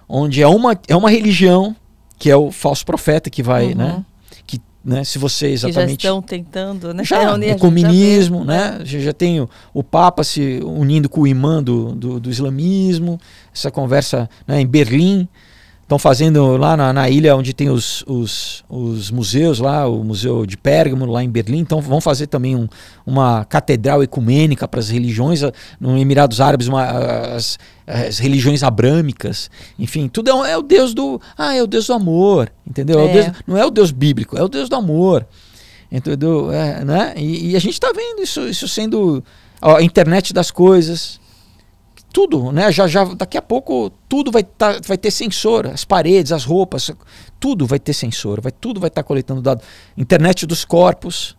onde é uma, é uma religião, que é o falso profeta que vai, né, uhum. né? Que, né, se você exatamente... É que já estão tentando, né? Já, o comunismo, já né? Já, já tem o, o, Papa se unindo com o imã do, do, do islamismo, essa conversa né, em Berlim, Estão fazendo lá na, na, ilha onde tem os, os, os, museus, lá o Museu de Pérgamo, lá em Berlim. Então vão fazer também um, uma catedral ecumênica para as religiões, no Emirados Árabes, uma, as, as, religiões abrâmicas. Enfim, tudo é, é, o Deus do. Ah, é o Deus do amor, entendeu? É. É Deus, não é o Deus bíblico, é o Deus do amor. Entendeu? É, né? E, e a gente está vendo isso, isso sendo. a internet das coisas tudo, né? Já, já, daqui a pouco tudo vai, tá, vai ter sensor, as paredes, as roupas, tudo vai ter sensor, vai, tudo vai estar tá coletando dado. Internet dos corpos,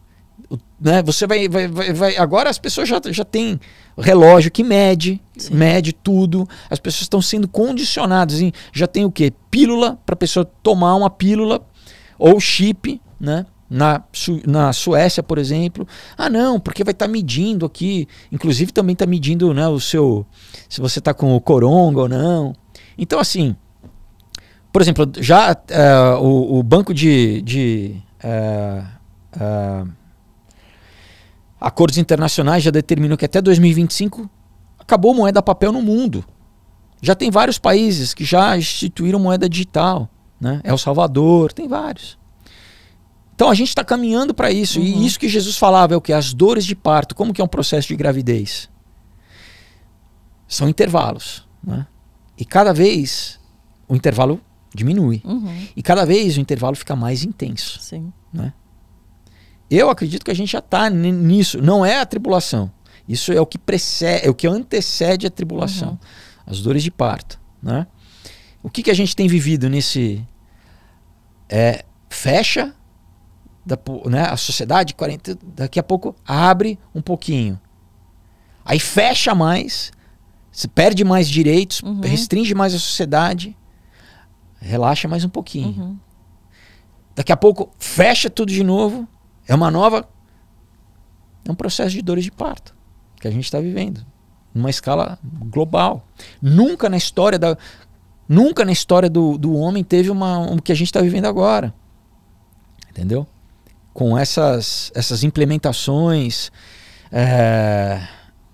né? Você vai, vai, vai, vai, agora as pessoas já, já têm relógio que mede, Sim. mede tudo. As pessoas estão sendo condicionadas, em, já tem o quê? Pílula para pessoa tomar uma pílula ou chip, né? Na, Su na Suécia, por exemplo, ah não, porque vai estar tá medindo aqui, inclusive também está medindo né, o seu, se você está com o coronga ou não. Então assim, por exemplo, já uh, o, o, banco de, de uh, uh, acordos internacionais já determinou que até 2025 acabou moeda papel no mundo. Já tem vários países que já instituíram moeda digital, né? El Salvador, tem vários. Então a gente está caminhando para isso. Uhum. E isso que Jesus falava é o que? As dores de parto. Como que é um processo de gravidez? São intervalos. Né? E cada vez o intervalo diminui. Uhum. E cada vez o intervalo fica mais intenso. Sim. Né? Eu acredito que a gente já está nisso. Não é a tribulação. Isso é o que precede, é o que antecede a tribulação. Uhum. As dores de parto. Né? O que, que a gente tem vivido nesse. É, fecha da, né, a sociedade 40, daqui a pouco abre um pouquinho. Aí fecha mais, se perde mais direitos, uhum. restringe mais a sociedade, relaxa mais um pouquinho. Uhum. Daqui a pouco fecha tudo de novo, é uma nova. É um processo de dores de parto que a gente está vivendo, numa escala global. Nunca na história da, Nunca na história do, do homem teve uma, o um que a gente está vivendo agora. Entendeu? com essas, essas implementações é,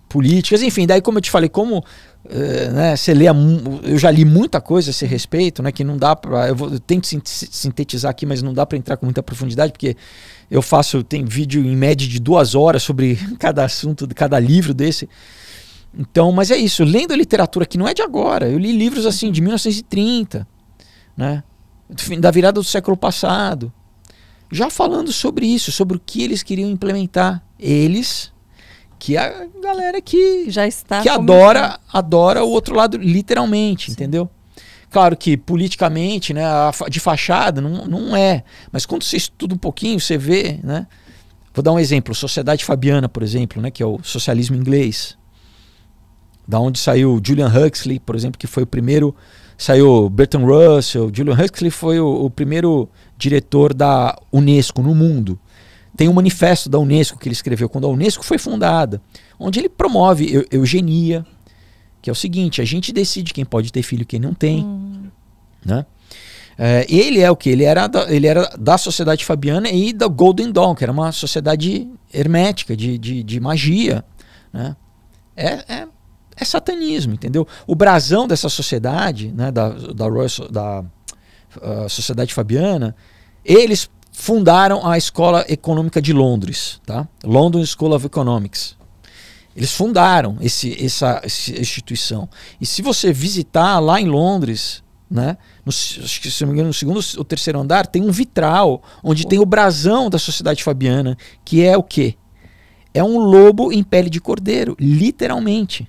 políticas, enfim, daí como eu te falei, como é, né, você lê, a, eu já li muita coisa a esse respeito, né, que não dá para, eu, eu, tento sintetizar aqui, mas não dá para entrar com muita profundidade, porque eu faço, tem vídeo em média de duas horas sobre cada assunto, cada livro desse, então, mas é isso, lendo literatura que não é de agora, eu li livros assim de 1930, né, da virada do século passado, já falando sobre isso, sobre o que eles queriam implementar. Eles, que é a galera que já está que adora, adora o outro lado, literalmente, Sim. entendeu? Claro que politicamente, né, de fachada, não, não é. Mas quando você estuda um pouquinho, você vê, né? Vou dar um exemplo, Sociedade Fabiana, por exemplo, né, que é o socialismo inglês, da onde saiu Julian Huxley, por exemplo, que foi o primeiro saiu Bertrand Russell, Julian Huxley foi o, o, primeiro diretor da Unesco no mundo. Tem um manifesto da Unesco que ele escreveu quando a Unesco foi fundada, onde ele promove eugenia, que é o seguinte: a gente decide quem pode ter filho e quem não tem, hum. né? É, ele é o que? Ele era, da, ele era da sociedade fabiana e da Golden Dawn, que era uma sociedade hermética, de, de, de magia. Né? É, é é satanismo, entendeu? O brasão dessa sociedade, né, da, da, Royal, da uh, Sociedade Fabiana, eles fundaram a Escola Econômica de Londres, tá? London School of Economics. Eles fundaram esse, essa, essa instituição. E se você visitar lá em Londres, né? No, acho que, se não me engano, no segundo ou terceiro andar tem um vitral onde tem o brasão da sociedade fabiana, que é o quê? É um lobo em pele de cordeiro, literalmente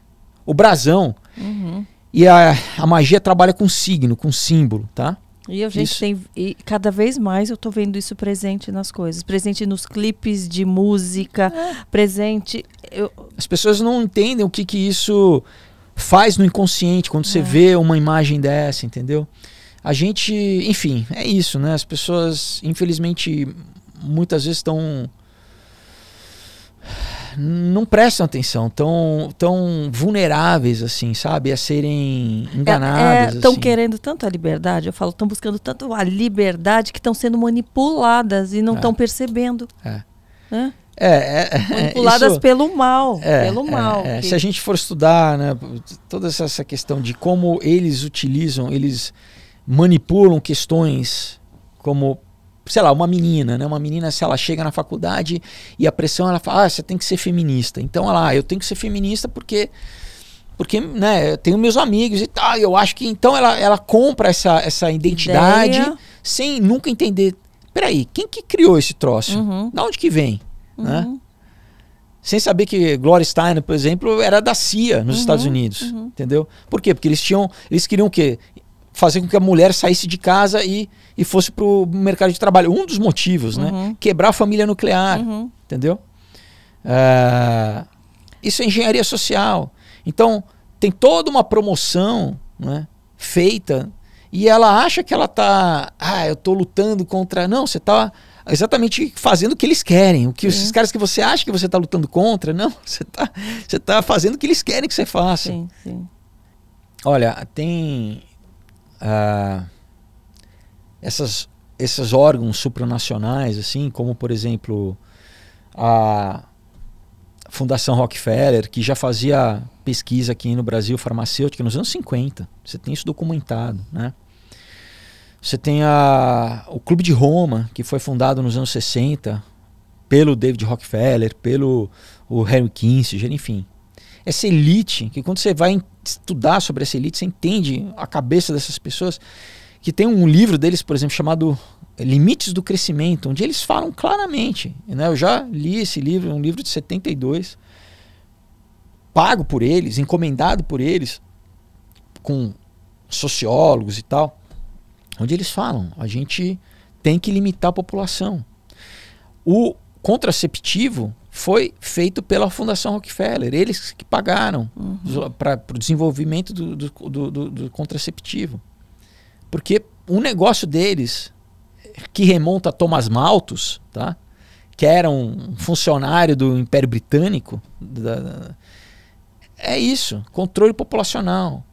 o brasão. Uhum. E a, a magia trabalha com signo, com símbolo, tá? E a gente isso. tem. E cada vez mais eu estou vendo isso presente nas coisas. Presente nos clipes de música, é. presente. Eu... As pessoas não entendem o que, que isso faz no inconsciente quando é. você vê uma imagem dessa, entendeu? A gente, enfim, é isso, né? As pessoas, infelizmente, muitas vezes estão não prestam atenção, tão, tão vulneráveis, assim, sabe? A serem enganadas. Estão é, é, assim. querendo tanto a liberdade, eu falo, estão buscando tanto a liberdade que estão sendo manipuladas e não estão é. percebendo. É. Né? É, é, é. manipuladas isso, pelo mal, pelo mal. Que... Se a gente for estudar, né, toda essa questão de como eles utilizam, eles manipulam questões como sei lá, uma menina, né? Uma menina, se ela chega na faculdade e a pressão, ela fala, ah, você tem que ser feminista. Então, ela, ah, eu tenho que ser feminista porque porque né, eu tenho meus amigos e tal, eu acho que então ela, ela compra essa, essa identidade Ideia. sem nunca entender. Peraí, quem que criou esse troço? Uhum. Da onde que vem? Né? Uhum. Né? Sem saber que Gloria Steinem, por exemplo, era da CIA nos uhum. Estados Unidos, uhum. entendeu? Por quê? Porque eles tinham, eles queriam o quê? fazer com que a mulher saísse de casa e, e fosse para o mercado de trabalho. Um dos motivos, né? uhum. né? Quebrar a família nuclear, uhum. entendeu? Ah, isso é engenharia social. Então, tem toda uma promoção né, feita e ela acha que ela tá... Ah, eu estou lutando contra... Não, você está exatamente fazendo o que eles querem. O que Sim. esses caras que você acha que você está lutando contra, não, você está você tá fazendo o que eles querem que você faça. Sim, sim. Olha, tem ah, essas, esses órgãos supranacionais, assim, como por exemplo a Fundação Rockefeller, que já fazia pesquisa aqui no Brasil farmacêutica nos anos 50. Você tem isso documentado, né? Você tem a, o Clube de Roma, que foi fundado nos anos 60 pelo David Rockefeller, pelo o Henry Kissinger, enfim essa elite, que quando você vai estudar sobre essa elite, você entende a cabeça dessas pessoas, que tem um livro deles, por exemplo, chamado Limites do Crescimento, onde eles falam claramente. Né? Eu já li esse livro, é um livro de 72, pago por eles, encomendado por eles, com sociólogos e tal, onde eles falam: a gente tem que limitar a população. O contraceptivo foi feito pela Fundação Rockefeller. Eles que pagaram uhum. para o desenvolvimento do, do, do, do, contraceptivo. Porque o negócio deles, que remonta a Thomas Malthus, tá? que era um funcionário do Império Britânico, da, da, é isso, controle populacional.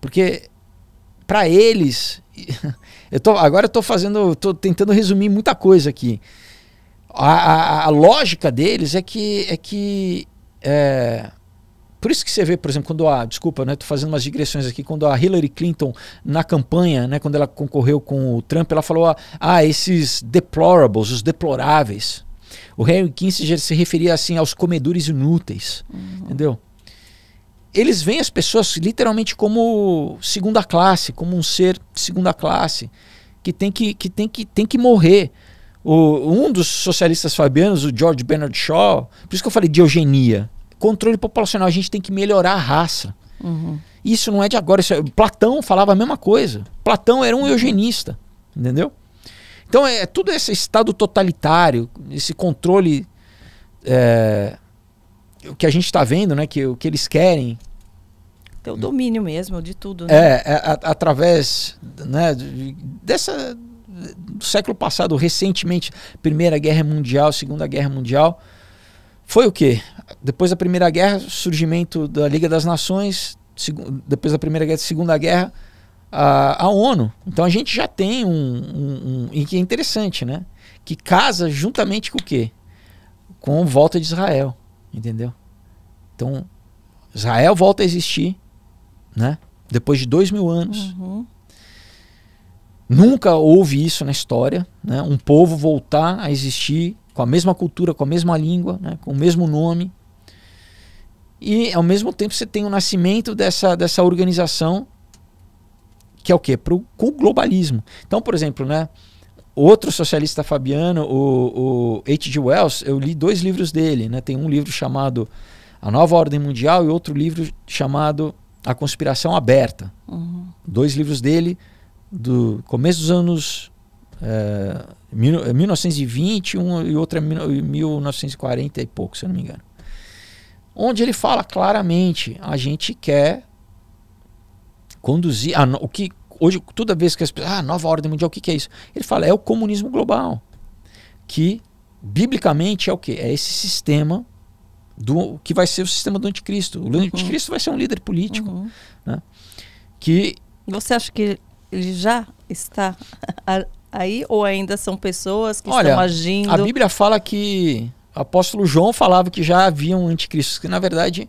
Porque para eles, eu tô, agora eu estou fazendo, estou tentando resumir muita coisa aqui a, a, a, lógica deles é que. É que é, por isso que você vê, por exemplo, quando a. Desculpa, né? Tô fazendo umas digressões aqui. Quando a Hillary Clinton, na campanha, né? Quando ela concorreu com o Trump, ela falou: ah, ah esses deplorables, os deploráveis. O Henry Kissinger se referia assim aos comedores inúteis. Uhum. Entendeu? Eles veem as pessoas literalmente como segunda classe, como um ser de segunda classe, que tem que, que, tem que, tem que morrer. O, um dos socialistas fabianos, o George Bernard Shaw, por isso que eu falei de eugenia. Controle populacional, a gente tem que melhorar a raça. Uhum. Isso não é de agora. É, Platão falava a mesma coisa. Platão era um eugenista, entendeu? Então é, é tudo esse estado totalitário, esse controle é, o que a gente está vendo, né? Que o que eles querem. Ter o domínio mesmo de tudo. Né? É, é a, através né, dessa do século passado, recentemente, Primeira Guerra Mundial, Segunda Guerra Mundial, foi o quê? Depois da Primeira Guerra, surgimento da Liga das Nações, depois da Primeira Guerra, Segunda Guerra, a, a ONU. Então a gente já tem um, um, um, E que é interessante, né? Que casa juntamente com o quê? Com volta de Israel, entendeu? Então, Israel volta a existir, né? Depois de dois mil anos. Uhum. Nunca houve isso na história, né? um povo voltar a existir com a mesma cultura, com a mesma língua, né? com o mesmo nome. E ao mesmo tempo você tem o nascimento dessa, dessa organização, que é o quê? Pro, com o globalismo. Então, por exemplo, né? outro socialista fabiano, o, o H.G. Wells, eu li dois livros dele. Né? Tem um livro chamado A Nova Ordem Mundial e outro livro chamado A Conspiração Aberta. Uhum. Dois livros dele do começo dos anos é, eh, 1921 eh, e outra 1940 e pouco, se eu não me engano. Onde ele fala claramente, a gente quer conduzir, a, o que hoje toda vez que as pessoas, ah, nova ordem mundial, o que, que é isso? Ele fala, é o comunismo global, que biblicamente é o que? É esse sistema do que vai ser o sistema do anticristo. O uhum. anticristo vai ser um líder político, uhum. né? Que você acha que ele já está aí ou ainda são pessoas que Olha, estão agindo? A Bíblia fala que o apóstolo João falava que já havia um anticristo, que na verdade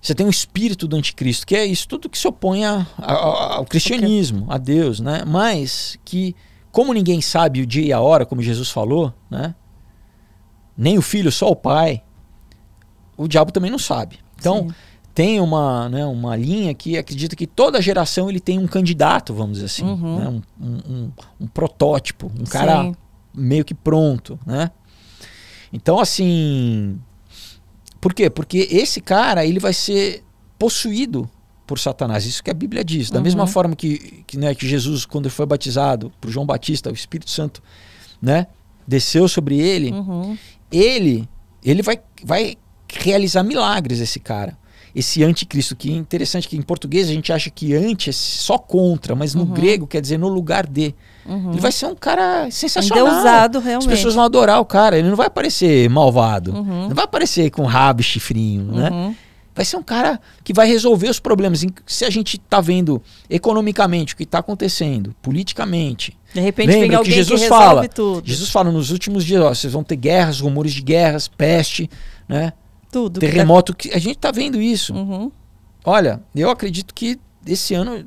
você tem um espírito do anticristo, que é isso tudo que se opõe a, a, ao cristianismo, a Deus, né? Mas que, como ninguém sabe o dia e a hora, como Jesus falou, né? Nem o filho, só o pai, o diabo também não sabe. Então, Sim tem uma, né, uma linha que acredita que toda geração ele tem um candidato, vamos dizer assim, uhum. né, um, um, um, um, protótipo, um Sim. cara meio que pronto, né? Então, assim, por quê? Porque esse cara ele vai ser possuído por Satanás. Isso que a Bíblia diz. Da uhum. mesma forma que, que, né, que Jesus, quando foi batizado por João Batista, o Espírito Santo, né, desceu sobre ele. Uhum. Ele, ele vai, vai realizar milagres esse cara esse anticristo, que é interessante que em português a gente acha que anti é só contra, mas no uhum. grego quer dizer no lugar de. Uhum. Ele vai ser um cara sensacional. Deusado, realmente. As pessoas vão adorar o cara. Ele não vai aparecer malvado. Uhum. Não vai aparecer com rabo e chifrinho, né? Uhum. Vai ser um cara que vai resolver os problemas. Se a gente está vendo economicamente o que está acontecendo, politicamente. De repente Lembra vem alguém que, Jesus que fala, tudo. Jesus fala nos últimos dias, ó, vocês vão ter guerras, rumores de guerras, peste, né? Tudo. Terremoto. Que a gente está vendo isso. Uhum. Olha, eu acredito que esse ano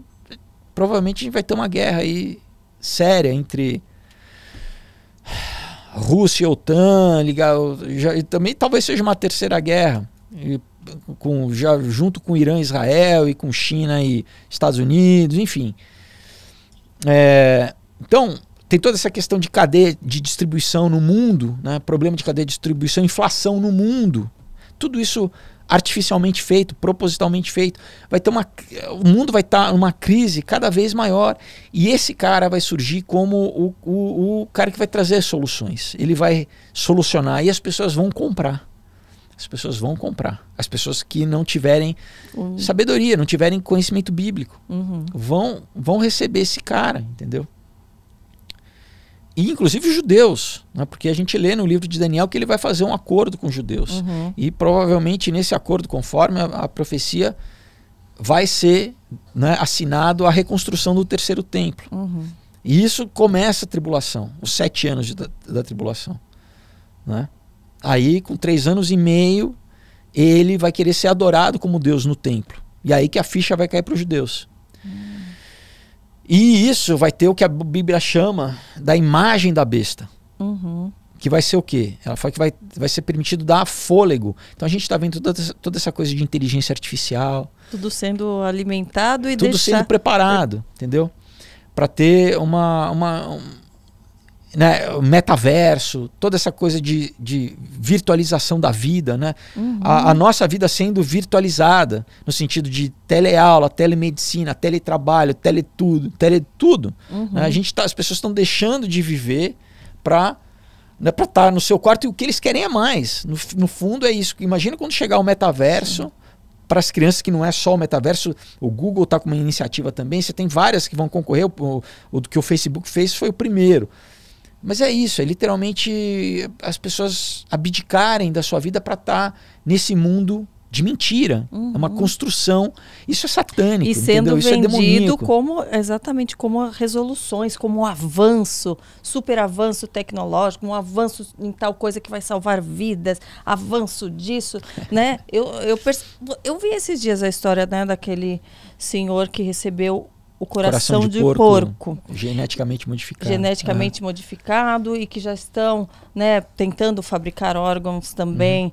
provavelmente a gente vai ter uma guerra aí séria entre Rússia e OTAN. Ligar, já, também talvez seja uma terceira guerra. E, com, já, junto com Irã e Israel e com China e Estados Unidos, enfim. É, então, tem toda essa questão de cadeia de distribuição no mundo, né? problema de cadeia de distribuição, inflação no mundo, tudo isso artificialmente feito, propositalmente feito. Vai ter uma, o mundo vai estar tá numa crise cada vez maior e esse cara vai surgir como o, o, o cara que vai trazer soluções. Ele vai solucionar e as pessoas vão comprar. As pessoas vão comprar. As pessoas que não tiverem uhum. sabedoria, não tiverem conhecimento bíblico, uhum. vão vão receber esse cara, entendeu? e inclusive os judeus, né? porque a gente lê no livro de Daniel que ele vai fazer um acordo com os judeus. Uhum. E provavelmente nesse acordo, conforme a, a profecia, vai ser né, assinado a reconstrução do terceiro templo. Uhum. E isso começa a tribulação, os sete anos de, da, da, tribulação. Né? Aí, com três anos e meio, ele vai querer ser adorado como Deus no templo. E aí que a ficha vai cair para os judeus. Uhum. E isso vai ter o que a Bíblia chama da imagem da besta. Uhum. Que vai ser o quê? Ela fala que vai, vai ser permitido dar fôlego. Então a gente está vendo toda essa, toda essa coisa de inteligência artificial. Tudo sendo alimentado e Tudo deixar... sendo preparado, entendeu? Para ter uma, uma, né, metaverso, toda essa coisa de, de virtualização da vida, né? Uhum. A, a, nossa vida sendo virtualizada, no sentido de teleaula, telemedicina, teletrabalho, teletudo, teletudo. Uhum. Né? A uhum. gente tá, as pessoas estão deixando de viver para né, estar tá no seu quarto e o que eles querem é mais. No, no fundo é isso. Imagina quando chegar o metaverso. Sim para as crianças que não é só o metaverso, o Google está com uma iniciativa também, você tem várias que vão concorrer, o, o, o que o Facebook fez foi o primeiro. Mas é isso, é literalmente as pessoas abdicarem da sua vida para estar tá nesse mundo de mentira. Uhum. É uma uhum. construção. Isso é satânico. E sendo entendeu? É vendido é como exatamente como resoluções, como um avanço, super avanço tecnológico, um avanço em tal coisa que vai salvar vidas, avanço disso, né? Eu, eu, eu vi esses dias a história né, daquele senhor que recebeu o coração, coração de, de porco, porco, Geneticamente modificado. Geneticamente né? modificado e que já estão né, tentando fabricar órgãos também. Uhum.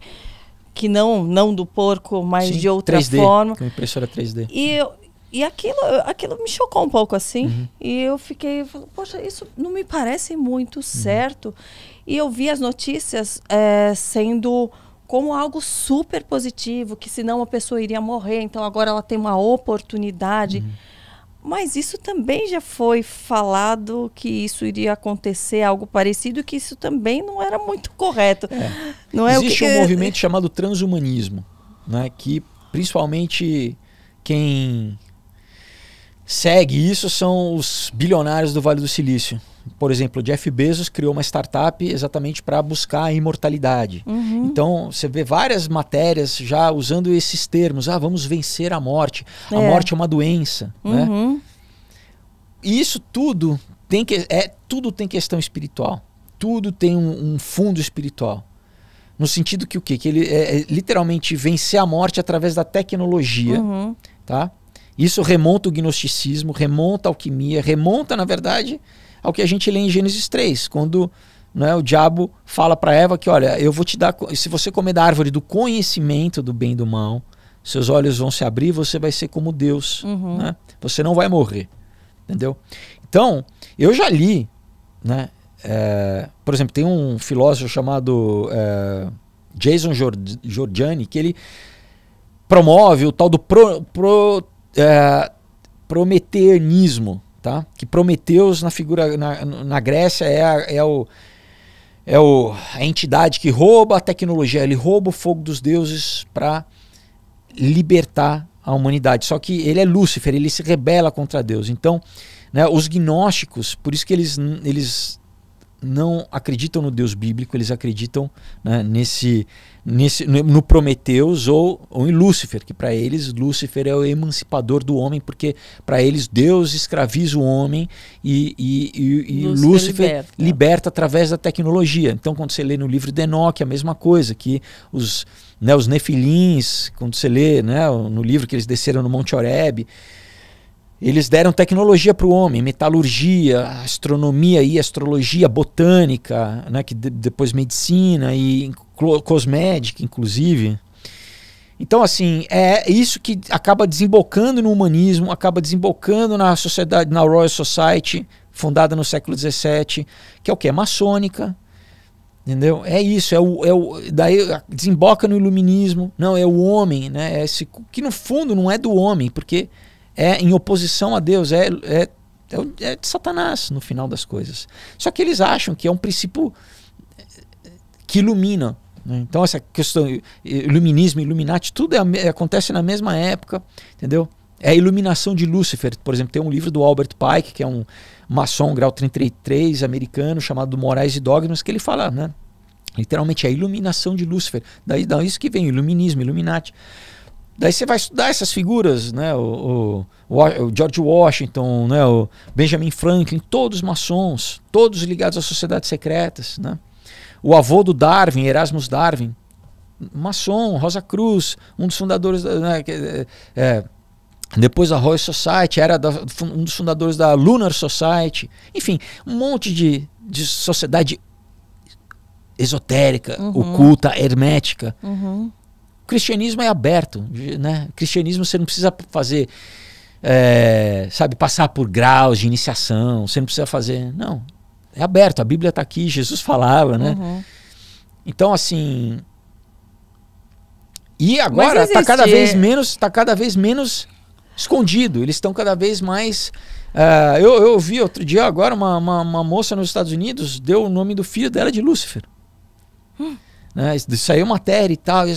Que não, não do porco, mas Sim, de outra 3D, forma. Com impressora 3D. E, eu, e aquilo, aquilo me chocou um pouco assim. Uhum. E eu fiquei, poxa, isso não me parece muito uhum. certo. E eu vi as notícias é, sendo como algo super positivo, que senão a pessoa iria morrer, então agora ela tem uma oportunidade. Uhum. Mas isso também já foi falado que isso iria acontecer, algo parecido, que isso também não era muito correto. É. Não é Existe que... um é- movimento chamado transhumanismo, né, que principalmente quem segue isso são os bilionários do Vale do Silício por exemplo, Jeff Bezos criou uma startup exatamente para buscar a imortalidade. Uhum. Então, você vê várias matérias já usando esses termos. Ah, vamos vencer a morte. É. A morte é uma doença, né? uhum. né? E isso tudo tem que é tudo tem questão espiritual. Tudo tem um, um fundo espiritual. No sentido que o quê? Que ele é, é literalmente vencer a morte através da tecnologia, uhum. tá? Isso remonta o gnosticismo, remonta a alquimia, remonta, na verdade, ao que a gente lê em Gênesis 3, quando né, o diabo fala para Eva que, olha, eu vou te dar, se você comer da árvore do conhecimento do bem e do mal, seus olhos vão se abrir, você vai ser como Deus, uhum. né? Você não vai morrer, entendeu? Então, eu já li, né? É, por exemplo, tem um filósofo chamado é, Jason Giordani que ele promove o tal do pro, pro, é, prometernismo, tá? Que Prometeus na figura na, na Grécia é, a, é o é o, a entidade que rouba a tecnologia, ele rouba o fogo dos deuses para libertar a humanidade. Só que ele é Lúcifer, ele se rebela contra Deus. Então, né, os gnósticos, por isso que eles, eles não acreditam no Deus bíblico, eles acreditam né, nesse, nesse, no Prometeus ou, ou em Lúcifer, que para eles Lúcifer é o emancipador do homem, porque para eles Deus escraviza o homem e, e, e, e Lúcifer, Lúcifer liberta. liberta. através da tecnologia. Então, quando você lê no livro de Enoque, a mesma coisa, que os, né, os nefilins, quando você lê né, no livro que eles desceram no Monte Oreb, eles deram tecnologia para o homem, metalurgia, astronomia e astrologia, botânica, né, que de, depois medicina e cosmética, inclusive. Então, assim, é isso que acaba desembocando no humanismo, acaba desembocando na sociedade, na Royal Society, fundada no século XVII, que é o que? É maçônica, Entendeu? É isso, é o, é o daí desemboca no iluminismo. Não, é o homem, né? É esse que no fundo não é do homem, porque é em oposição a Deus, é, é, é, é, de Satanás no final das coisas. Só que eles acham que é um princípio eh, que ilumina. Né? Então, essa questão, iluminismo, iluminati, tudo é, acontece na mesma época, entendeu? É a iluminação de Lúcifer. Por exemplo, tem um livro do Albert Pike, que é um maçom grau 33 americano, chamado Morais e Dogmas, que ele fala, né? Literalmente, é a iluminação de Lúcifer. Daí, daí isso que vem, iluminismo, iluminati. Daí você vai estudar essas figuras, né? O, o, o, George Washington, né? o Benjamin Franklin, todos maçons, todos ligados às sociedades secretas. Né? O avô do Darwin, Erasmus Darwin, maçom, Rosa Cruz, um dos fundadores. Né? É, depois da Royal Society, era da, um dos fundadores da Lunar Society. Enfim, um monte de, de sociedade esotérica, uhum. oculta, hermética. Uhum cristianismo é aberto, né? cristianismo você não precisa fazer, é, sabe, passar por graus de iniciação, você não precisa fazer, não. É aberto, a Bíblia está aqui, Jesus falava, né? Uhum. Então, assim, e agora está cada vez menos, está cada vez menos escondido. Eles estão cada vez mais. Uh, eu, ouvi outro dia agora uma, uma, uma, moça nos Estados Unidos deu o nome do filho dela de Lúcifer. Hum. Né? Saiu é matéria e tal. E,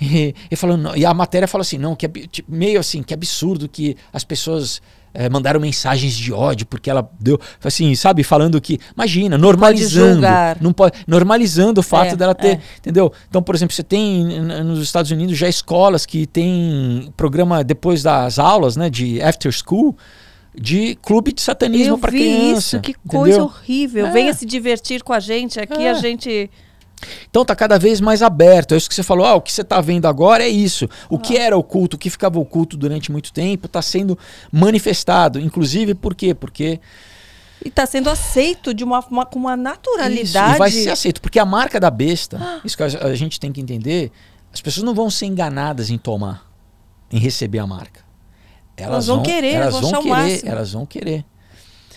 e, e, falando, e a matéria fala assim, não, que tipo, meio assim, que absurdo que as pessoas é, mandaram mensagens de ódio porque ela deu, assim, sabe, falando que, imagina, normalizando, pode não pode, normalizando o fato é, dela ter, é. entendeu? Então, por exemplo, você tem nos Estados Unidos já escolas que tem programa depois das aulas, né, de after school, de clube de satanismo para criança. Isso, que coisa horrível. Venha é. se divertir com a gente aqui, a é. gente então está cada vez mais aberto. É isso que você falou, ah, o que você está vendo agora é isso. O ah. que era oculto, o que ficava oculto durante muito tempo, está sendo manifestado. Inclusive, por quê? Porque. E está sendo aceito de uma, uma, com uma naturalidade. Isso, e vai ser aceito, porque a marca da besta, ah. isso que a, a gente tem que entender, as pessoas não vão ser enganadas em tomar, em receber a marca. Elas, elas vão, vão, querer, elas vão, vão querer, elas vão querer.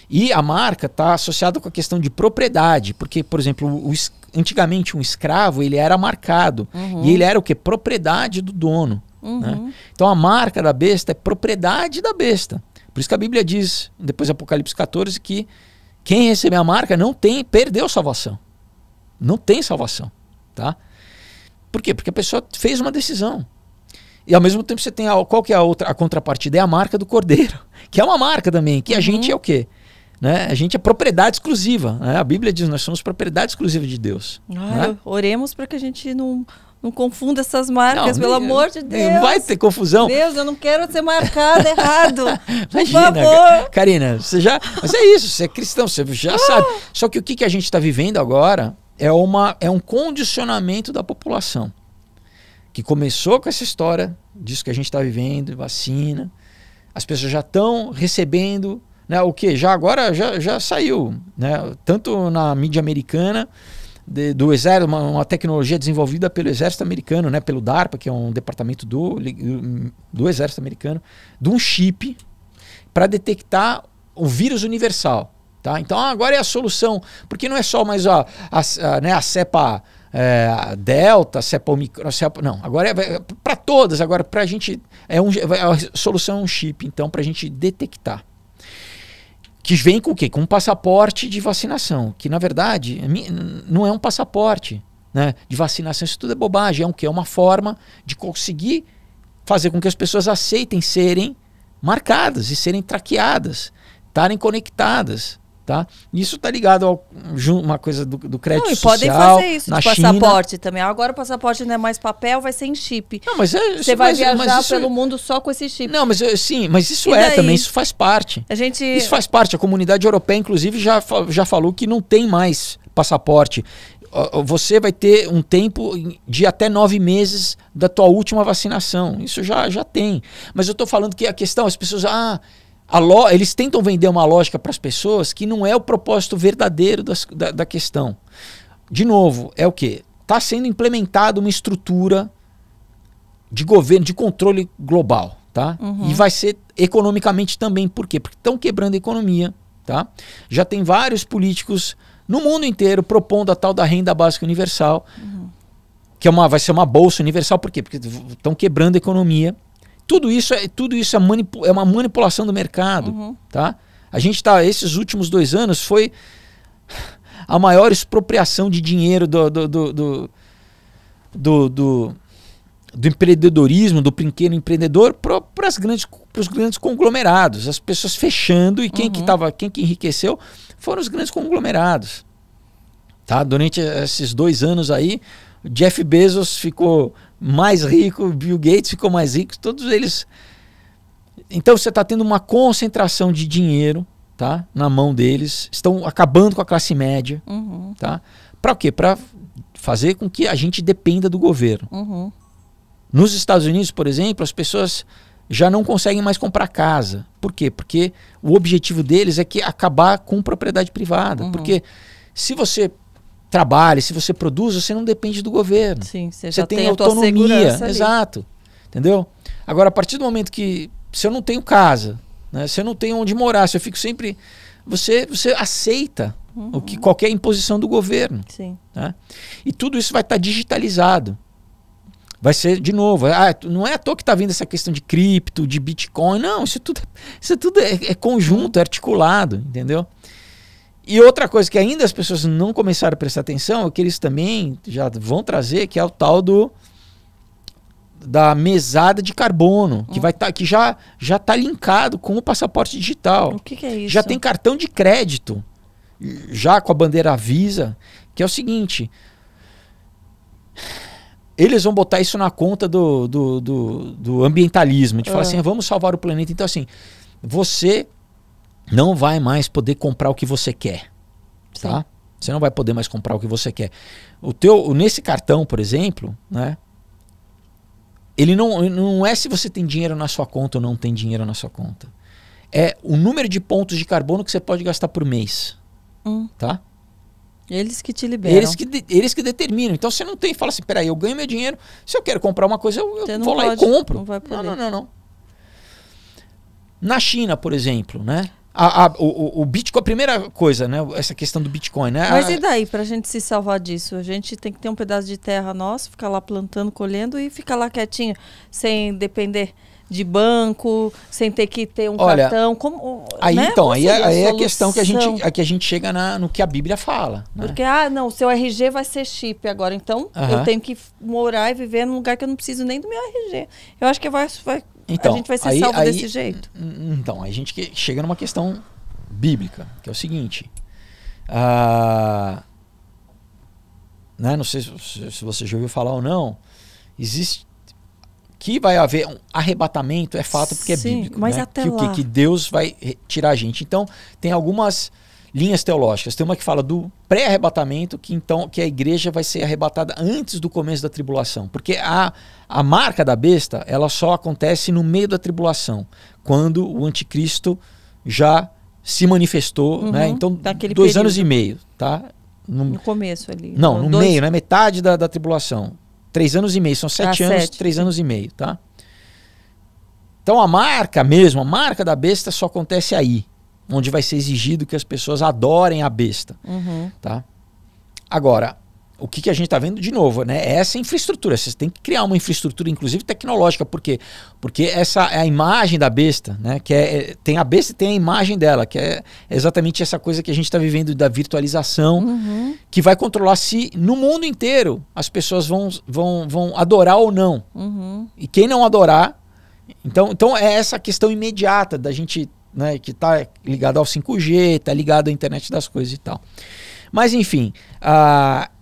E a marca está associada com a questão de propriedade, porque, por exemplo, o, antigamente um escravo ele era marcado uhum. e ele era o que propriedade do dono. Né? Uhum. Né? Então a marca da besta é propriedade da besta. Por isso que a Bíblia diz, depois de Apocalipse 14, que quem receber a marca não tem, perdeu salvação. Não tem salvação, tá? Por quê? Porque a pessoa fez uma decisão. E ao mesmo tempo você tem a, qual que é a outra a contrapartida é a marca do cordeiro, que é uma marca também, que uhum. a gente é o quê? Né? A gente é propriedade exclusiva. Né? A Bíblia diz nós somos propriedade exclusiva de Deus. Ah, né? Oremos para que a gente não não confunda essas marcas, não, pelo amor de Deus. Não vai ter confusão. Deus, eu não quero ser marcado errado. Imagina, por favor. Karina, você já. Mas é isso, você é cristão, você já ah. sabe. Só que o que, que a gente está vivendo agora é, uma, é um condicionamento da população. Que começou com essa história disso que a gente está vivendo, vacina. As pessoas já estão recebendo né, o que já agora já, já saiu, né, tanto na mídia americana de, do exército, uma, uma, tecnologia desenvolvida pelo exército americano, né, pelo DARPA, que é um departamento do, do exército americano, de um chip para detectar o vírus universal. Tá? Então ah, agora é a solução, porque não é só mais a, a, a né, a cepa é, a delta, cepa omicron, cepa, não, agora é, para todas, agora para a gente, é, um, é a solução é um chip, então para a gente detectar que vem com o quê? Com um passaporte de vacinação, que na verdade é não é um passaporte né, de vacinação, isso tudo é bobagem, é um quê? é uma forma de conseguir fazer com que as pessoas aceitem serem marcadas e serem traqueadas, estarem conectadas, Tá? Isso está ligado a uma coisa do, do crédito não, e social. podem fazer isso de China. passaporte também. Agora o passaporte não é mais papel, vai ser em chip. Não, mas é, Você vai é, viajar isso, pelo é- mundo só com esse chip. Não, mas é, sim, mas isso é também, isso faz parte. A gente... Isso faz parte. A comunidade europeia, inclusive, já, já falou que não tem mais passaporte você vai ter um tempo de até nove meses da tua última vacinação. Isso já, já tem. Mas eu estou falando que a questão, as pessoas, ah, Lo... Eles tentam vender uma lógica para as pessoas que não é o propósito verdadeiro das, da, da questão. De novo, é o que? Está sendo implementada uma estrutura de governo, de controle global, tá? Uhum. E vai ser economicamente também. Por quê? Porque estão quebrando a economia, tá? Já tem vários políticos no mundo inteiro propondo a tal da renda básica universal, uhum. que é uma, vai ser uma bolsa universal. Por quê? Porque estão quebrando a economia. Tudo isso é, tudo isso é, manipu é uma manipulação do mercado, uhum. tá? A gente está, esses últimos dois anos foi a maior expropriação de dinheiro do, do, do, do, do, do, do empreendedorismo, do pequeno empreendedor para as grandes para os grandes conglomerados, as pessoas fechando e quem uhum. que tava, quem que enriqueceu foram os grandes conglomerados. Tá? Durante esses dois anos aí, Jeff Bezos ficou mais rico, Bill Gates ficou mais rico, todos eles. Então você está tendo uma concentração de dinheiro, tá, na mão deles, estão acabando com a classe média, uhum. tá? Para quê? Para fazer com que a gente dependa do governo. Uhum. Nos Estados Unidos, por exemplo, as pessoas já não conseguem mais comprar casa. Por quê? Porque o objetivo deles é que acabar com propriedade privada. Uhum. Porque se você trabalhe, se você produz, você não depende do governo. Sim, você, você tem, tem autonomia. Exato. Entendeu? Agora, a partir do momento que se eu não tenho casa, né, se eu não tenho onde morar, se eu fico sempre. Você, você aceita uhum. o que uhum. qualquer imposição do governo. Sim. Né? E tudo isso vai estar tá digitalizado. Vai ser, de novo, é, ah, não é à toa que está vindo essa questão de cripto, de Bitcoin, não, isso tudo, é, isso tudo é, é conjunto, é articulado, entendeu? E outra coisa que ainda as pessoas não começaram a prestar atenção é que eles também já vão trazer, que é o tal do da mesada de carbono, hum. que vai tá, que já já tá linkado com o passaporte digital. O que, que é isso? Já tem cartão de crédito, já com a bandeira Visa, que é o seguinte, eles vão botar isso na conta do, do, do, do ambientalismo, de uhum. falar ah. assim, vamos salvar o planeta. Então, assim, você não vai mais poder comprar o que você quer, tá? Sim. Você não vai poder mais comprar o que você quer. O teu, nesse cartão, por exemplo, né? Ele não, não é se você tem dinheiro na sua conta ou não tem dinheiro na sua conta. É o número de pontos de carbono que você pode gastar por mês, hum. tá? Eles que te liberam. Eles que, de, eles que determinam. Então você não tem, fala assim, peraí, eu ganho meu dinheiro, se eu quero comprar uma coisa, eu, eu vou pode, lá e compro. Não, não, não, não. Na China, por exemplo, né? a, a, o, o Bitcoin, a primeira coisa, né? Essa questão do Bitcoin, né? Mas a, e daí, para a gente se salvar disso? A gente tem que ter um pedaço de terra nosso ficar lá plantando, colhendo e ficar lá quietinho, sem depender de banco, sem ter que ter um Olha, cartão. Como, aí né? então, aí, aí é a é questão que a gente, a que a gente chega na, no que a Bíblia fala. Né? Porque, ah, não, seu RG vai ser chip agora, então uh -huh. eu tenho que morar e viver num lugar que eu não preciso nem do meu RG. Eu acho que vai, vai então, a gente vai ser aí, salvo aí, desse jeito. Então, a gente chega numa questão bíblica, que é o seguinte. Uh, né, não sei se, se você já ouviu falar ou não, existe que vai haver um arrebatamento é fato porque é Sim, é bíblico, mas né? até que, lá. o que Deus vai tirar a gente. Então, tem algumas linhas teológicas. Tem uma que fala do pré-arrebatamento, que então que a igreja vai ser arrebatada antes do começo da tribulação. Porque a, a marca da besta, ela só acontece no meio da tribulação, quando o anticristo já se manifestou, né? uhum, né? Então, dois período. anos e meio, tá? No, no começo ali. Não, então, no, dois... meio, na né? metade da, da tribulação. Três anos e meio, são tá sete ah, anos, sete. três anos e meio, tá? Então a marca mesmo, a marca da besta só acontece aí onde vai ser exigido que as pessoas adorem a besta. Uhum. Tá? Agora, o que, que a gente está vendo de novo, né? É essa infraestrutura. Vocês têm que criar uma infraestrutura, inclusive tecnológica. Por quê? Porque essa é a imagem da besta, né? Que é, é tem a besta e tem a imagem dela, que é exatamente essa coisa que a gente está vivendo da virtualização, uhum. que vai controlar se no mundo inteiro as pessoas vão, vão, vão adorar ou não. Uhum. E quem não adorar. Então, então é essa questão imediata da gente né, que está ligado ao 5G, está ligado à internet das coisas e tal. Mas enfim,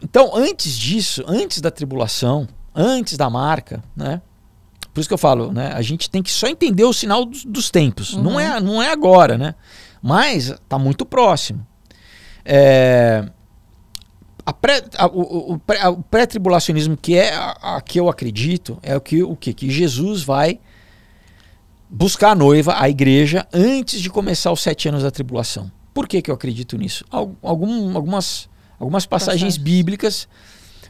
então antes disso, antes da tribulação, antes da marca, né? Por isso que eu falo, né? A gente tem que só entender o sinal dos, dos tempos. Uhum. Não, é, não é agora, né? Mas está muito próximo. É, a pré, a, o, o pré-tribulacionismo, que é a, a, que eu acredito, é o que, o Que Jesus vai buscar a noiva, a igreja, antes de começar os sete anos da tribulação. Por que, que eu acredito nisso? Algum, algumas, algumas passagens Passagem. bíblicas.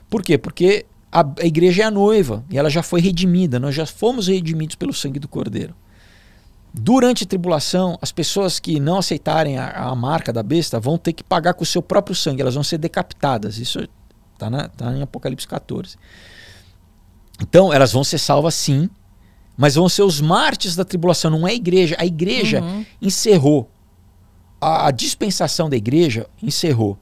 Por quê? Porque a, a, igreja é a noiva e ela já foi redimida, nós já fomos redimidos pelo sangue do Cordeiro. Durante a tribulação, as pessoas que não aceitarem a, a marca da besta vão ter que pagar com o seu próprio sangue, elas vão ser decapitadas. Isso está tá em Apocalipse 14. Então, elas vão ser salvas sim, mas vão ser os mártires da tribulação, não é a igreja. A igreja uhum. encerrou. A dispensação da igreja encerrou.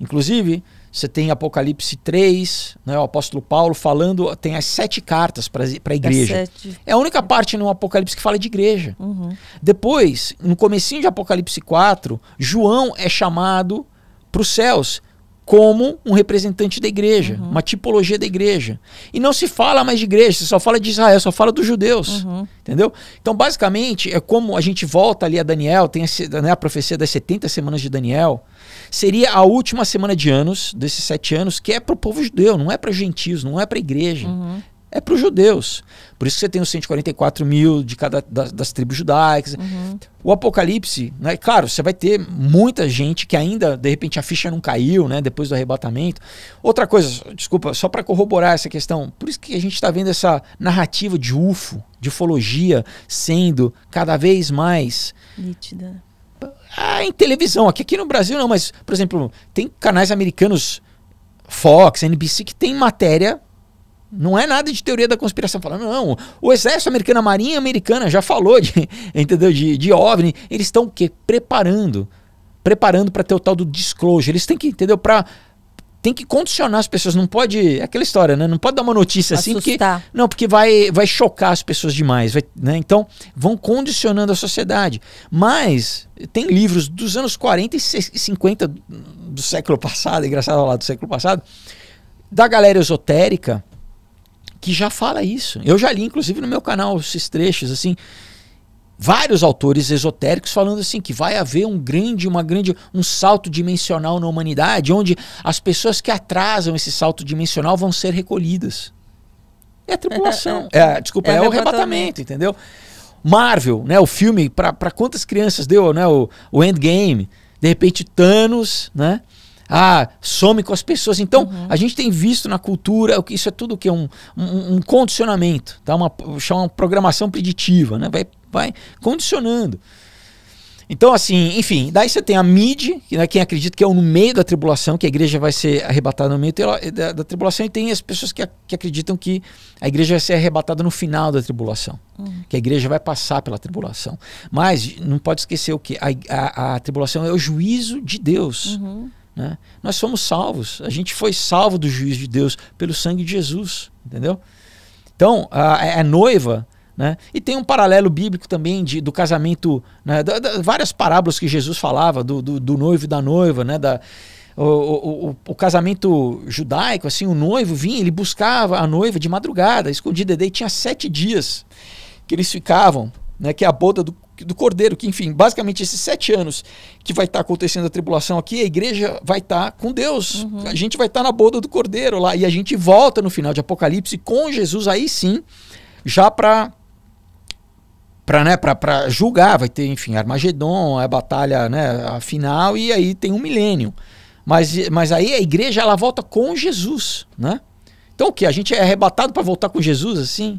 Inclusive, você tem Apocalipse 3, né, o apóstolo Paulo falando, tem as sete cartas para a igreja. É, a única parte no Apocalipse que fala de igreja. Uhum. Depois, no comecinho de Apocalipse 4, João é chamado para os céus como um representante da igreja, uhum. uma tipologia da igreja. E não se fala mais de igreja, você só fala de Israel, só fala dos judeus. Uhum. Entendeu? Então, basicamente, é como a gente volta ali a Daniel, tem a, né, a profecia das 70 semanas de Daniel. Seria a última semana de anos, desses sete anos, que é para o povo judeu, não é para gentios, não é para a igreja. Uhum é para os judeus. Por isso que você tem os 144 mil de cada das, das tribos judaicas. Uhum. O Apocalipse, né? Claro, você vai ter muita gente que ainda, de repente, a ficha não caiu, né? Depois do arrebatamento. Outra coisa, desculpa, só para corroborar essa questão, por isso que a gente está vendo essa narrativa de UFO, de ufologia, sendo cada vez mais. Nítida. Ah, em televisão. Aqui, aqui no Brasil não, mas, por exemplo, tem canais americanos Fox, NBC, que tem matéria não é nada de teoria da conspiração falando, não. O exército americano, a marinha americana já falou de, entendeu? De, de OVNI. Eles estão o quê? Preparando. Preparando para ter o tal do disclosure. Eles têm que, entendeu? Para tem que condicionar as pessoas, não pode, é aquela história, né? Não pode dar uma notícia assim porque não, porque vai vai chocar as pessoas demais, vai, né? Então, vão condicionando a sociedade. Mas tem livros dos anos 40 e 50 do século passado, engraçado lá do século passado, da galera esotérica, que já fala isso. Eu já li, inclusive, no meu canal esses trechos, assim, vários autores esotéricos falando assim que vai haver um grande, uma grande, um salto dimensional na humanidade, onde as pessoas que atrasam esse salto dimensional vão ser recolhidas. É a tripulação. É, é, é desculpa, é, é o arrebatamento, entendeu? Marvel, né, o filme para quantas crianças deu, né, o, o Endgame. De repente Thanos, né? ah, some com as pessoas. Então, uhum. a gente tem visto na cultura, isso é tudo que é um, um, um, condicionamento, tá? uma, chama uma programação preditiva, né? vai, vai condicionando. Então, assim, enfim, daí você tem a MID, que né, quem acredita que é no meio da tribulação, que a igreja vai ser arrebatada no meio eh, da, da tribulação, e tem as pessoas que, que, acreditam que a igreja vai ser arrebatada no final da tribulação, uhum. que a igreja vai passar pela tribulação. Mas não pode esquecer o que? A, a, a tribulação é o juízo de Deus. Uhum. Né? Nós somos salvos. A gente foi salvo do juízo de Deus pelo sangue de Jesus. Entendeu? Então, a, a é, é noiva. Né? E tem um paralelo bíblico também de, do casamento, né? da, da, várias parábolas que Jesus falava do, do, do noivo e da noiva, né? da, o, o, o, o, casamento judaico, assim, o noivo vinha, ele buscava a noiva de madrugada, escondida, daí tinha sete dias que eles ficavam, né, que é a boda do, do Cordeiro, que enfim, basicamente esses sete anos que vai estar tá acontecendo a tribulação aqui, a igreja vai estar tá com Deus. Uhum. A gente vai estar tá na boda do Cordeiro lá. E a gente volta no final de Apocalipse com Jesus aí sim, já para para né, julgar, vai ter, enfim, Armagedon, a batalha né, a final, e aí tem um milênio. Mas, mas aí a igreja ela volta com Jesus, né? Então o que? A gente é arrebatado para voltar com Jesus assim?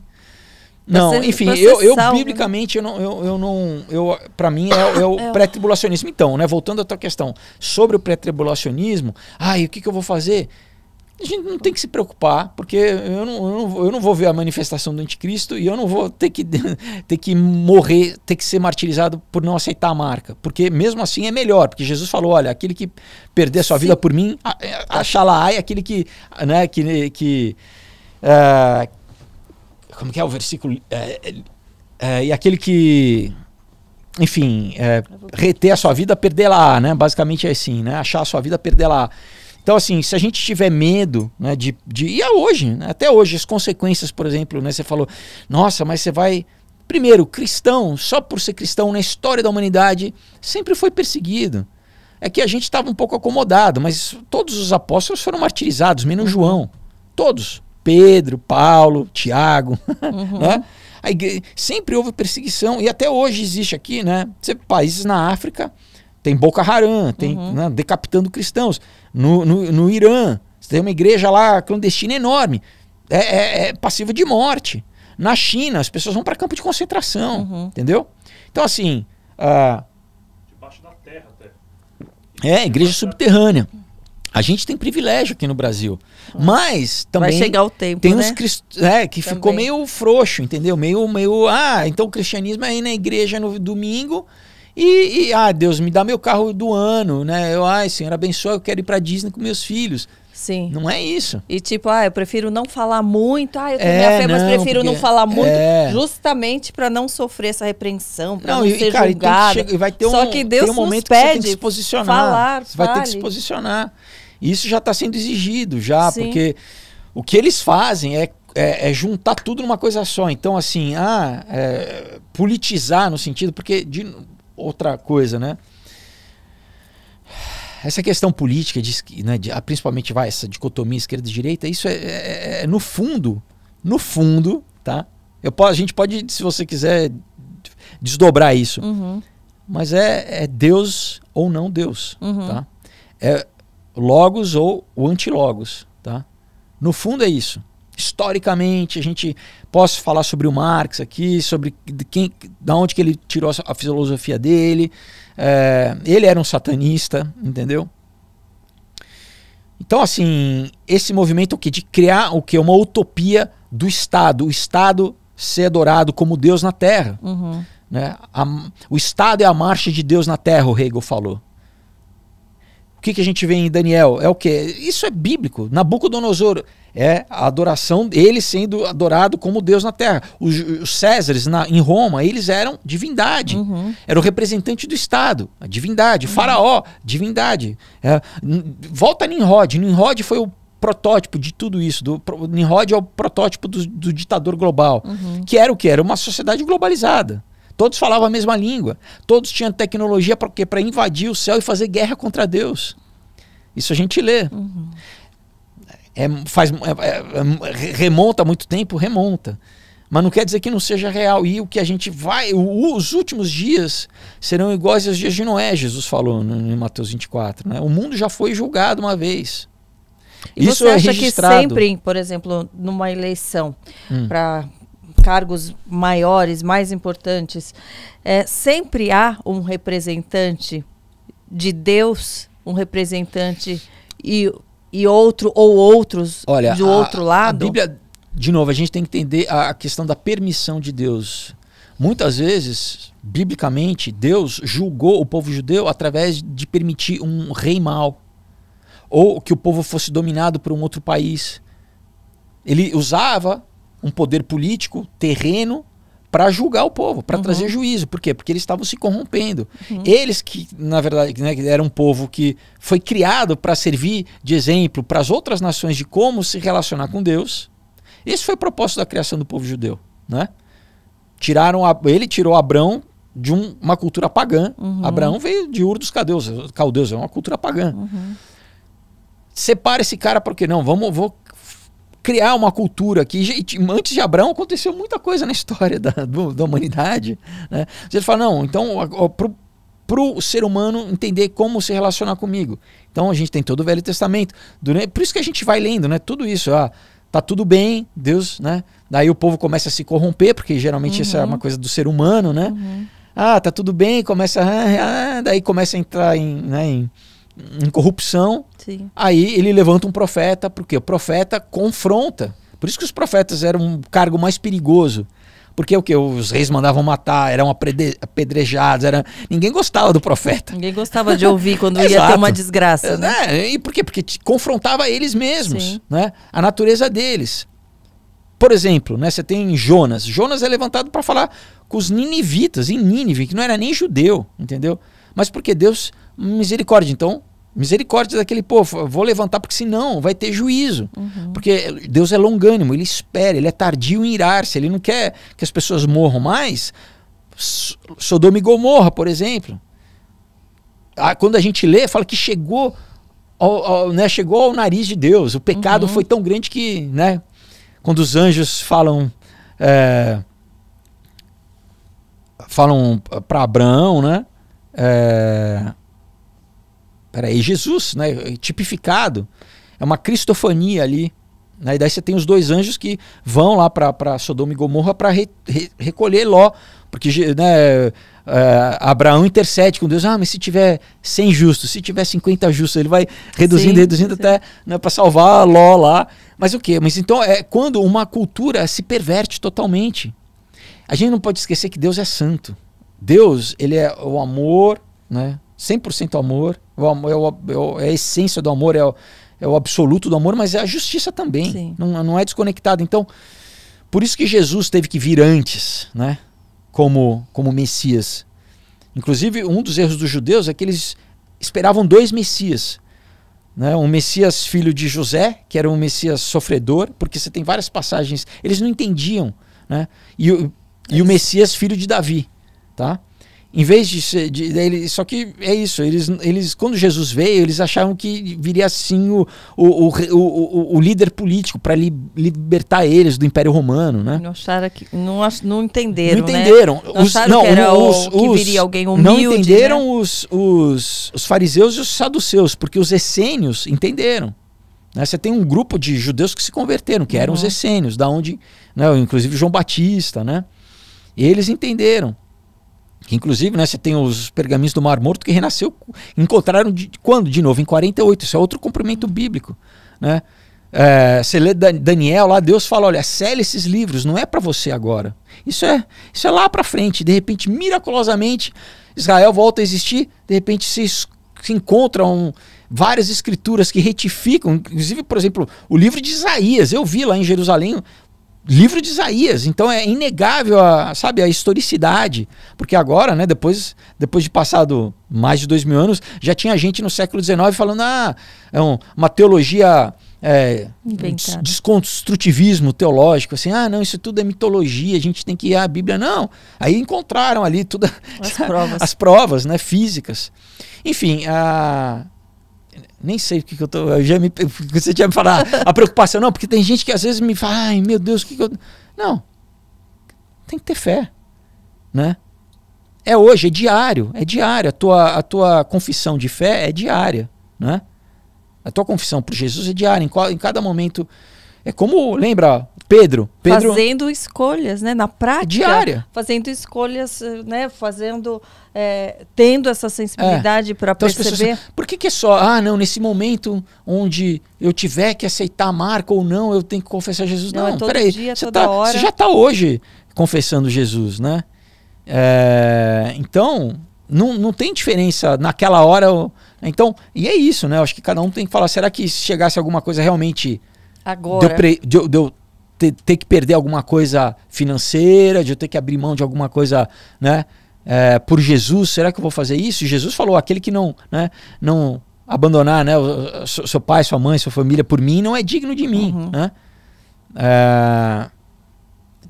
Não, você, enfim, eu, eu né? biblicamente eu não, eu, eu não, eu para mim é, é, é o pré-tribulacionismo. Então, né? Voltando à tua questão sobre o pré-tribulacionismo, ai, o que, que eu vou fazer? A gente não tem que se preocupar, porque eu não, eu não, eu não vou ver a manifestação do anticristo e eu não vou ter que, ter que morrer, ter que ser martirizado por não aceitar a marca. Porque mesmo assim é melhor, porque Jesus falou: olha, aquele que perder sua Sim. vida por mim, lá e aquele que, né, que, que, uh, como que é o versículo? É, é, é, e aquele que, enfim, é, reter a sua vida, perder lá né? Basicamente é assim, né? Achar a sua vida, perder lá Então, assim, se a gente tiver medo, né, de, de e é hoje, né? até hoje, as consequências, por exemplo, né? Você falou, nossa, mas você vai... Primeiro, cristão, só por ser cristão na história da humanidade, sempre foi perseguido. É que a gente estava um pouco acomodado, mas todos os apóstolos foram martirizados, menos uhum. João. Todos. Pedro, Paulo, Tiago, uhum. né? Igreja, sempre houve perseguição e até hoje existe aqui, né? Você, países na África tem Boko Haram, tem uhum. né, decapitando cristãos. No, no, no Irã, você tem uma igreja lá clandestina enorme, é, é, é passiva de morte. Na China, as pessoas vão para campo de concentração, uhum. entendeu? Então, assim. Uh, Debaixo da terra até. É, igreja subterrânea. A gente tem privilégio aqui no Brasil. Mas também. Vai chegar o tempo. Tem né? uns cristãos. é, que também. ficou meio frouxo, entendeu? Meio, meio. Ah, então o cristianismo é ir na igreja no domingo. E, e, ah, Deus, me dá meu carro do ano, né? Eu, ai, Senhor, abençoa, eu quero ir pra Disney com meus filhos. Sim. Não é isso. E tipo, ah, eu prefiro não falar muito. Ah, eu tenho é, minha fé, não, mas prefiro não falar é. muito, é. justamente para não sofrer essa repreensão, pra não, não e, ser cara, julgado. e vai ter Só um, Só que Deus tem um momento pede que você tem que se posicionar. Falar, você fale. vai ter que se posicionar isso já está sendo exigido, já, Sim. porque o que eles fazem é, é, é, juntar tudo numa coisa só. Então, assim, ah, é, politizar no sentido, porque de outra coisa, né? Essa questão política, de, né, de, ah, principalmente vai, essa dicotomia esquerda e direita, isso é, é, é, é, no fundo, no fundo, tá? Eu posso, a gente pode, se você quiser, desdobrar isso. Uhum. Mas é, Deus ou não Deus, uhum. tá? É, logos ou o antilogos, tá? No fundo é isso. Historicamente, a gente posso falar sobre o Marx aqui, sobre quem, da onde que ele tirou a filosofia dele. É, ele era um satanista, entendeu? Então, assim, esse movimento o que de criar o que uma utopia do Estado, o Estado ser adorado como Deus na Terra, uhum. né? A, o Estado é a marcha de Deus na Terra, o Hegel falou. O que, que a gente vê em Daniel? É o que? Isso é bíblico. Nabucodonosor é a adoração, ele sendo adorado como Deus na terra. Os, os Césares na, em Roma, eles eram divindade. Uhum. Era o representante do Estado, a divindade. Uhum. Faraó, divindade. É, volta a Nimrod. Nimrod foi o protótipo de tudo isso. Do, Nimrod é o protótipo do, do ditador global. Uhum. Que era o que? Era uma sociedade globalizada. Todos falavam a mesma língua. Todos tinham tecnologia para quê? Para invadir o céu e fazer guerra contra Deus. Isso a gente lê. Uhum. É, faz, é, é, é, remonta muito tempo, remonta. Mas não quer dizer que não seja real. E o que a gente vai. O, os últimos dias serão iguais aos dias de Noé, Jesus falou em Mateus 24. Né? O mundo já foi julgado uma vez. E Isso você é acha é registrado. que sempre, por exemplo, numa eleição hum. para cargos maiores, mais importantes, é, sempre há um representante de Deus, um representante e, e outro ou outros Olha, do a, outro lado? A Bíblia, de novo, a gente tem que entender a questão da permissão de Deus. Muitas vezes, biblicamente, Deus julgou o povo judeu através de permitir um rei mau ou que o povo fosse dominado por um outro país. Ele usava um poder político, terreno, para julgar o povo, para uhum. trazer juízo. Por quê? Porque eles estavam se corrompendo. Uhum. Eles que, na verdade, né, eram um povo que foi criado para servir de exemplo para as outras nações de como se relacionar com Deus. Esse foi o propósito da criação do povo judeu, né? Tiraram a, ele tirou Abrão de um, uma cultura pagã. Uhum. Abraão veio de Ur dos Caldeus, Caldeus é uma cultura pagã. Uhum. Separa esse cara porque não, vamos vou criar uma cultura que gente, antes de Abraão aconteceu muita coisa na história da, do, da humanidade. Né? Você fala, não, então para o ser humano entender como se relacionar comigo. Então a gente tem todo o Velho Testamento. Durante, por isso que a gente vai lendo, né? Tudo isso. Ah, tá tudo bem, Deus, né? Daí o povo começa a se corromper, porque geralmente é uhum. essa é uma coisa do ser humano, né? Uhum. Ah, tá tudo bem, começa. Ah, ah, daí começa a entrar em, né, em, em corrupção. Sim. Aí ele levanta um profeta, porque o profeta confronta. Por isso que os profetas eram um cargo mais perigoso. Porque o que os reis mandavam matar, eram apedrejados, era ninguém gostava do profeta. Ninguém gostava de ouvir quando ia ter uma desgraça, né? É, e por quê? Porque confrontava eles mesmos, né? A natureza deles. Por exemplo, né, você tem Jonas. Jonas é levantado para falar com os ninivitas em Nínive, que não era nem judeu, entendeu? Mas porque Deus misericórdia, então misericórdia daquele povo, vou levantar porque senão vai ter juízo. Uhum. Porque Deus é longânimo, ele espera, ele é tardio em irar-se, ele não quer que as pessoas morram mais. Sodoma e Gomorra, por exemplo. Ah, quando a gente lê, fala que chegou ao, ao, né, chegou ao nariz de Deus. O pecado uhum. foi tão grande que, né, quando os anjos falam é, falam para Abraão, né, é, peraí, Jesus, né? Tipificado. É uma cristofania ali. Né? E daí você tem os dois anjos que vão lá para Sodoma e Gomorra para re, re, recolher Ló. Porque né, é, Abraão intercede com Deus. Ah, mas se tiver 100 justos, se tiver 50 justos, ele vai reduzindo, sim, reduzindo sim. até né, para salvar Ló lá. Mas o quê? Mas então é quando uma cultura se perverte totalmente. A gente não pode esquecer que Deus é santo. Deus, ele é o amor, né? 100% amor. O amor é, é, o, é, a essência do amor, é o, é o, absoluto do amor, mas é a justiça também. Não, não é desconectado. Então, por isso que Jesus teve que vir antes, né? Como, como Messias. Inclusive, um dos erros dos judeus é que eles esperavam dois Messias. Né? Um Messias filho de José, que era um Messias sofredor, porque você tem várias passagens. Eles não entendiam. Né? E, e o Messias filho de Davi. Tá? Em vez de, de, de ele, só que é isso, eles, eles quando Jesus veio, eles achavam que viria assim o, o, o, o, o líder político para li, libertar eles do Império Romano, né? Não acharam que não, não entenderam, não né? entenderam. Né? Não não, que era os, o, que viria alguém humilde. Não entenderam né? os, os, os fariseus e os saduceus, porque os essênios entenderam. Né? Você tem um grupo de judeus que se converteram, que eram uhum. os essênios, da onde, né, inclusive João Batista, né? E eles entenderam. Que inclusive, né, você tem os pergaminhos do Mar Morto que renasceu, encontraram de, quando? De novo, em 48. Isso é outro cumprimento bíblico, né? É, você lê Daniel lá, Deus fala: olha, sele esses livros, não é para você agora. Isso é, isso é lá para frente. De repente, miraculosamente, Israel volta a existir. De repente, se, se encontram várias escrituras que retificam, inclusive, por exemplo, o livro de Isaías. Eu vi lá em Jerusalém livro de Isaías. Então é inegável, a, sabe, a historicidade. Porque agora, né, depois, depois de passado mais de dois mil anos, já tinha gente no século XIX falando, ah, é um, uma teologia. É, desconstrutivismo teológico, assim, ah, não, isso tudo é mitologia, a gente tem que ir à Bíblia, não. Aí encontraram ali tudo as provas, as provas né, físicas. Enfim, a, nem sei o que, que eu tô. Eu já me, você tinha me falado a preocupação, não, porque tem gente que às vezes me fala, ai meu Deus, o que, que eu. Não. Tem que ter fé. Né? É hoje, é diário, é diário. A tua, a tua confissão de fé é diária. Né? A tua confissão para Jesus é diária, em, qual, em cada momento é como, lembra, Pedro, Pedro, Fazendo escolhas, né? Na prática. Diária. Fazendo escolhas, eh, né? Fazendo. É, tendo essa sensibilidade é. para então perceber. Pessoas, por que, que é só. Ah, não, nesse momento onde eu tiver que aceitar a marca ou não, eu tenho que confessar Jesus. Não, é não é todo peraí. Dia, você, toda tá, hora. você já está hoje confessando Jesus, né? É, então, não, não tem diferença naquela hora. Então, e é isso, né? Eu acho que cada um tem que falar. Será que se chegasse alguma coisa realmente agora. De eu, ter, ter, que perder alguma coisa financeira, de eu ter que abrir mão de alguma coisa, né? É, por Jesus, será que eu vou fazer isso? Jesus falou: aquele que não, né, não abandonar, né, o, o, seu pai, sua mãe, sua família por mim, não é digno de mim, uhum. né? É,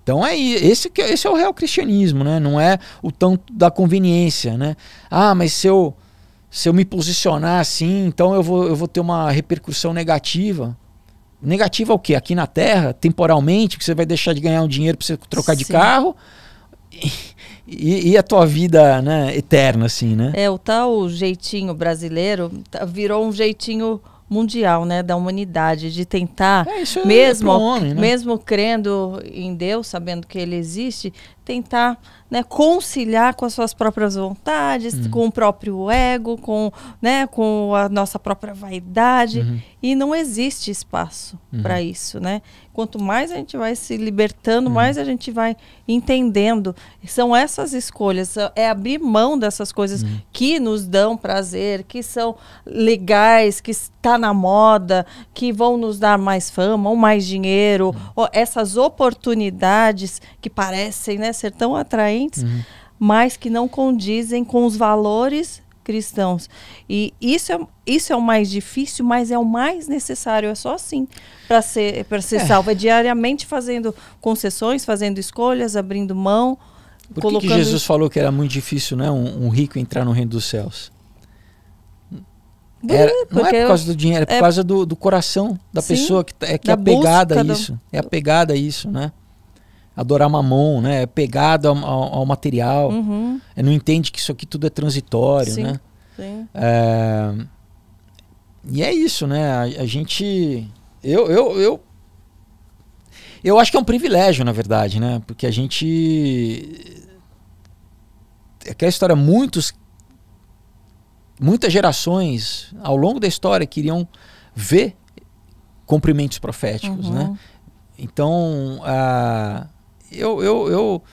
então é esse que esse é o real cristianismo, né? Não é o tanto da conveniência, né? Ah, mas se eu se eu me posicionar assim, então eu vou, eu vou ter uma repercussão negativa. Negativa o quê? Aqui na Terra, temporalmente, que você vai deixar de ganhar um dinheiro para você trocar Sim. de carro. E, e, a tua vida né, eterna, assim, né? É, o tal jeitinho brasileiro tá, virou um jeitinho mundial, né, da humanidade, de tentar, é, é mesmo, é homem, né? mesmo crendo em Deus, sabendo que Ele existe, tentar né, conciliar com as suas próprias vontades, uhum. com o próprio ego, com, né, com a nossa própria vaidade. Uhum. E não existe espaço uhum. para isso. Né? Quanto mais a gente vai se libertando, uhum. mais a gente vai entendendo. São essas escolhas, é abrir mão dessas coisas uhum. que nos dão prazer, que são legais, que está na moda, que vão nos dar mais fama ou mais dinheiro, ou uhum. essas oportunidades que parecem né, ser tão atraentes, uhum. mas que não condizem com os valores cristãos. E isso é, isso é o mais difícil, mas é o mais necessário. É só assim para ser, pra ser é. salvo. É diariamente fazendo concessões, fazendo escolhas, abrindo mão. Por colocando... que, Jesus falou que era muito difícil né, um, um rico entrar no reino dos céus? Era, não é por causa do dinheiro, é por é... causa do, do, coração da sim, pessoa que é, que é apegada a isso. Do... É apegada a isso, né? adorar mamon, né? É pegado ao, ao, ao material. Uhum. É, não entende que isso aqui tudo é transitório, sim, né? Sim. É... E é isso, né? A, a, gente. Eu, eu, eu. Eu acho que é um privilégio, na verdade, né? Porque a gente. É aquela história, muitos. Muitas gerações ao longo da história queriam ver cumprimentos proféticos, né? uhum. né? Então, a eu, eu, eu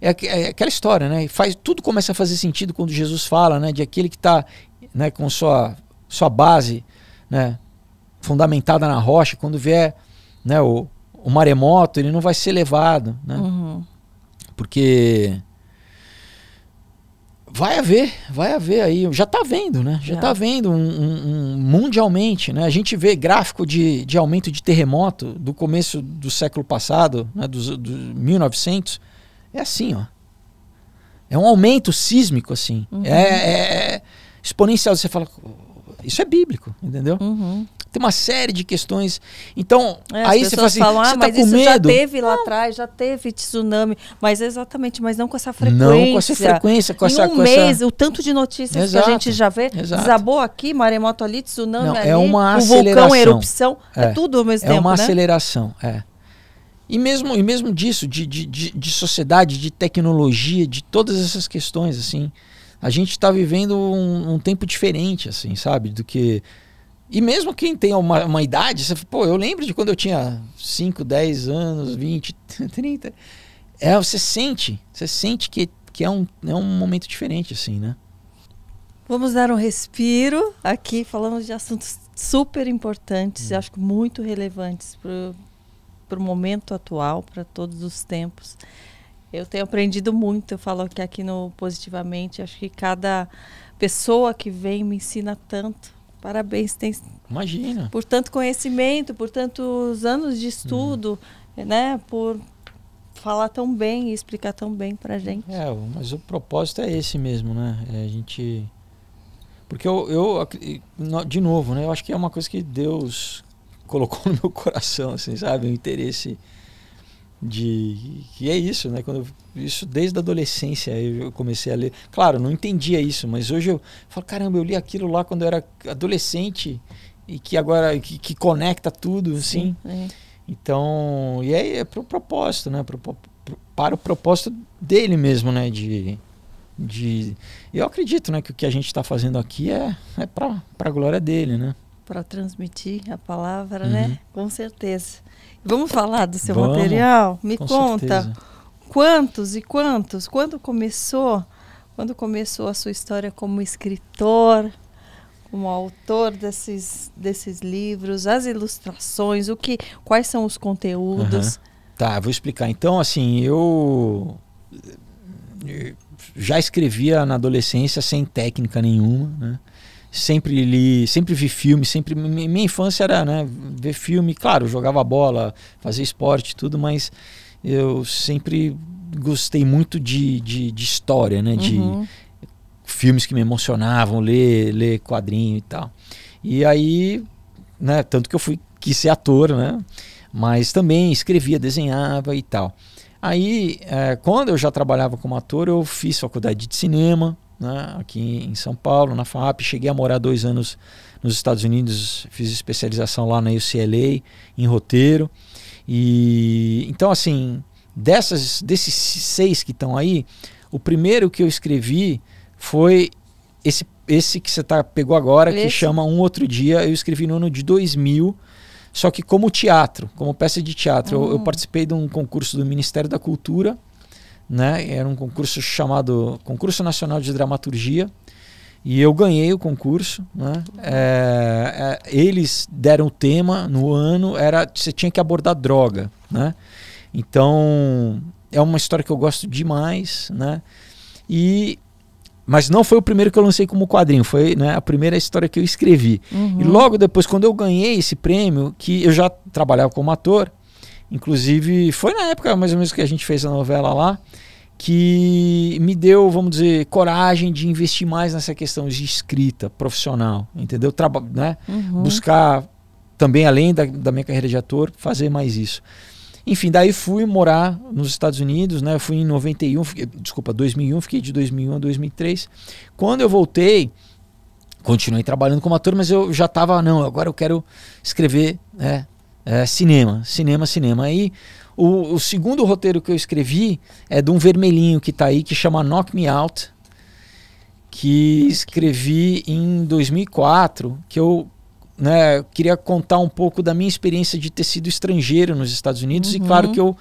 é, é, aquela história, né? Faz, tudo começa a fazer sentido quando Jesus fala, né? De aquele que está né, com sua, sua base né, fundamentada na rocha, quando vier né, o, o maremoto, ele não vai ser levado, né? Uhum. Porque Vai haver, vai haver aí, já está vendo, né? Já está vendo um, um, um, mundialmente, né? A gente vê gráfico de, de aumento de terremoto do começo do século passado, né? dos do 1900, é assim, ó. É um aumento sísmico, assim. Uhum. É, é, é exponencial. Você fala, isso é bíblico, entendeu? Uhum. Tem uma série de questões. Então, é, aí você fala assim, falam, ah, você tá com medo? já teve lá atrás, já teve tsunami. Mas exatamente, mas não com essa frequência. Não com essa frequência, com em essa... Em um com mês, essa... o tanto de notícias exato, que a gente já vê. Exato. Desabou aqui, maremoto ali, tsunami não, ali. É uma aceleração. vulcão, erupção. É, é, tudo ao mesmo é tempo, É uma né? aceleração, é. E mesmo, e mesmo disso, de, de, de, de sociedade, de tecnologia, de todas essas questões, assim a gente está vivendo um, um, tempo diferente, assim, sabe? Do que. E mesmo quem tem uma, uma idade, você, pô, eu lembro de quando eu tinha 5, 10 anos, 20, 30. É, você sente, você sente que, que é, um, é um momento diferente, assim, né? Vamos dar um respiro aqui. Falamos de assuntos super importantes, hum. acho que muito relevantes para o momento atual, para todos os tempos. Eu tenho aprendido muito, eu falo que aqui no Positivamente, acho que cada pessoa que vem me ensina tanto. Parabéns, tem Imagina. Por tanto conhecimento, por tantos anos de estudo, hum. né, por falar tão bem e explicar tão bem pra gente. É, mas o propósito é esse mesmo, né? É a gente porque eu, eu de novo, né, eu acho que é uma coisa que Deus colocou no meu coração, assim, sabe, o interesse de e é isso né quando eu, isso desde a adolescência eu comecei a ler claro não entendia isso mas hoje eu falo caramba eu li aquilo lá quando eu era adolescente e que agora que, que conecta tudo assim é. então e aí é pro propósito né pro, pro, para o propósito dele mesmo né de de eu acredito né que o que a gente está fazendo aqui é é para para glória dele né para transmitir a palavra né? uhum. né com certeza Vamos falar do seu Vamos, material? Me conta. Certeza. Quantos e quantos? Quando começou? Quando começou a sua história como escritor, como autor desses, desses livros, as ilustrações, o que, quais são os conteúdos? Uhum. Tá, vou explicar. Então, assim, eu eh, já escrevia na adolescência sem técnica nenhuma, né? sempre li, sempre vi filme, sempre minha infância era, né, ver filme, claro, jogava bola, fazia esporte, tudo, mas eu sempre gostei muito de, de, de história, né, de uhum. filmes que me emocionavam, ler, ler quadrinho e tal. E aí, né, tanto que eu fui quis ser ator, né? Mas também escrevia, desenhava e tal. Aí, é, quando eu já trabalhava como ator, eu fiz faculdade de cinema, né, aqui em São Paulo, na FAP. Cheguei a morar dois anos nos Estados Unidos, fiz especialização lá na UCLA, em roteiro. E então, assim, dessas, desses seis que estão aí, o primeiro que eu escrevi foi esse, esse que você tá, pegou agora, esse? que chama Um Outro Dia. Eu escrevi no ano de 2000. Só que como teatro, como peça de teatro, uhum. eu, eu ah. participei de um concurso do Ministério da Cultura né? Era um concurso chamado Concurso Nacional de Dramaturgia. E eu ganhei o concurso, né? É, é, eles deram o tema no ano, era você tinha que abordar droga, né? Então é uma história que eu gosto demais, né? E mas não foi o primeiro que eu lancei como quadrinho, foi né, a primeira história que eu escrevi. Uhum. E logo depois, quando eu ganhei esse prêmio, que eu já trabalhava como ator, Inclusive, foi na época mais ou menos que a gente fez a novela lá, que me deu, vamos dizer, coragem de investir mais nessa questão de escrita profissional, entendeu? Traba né? Uhum. Buscar também, além da, da minha carreira de ator, fazer mais isso. Enfim, daí fui morar nos Estados Unidos, né? Eu fui em 91, fiquei, desculpa, 2001, fiquei de 2001 a 2003. Quando eu voltei, continuei trabalhando como ator, mas eu já estava, não, agora eu quero escrever, né? É, cinema, cinema, cinema. Aí o, o, segundo roteiro que eu escrevi é de um vermelhinho que está aí, que chama Knock Me Out, que escrevi em 2004, que eu né, queria contar um pouco da minha experiência de ter sido estrangeiro nos Estados Unidos. Uhum. E claro que eu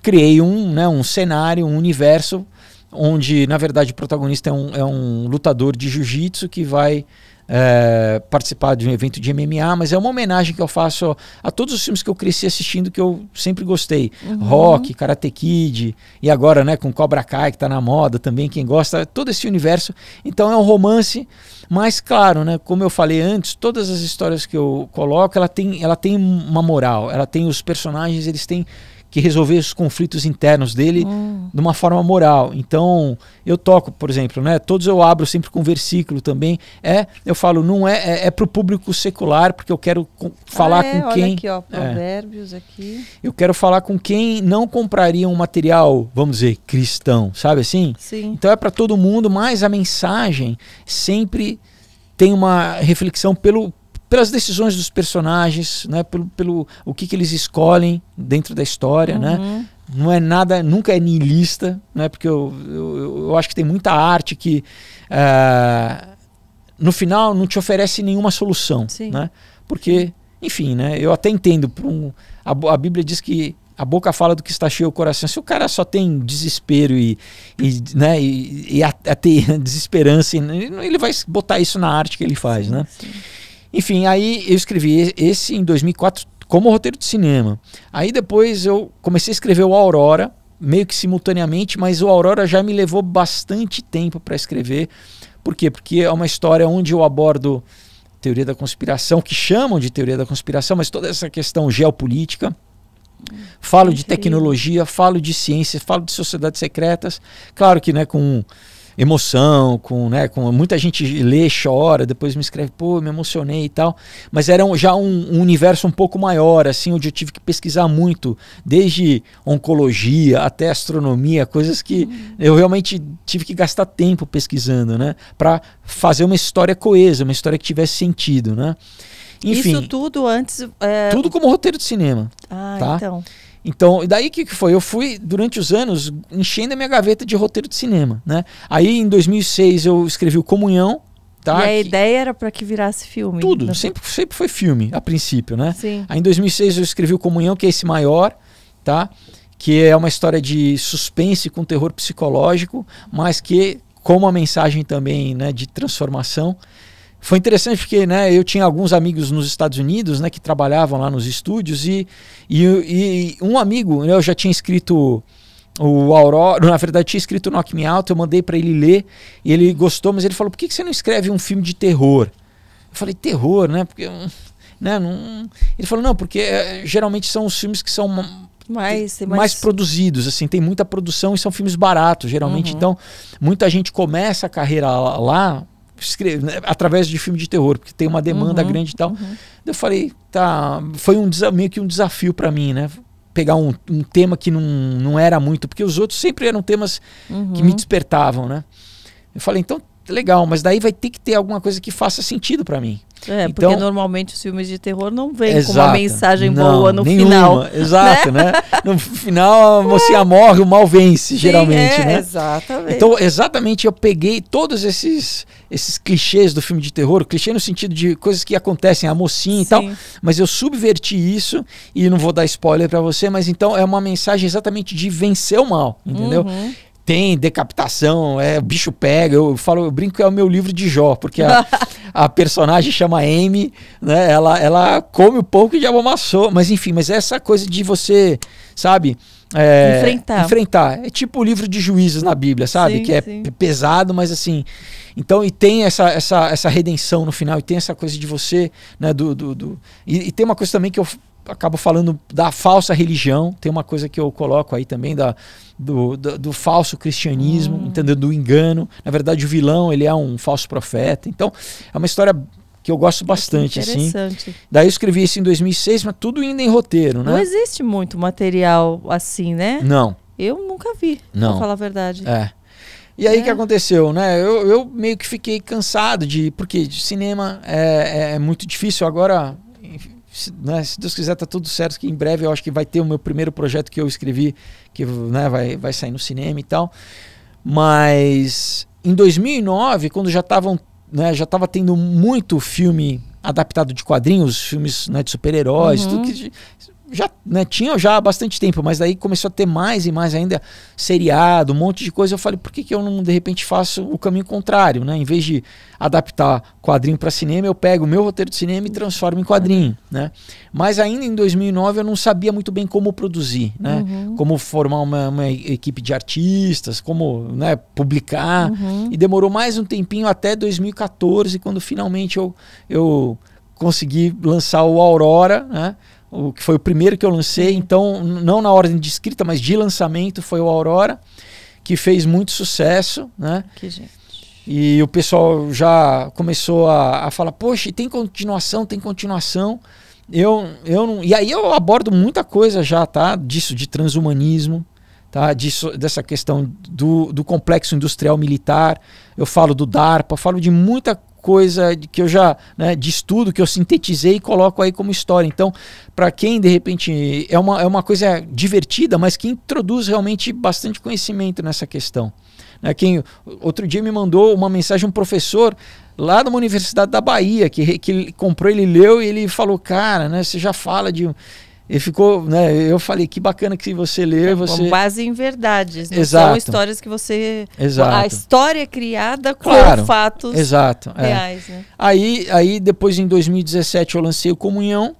criei um, né, um cenário, um universo, onde, na verdade, o protagonista é um, é um lutador de jiu-jitsu que vai é, participar de um evento de MMA, mas é uma homenagem que eu faço a todos os filmes que eu cresci assistindo que eu sempre gostei. Uhum. Rock, Karate Kid, e agora né, com Cobra Kai, que está na moda também, quem gosta, todo esse universo. Então é um romance, mas claro, né, como eu falei antes, todas as histórias que eu coloco, ela tem, ela tem uma moral, ela tem os personagens, eles têm que resolver os conflitos internos dele hum. de uma forma moral. Então, eu toco, por exemplo, né? Todos eu abro sempre com versículo também. É, eu falo, não é, é, é para o público secular, porque eu quero com, falar ah, é? com Olha quem. Aqui, ó, é. provérbios é. aqui. Eu quero falar com quem não compraria um material, vamos dizer, cristão, sabe assim? Sim. Então é para todo mundo, mas a mensagem sempre tem uma reflexão pelo pelas decisões dos personagens, né? Pelo, pelo o que, que eles escolhem dentro da história, né. uhum. né? Não é nada, nunca é niilista, né? Porque eu, eu, eu acho que tem muita arte que uh, no final não te oferece nenhuma solução, Sim. né? Porque, enfim, né? Eu até entendo um, a, a Bíblia diz que a boca fala do que está cheio o coração. Se o cara só tem desespero e, e né, e, e a, a desesperança, ele vai botar isso na arte que ele faz, né? Sim. Enfim, aí eu escrevi esse em 2004 como roteiro de cinema. Aí depois eu comecei a escrever o Aurora, meio que simultaneamente, mas o Aurora já me levou bastante tempo para escrever. Por quê? Porque é uma história onde eu abordo teoria da conspiração, que chamam de teoria da conspiração, mas toda essa questão geopolítica. Falo de tecnologia, falo de ciência, falo de sociedades secretas. Claro que né, com emoção, com, né, com muita gente lê, chora, depois me escreve, pô, me emocionei e tal. Mas era um, já um, um, universo um pouco maior, assim, onde eu tive que pesquisar muito, desde oncologia até astronomia, coisas que uhum. eu realmente tive que gastar tempo pesquisando, né, para fazer uma história coesa, uma história que tivesse sentido, né? Enfim, Isso tudo antes. É... Tudo como roteiro de cinema. Ah, tá? então. Então, e daí que, que foi? Eu fui, durante os anos, enchendo a minha gaveta de roteiro de cinema, né? Aí, em 2006, eu escrevi o Comunhão, Tá, e a ideia era para que virasse filme. Tudo, né? sempre, sempre foi filme, a princípio, né? Sim. Aí em 2006 eu escrevi o Comunhão, que é esse maior, tá? Que é uma história de suspense com terror psicológico, mas que com uma mensagem também, né, de transformação foi interessante porque né, eu tinha alguns amigos nos Estados Unidos né, que trabalhavam lá nos estúdios e, e, e um amigo, né, eu já tinha escrito o Aurora, na verdade tinha escrito Knock Me Out, eu mandei para ele ler e ele gostou, mas ele falou, por que, que você não escreve um filme de terror? Eu falei, terror, né? Porque, né não... Ele falou, não, porque eh, geralmente são os filmes que são mais, mais... mais produzidos, assim, tem muita produção e são filmes baratos, geralmente. Uhum. Então, muita gente começa a carreira lá, escrever, né, através de filme de terror, porque tem uma demanda uhum, grande e tal. Uhum. Eu falei, tá, foi um meio que um desafio para mim, né? Pegar um, um, tema que não, não era muito, porque os outros sempre eram temas uhum. que me uhum. despertavam, né? Eu falei, então legal, mas daí vai ter que ter alguma coisa que faça sentido para mim. É, então, porque normalmente os filmes de terror não vêm exato, com uma mensagem não, boa no nenhuma, final. Né? Exato, né? né? No final, você é. morre, o mal vence, Sim, geralmente, é, né? Exatamente. Então, exatamente, eu peguei todos esses esses clichês do filme de terror, clichê no sentido de coisas que acontecem, a mocinha Sim. e tal, mas eu subverti isso e não vou dar spoiler para você, mas então é uma mensagem exatamente de vencer o mal, entendeu? Uhum tem decapitação, é, o bicho pega. Eu falo, eu brinco que é o meu livro de Jó, porque a, a personagem chama Amy, né? Ela, ela come o pouco e já diabo amassou. Mas enfim, mas é essa coisa de você, sabe? É, enfrentar. enfrentar. É tipo o livro de juízes na Bíblia, sabe? Sim, que é sim. É pesado, mas assim. Então, e tem essa, essa, essa redenção no final, e tem essa coisa de você, né? Do, do, do... E, e, tem uma coisa também que eu acabo falando da falsa religião, tem uma coisa que eu coloco aí também da, do, do, do falso cristianismo, hum. entendeu? Do engano. Na verdade, o vilão ele é um falso profeta. Então, é uma história que eu gosto bastante, é assim. Daí eu escrevi isso em 2006, mas tudo indo em roteiro, né? Não existe muito material assim, né? Não. Eu nunca vi, Não. pra falar a verdade. É. E aí é. o é. que aconteceu, né? Eu, eu meio que fiquei cansado de... Porque de cinema é, é, é muito difícil agora se, né, se, Deus quiser, tá tudo certo. Que em breve eu acho que vai ter o meu primeiro projeto que eu escrevi, que né, vai, vai sair no cinema e tal. Mas em 2009, quando já estavam, né, já estava tendo muito filme adaptado de quadrinhos, filmes né, de super-heróis, uhum. tudo que já né, tinha já há bastante tempo, mas daí começou a ter mais e mais ainda seriado, um monte de coisa. Eu falei, por que, que eu não de repente faço o caminho contrário, né? Em vez de adaptar quadrinho para cinema, eu pego o meu roteiro de cinema e transformo em quadrinho, né? Mas ainda em 2009 eu não sabia muito bem como produzir, né? Uhum. Como formar uma, uma, equipe de artistas, como né, publicar. Uhum. E demorou mais um tempinho até 2014, quando finalmente eu, eu consegui lançar o Aurora, né? o que foi o primeiro que eu lancei, então não na ordem de escrita, mas de lançamento foi o Aurora, que fez muito sucesso, né? Que gente. E o pessoal já começou a, a falar, poxa, tem continuação, tem continuação. Eu, eu não... E aí eu abordo muita coisa já, tá? Disso, de transhumanismo, tá? Disso, dessa questão do, do complexo industrial militar. Eu falo do DARPA, falo de muita coisa que eu já, né, de estudo, que eu sintetizei e coloco aí como história. Então, para quem de repente é uma, é uma coisa divertida, mas que introduz realmente bastante conhecimento nessa questão. Né, quem, outro dia me mandou uma mensagem um professor lá de uma universidade da Bahia, que, que comprou, ele leu e ele falou, cara, né, você já fala de e ficou, né? Eu falei, que bacana que você lê. É, você... Com base em verdades. Né? Exato. São histórias que você. Exato. A história é criada com claro. fatos Exato, é. reais. É. Né? Aí, aí, depois, em 2017, eu lancei o Comunhão.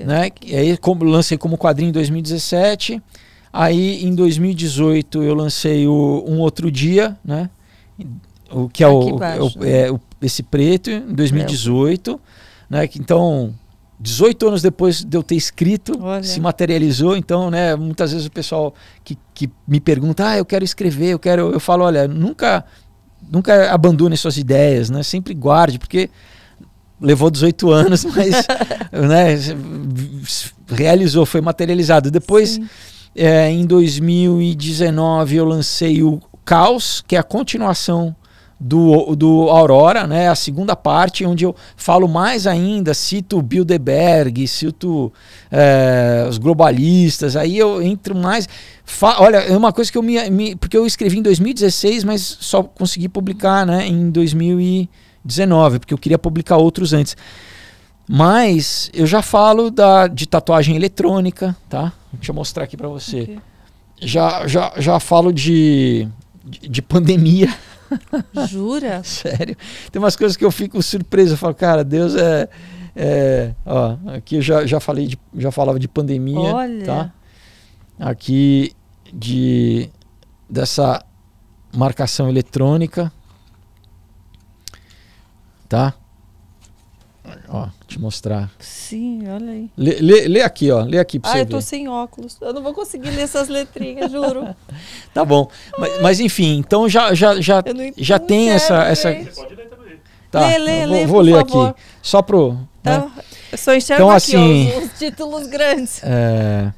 né? Que... Aí como, lancei como quadrinho em 2017. Aí, em 2018, eu lancei o Um Outro Dia, né? O que é, o, é o, é o, esse preto, em 2018. Né? Então 18 anos depois de eu ter escrito, Olha. se materializou. Então, né, muitas vezes o pessoal que, que me pergunta, ah, eu quero escrever, eu quero. Eu falo, olha, nunca, nunca abandone suas ideias, né? Sempre guarde, porque levou 18 anos, mas né, realizou, foi materializado. Depois, é, em 2019, eu lancei o Caos, que é a continuação do, do Aurora, né? A segunda parte, onde eu falo mais ainda, cito Bilderberg, cito é, os globalistas, aí eu entro mais. Olha, é uma coisa que eu me, me, Porque eu escrevi em 2016, mas só consegui publicar né, em 2019, porque eu queria publicar outros antes. Mas eu já falo da, de tatuagem eletrônica, tá? Deixa eu mostrar aqui para você. Okay. Já, já, já falo de, de, de pandemia. Jura? Sério. Tem umas coisas que eu fico surpreso. Eu falo, cara, Deus é. é ó, aqui eu já, já falei, de, já falava de pandemia. Olha. Tá? Aqui de dessa marcação eletrônica. Tá? te mostrar. Sim, olha aí. Lê, lê, lê aqui, ó. Lê aqui pra ah, você ver. Ah, eu tô sem óculos. Eu não vou conseguir ler essas letrinhas, juro. tá bom. Mas, mas, enfim, então já, já, já, já tem essa, essa. Você pode ler também. Tá, lê, lê, vou, lê, vou ler favor. aqui. Só pro. Tá. Né? Eu só enxergo então, aqui, assim, ó, os, os, títulos grandes. É...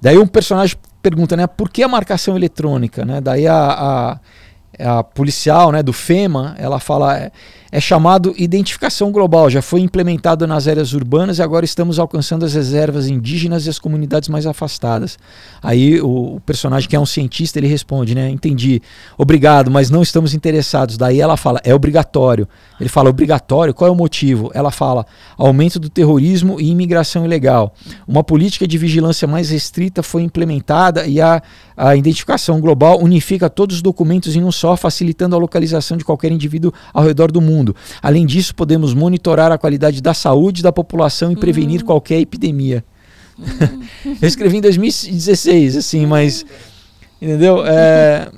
Daí um personagem pergunta, né? Por que a marcação eletrônica? Né? Daí a, a, a policial né, do FEMA, ela fala. É, é chamado identificação global. Já foi implementado nas áreas urbanas e agora estamos alcançando as reservas indígenas e as comunidades mais afastadas. Aí o, o personagem que é um cientista ele responde, né? Entendi. Obrigado, mas não estamos interessados. Daí ela fala, é obrigatório. Ele fala, obrigatório. Qual é o motivo? Ela fala, aumento do terrorismo e imigração ilegal. Uma política de vigilância mais restrita foi implementada e a, a identificação global unifica todos os documentos em um só, facilitando a localização de qualquer indivíduo ao redor do mundo mundo. Além disso, podemos monitorar a qualidade da saúde da população e prevenir hum. qualquer epidemia. Hum. eu escrevi em 2016, assim, mas. Entendeu? É,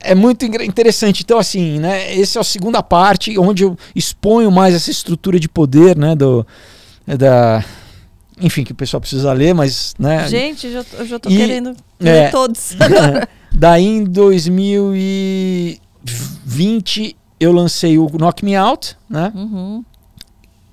é muito interessante. Então, assim, né, essa é a segunda parte onde eu exponho mais essa estrutura de poder, né, do, da, enfim, que o pessoal precisa ler, mas, né. Gente, eu já, eu já tô e, querendo é, ler é, todos. Daí em 2020 eu lancei o Knock Me Out, né? Uhum.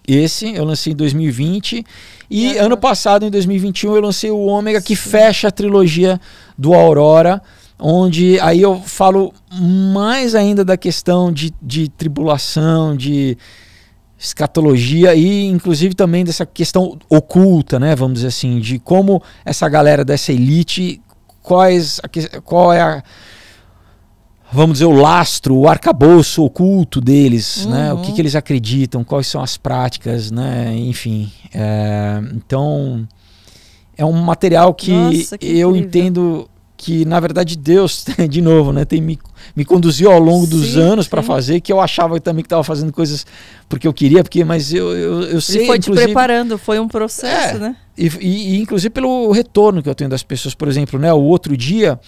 Esse eu lancei em 2020. E uhum. ano passado, em 2021, eu lancei o Ômega, que fecha a trilogia do Aurora. Onde aí eu falo mais ainda da questão de, de tribulação, de escatologia e inclusive também dessa questão oculta, né, vamos dizer assim, de como essa galera dessa elite, quais qual é a vamos dizer, o lastro, o arcabouço oculto deles, uhum. né? O que, uhum. que, eles acreditam, quais são as práticas, né? Enfim. É, então, é um material que, Nossa, que eu entendo que, na verdade, Deus, de novo, né? Tem me, me conduziu ao longo dos sim, anos para fazer, que eu achava também que estava fazendo coisas porque eu queria, porque, mas eu, eu, eu sei... Ele foi te preparando, foi um processo, é, né? E, e, e, inclusive, pelo retorno que eu tenho das pessoas. Por exemplo, né? O outro dia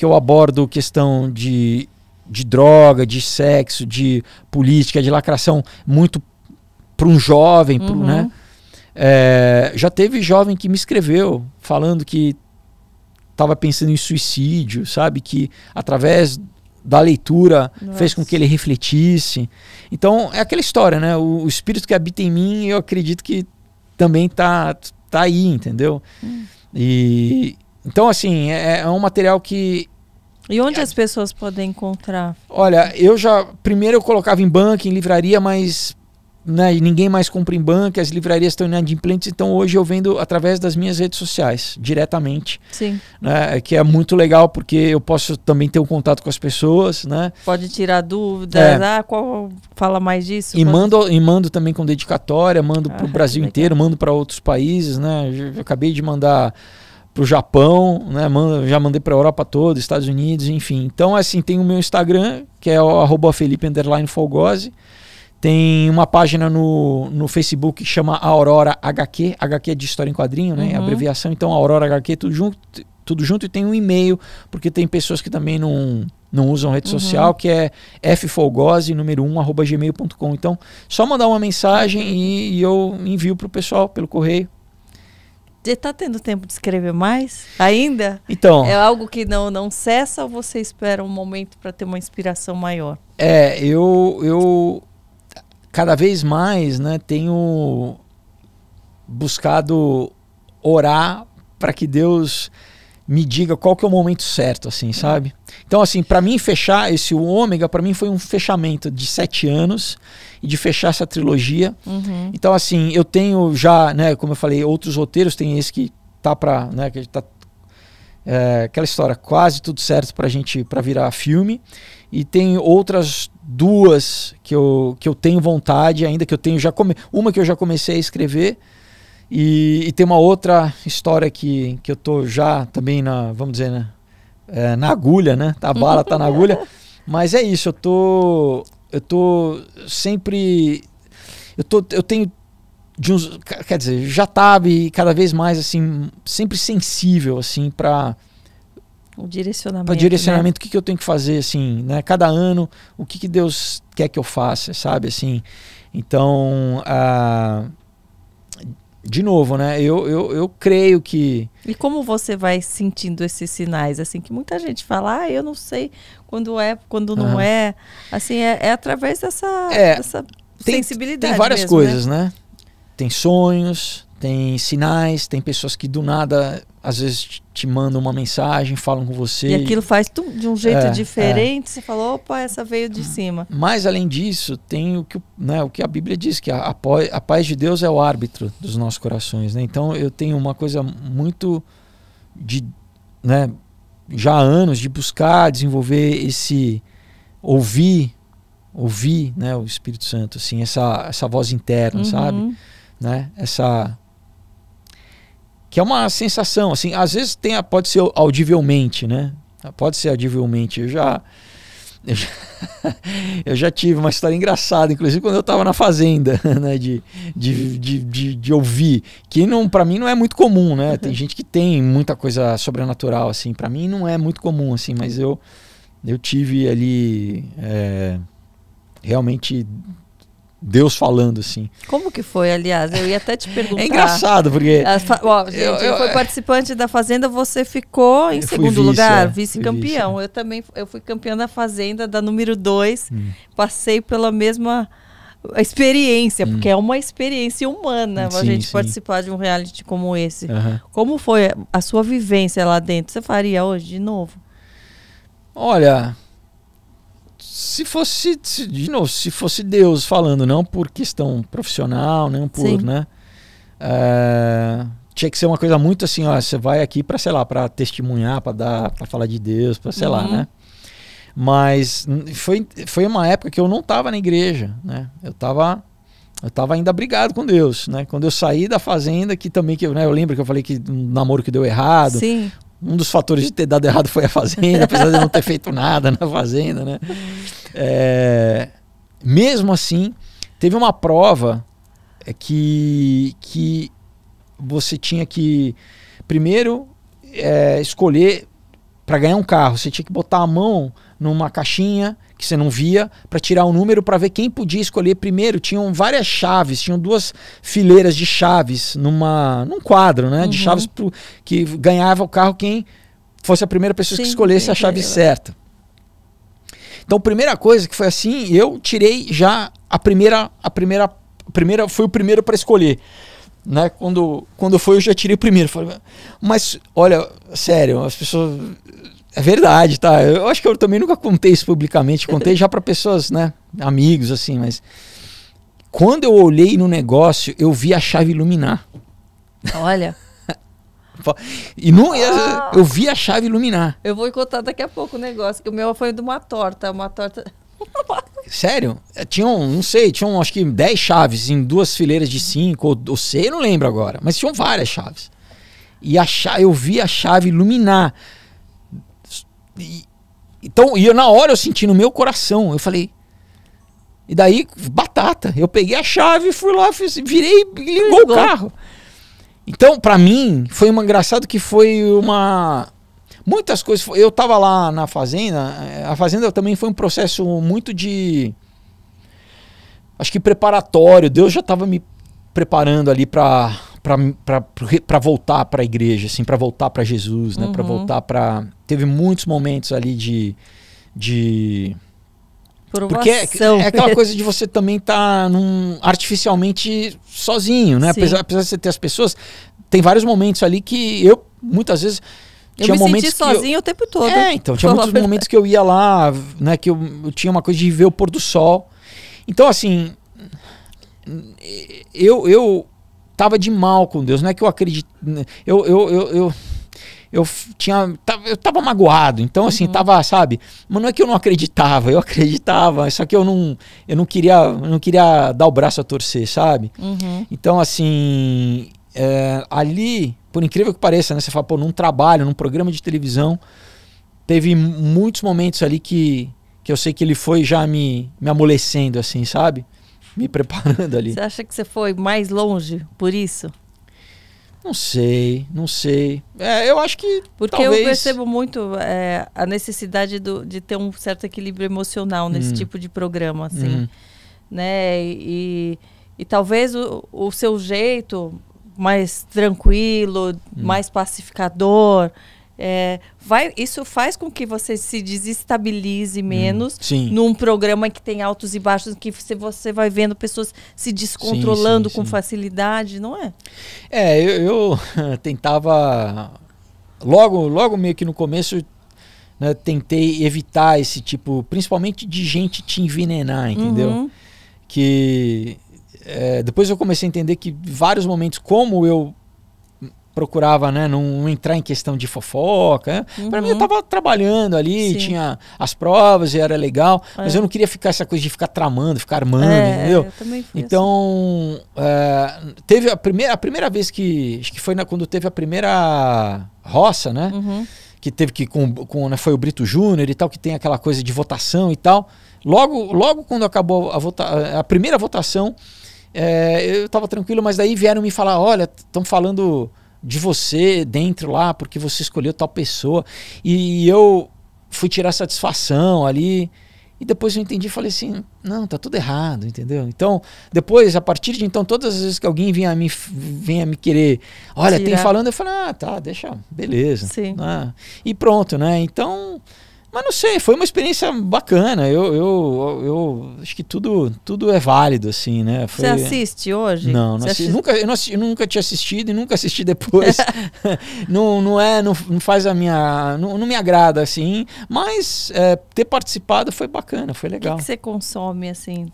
que eu abordo questão de, de droga, de sexo, de política, de lacração, muito para um jovem, uhum. pro, né? É, já teve jovem que me escreveu falando que estava pensando em suicídio, sabe? Que através da leitura Nossa. fez com que ele refletisse. Então é aquela história, né? O, o espírito que habita em mim, eu acredito que também tá, tá aí, entendeu? Hum. E então assim é, é, um material que e onde as pessoas podem encontrar? Olha, eu já. Primeiro eu colocava em banco, em livraria, mas né, ninguém mais compra em banco, as livrarias estão inadimplentes, então hoje eu vendo através das minhas redes sociais, diretamente. Sim. Né, que é muito legal, porque eu posso também ter um contato com as pessoas. Né? Pode tirar dúvidas, é. ah, qual fala mais disso? E, mando, e mando também com dedicatória, mando ah, para o Brasil inteiro, mando para outros países. Né? Eu, eu acabei de mandar para o Japão, né? Manda, já mandei para a Europa toda, Estados Unidos, enfim. Então, assim, tem o meu Instagram, que é o arroba Felipe Tem uma página no, no Facebook que chama Aurora HQ. HQ é de história em quadrinho, né? É uhum. Abreviação. Então, Aurora HQ, tudo junto, tudo junto. E tem um e-mail, porque tem pessoas que também não, não usam rede uhum. social, que é ffolgose, número 1, arroba gmail.com. Então, só mandar uma mensagem e, e eu envio para o pessoal pelo correio. Você está tendo tempo de escrever mais ainda? Então. É algo que não, não cessa ou você espera um momento para ter uma inspiração maior? É, eu, eu cada vez mais né, tenho buscado orar para que Deus me diga qual que é o momento certo, assim, sabe? Então, assim, para mim fechar esse o ômega, para mim foi um fechamento de sete anos e de fechar essa trilogia. Uhum. Então, assim, eu tenho já, né, como eu falei, outros roteiros, tem esse que tá para, né, que tá é, aquela história quase tudo certo para gente para virar filme e tem outras duas que eu, que eu tenho vontade ainda que eu tenho já come, uma que eu já comecei a escrever e, e, tem uma outra história que, que eu tô já também na vamos dizer né, é, na agulha, né? Tá a bala tá na agulha. Mas é isso, eu tô. Eu tô sempre. Eu, tô, eu tenho. De uns, quer dizer, já tava e cada vez mais, assim, sempre sensível, assim, para o direcionamento. Para direcionamento, né? o que, que eu tenho que fazer, assim, né? Cada ano, o que, que Deus quer que eu faça, sabe? Assim, então, uh, de novo, né? Eu, eu, eu creio que. E como você vai sentindo esses sinais? Assim, que muita gente fala, ah, eu não sei quando é, quando não é. Assim, é, é através dessa, é, dessa tem, sensibilidade. Tem várias mesmo, né? coisas, né? né? Tem sonhos, tem sinais, tem pessoas que do nada às vezes te mandam uma mensagem, falam com você. E aquilo faz tu, de um jeito é, é. diferente, é. você falou, opa, essa veio de ah. cima. Mas além disso, tem o que, né, o que a Bíblia diz, que a, a, a, paz de Deus é o árbitro dos nossos corações. Né? Então eu tenho uma coisa muito de. Né, já há anos de buscar desenvolver esse ouvir ouvir né o Espírito Santo assim essa essa voz interna uhum. sabe né essa que é uma sensação, assim, às vezes tem a, pode ser audivelmente, né? Pode ser audivelmente. Eu já, eu já, eu já tive uma história engraçada, inclusive quando eu estava na fazenda, né? De, de, de, de, de ouvir, que não, para mim não é muito comum, né? Tem gente que tem muita coisa sobrenatural, assim, para mim não é muito comum, assim, mas eu, eu tive ali é, realmente Deus falando assim. Como que foi, aliás? Eu ia até te é perguntar. É engraçado, porque. Fa... Ó, gente, eu, eu, foi é participante da Fazenda, você ficou em segundo vice, lugar, é, vice-campeão. Vice, Eu também eu fui campeão da Fazenda, da número 2. Hum. Passei pela mesma experiência, hum. porque é uma experiência humana sim, a gente sim. participar de um reality como esse. Como foi a sua vivência lá dentro? Você faria hoje de novo? Olha, se fosse, de novo, se fosse Deus falando, não por questão profissional, não por, Sim. né? É, tinha que ser uma coisa muito assim, ó, você vai aqui para sei lá, para testemunhar, para dar, para falar de Deus, para sei uhum. lá, né? Mas foi, foi uma época que eu não tava na igreja, né? Eu tava eu tava ainda brigado com Deus, né? Quando eu saí da fazenda, que também que né, eu lembro que eu falei que um namoro que deu errado, Sim um dos fatores de ter dado errado foi a fazenda, apesar de não ter feito nada na fazenda, né? É, mesmo assim, teve uma prova é, que, que você tinha que primeiro é, escolher para ganhar um carro, você tinha que botar a mão numa caixinha que você não via, para tirar um número para ver quem podia escolher primeiro. Tinham várias chaves, tinham duas fileiras de chaves numa num quadro, né? Uhum. De chaves pro, que ganhava o carro quem fosse a primeira pessoa Sim, que escolhesse a chave certa. Então, primeira coisa que foi assim, eu tirei já a primeira, a primeira, a primeira foi o primeiro para escolher. Né? Quando, quando foi, eu já tirei o primeiro. Falei, mas, olha, sério, as pessoas é verdade, tá? Eu acho que eu também nunca contei isso publicamente, contei já para pessoas, né, amigos assim, mas quando eu olhei no negócio, eu vi a chave iluminar. Olha. E não, ah. eu, vi a chave iluminar. Eu vou contar daqui a pouco o negócio, que o meu foi de uma torta, uma torta. Sério? É, tinham, não sei, tinham acho que 10 chaves em duas fileiras de 5 ou, ou sei, não lembro agora, mas tinham várias chaves. E a chave, eu vi a chave iluminar. E, então, e eu, na hora eu senti no meu coração, eu falei. E daí, batata. Eu peguei a chave, fui lá, fiz, virei e ligou o carro. Então, para mim, foi uma engraçado que foi uma muitas coisas. Eu tava lá na fazenda, eh, a fazenda também foi um processo muito de acho que preparatório. Deus já tava me preparando ali para para voltar para a igreja, assim, para voltar para Jesus, né? Uhum. Para voltar para teve muitos momentos ali de de Provação. Porque é, é, aquela coisa de você também estar tá num, artificialmente sozinho, né? Apesar, apesar de você ter as pessoas, tem vários momentos ali que eu muitas vezes eu tinha me momentos senti sozinho eu... o tempo todo. É, então, tinha muitos momentos que eu ia lá, né, que eu, eu, tinha uma coisa de ver o pôr do sol. Então, assim, eu eu tava de mal com Deus. Não é que eu acredito. Eu, eu, eu, eu, eu tinha. Tava, eu tava magoado. Então, assim, uhum. tava, sabe? Mas não é que eu não acreditava, eu acreditava. Só que eu não, eu não queria. Eu não queria dar o braço a torcer, sabe? Uhum. Então, assim. É, ali, por incrível que pareça, né? Você fala, pô, num trabalho, num programa de televisão, teve muitos momentos ali que, que eu sei que ele foi já me, me amolecendo, assim, sabe? me preparando ali. Você acha que você foi mais longe por isso? Não sei, não sei. É, eu acho que. Porque talvez... eu percebo muito é, a necessidade do, de ter um certo equilíbrio emocional nesse hum. tipo de programa, assim. Hum. Né? E, e talvez o, o seu jeito mais tranquilo, hum. mais pacificador, é, vai, isso faz com que você se desestabilize menos hum, num programa que tem altos e baixos, que você, você vai vendo pessoas se descontrolando sim, sim, com sim. facilidade, não é? É, eu, eu, tentava logo, logo meio que no começo. Né, tentei evitar esse tipo, principalmente de gente te envenenar, entendeu? Uhum. Que é, depois eu comecei a entender que vários momentos, como eu procurava né, não entrar em questão de fofoca. Né? Uhum. Para mim, eu estava uhum. trabalhando ali, Sim. tinha as provas e era legal, é. mas eu não queria ficar essa coisa de ficar tramando, ficar armando, é, entendeu? então, assim. é, teve a primeira, a primeira vez que. Acho que foi na, quando teve a primeira roça, né? Uhum. Que teve que. Com, com, né, foi o Brito Júnior e tal, que tem aquela coisa de votação e tal. Logo, logo quando acabou a, vota a primeira votação. Eh, eu estava tranquilo, mas daí vieram me falar: olha, estão falando de você dentro lá, porque você escolheu tal pessoa. E eu fui tirar satisfação ali. E depois eu entendi e falei assim: não, tá tudo errado, entendeu? Então, depois, a partir de então, todas as vezes que alguém vinha me, vinha me querer, olha, Tira. tem falando, eu falei: ah, tá, deixa, beleza. Sim. Ah, e pronto, né? Então, mas não sei, foi uma experiência bacana. Eu, eu, eu acho que tudo, tudo é válido, assim, né? Foi... Você assiste hoje? Não, não assisti... nunca, eu, não assisti, nunca tinha assistido e nunca assisti depois. não, não é, não, não, faz a minha. Não, não me agrada, assim. Mas é, ter participado foi bacana, foi legal. O que, que você consome, assim?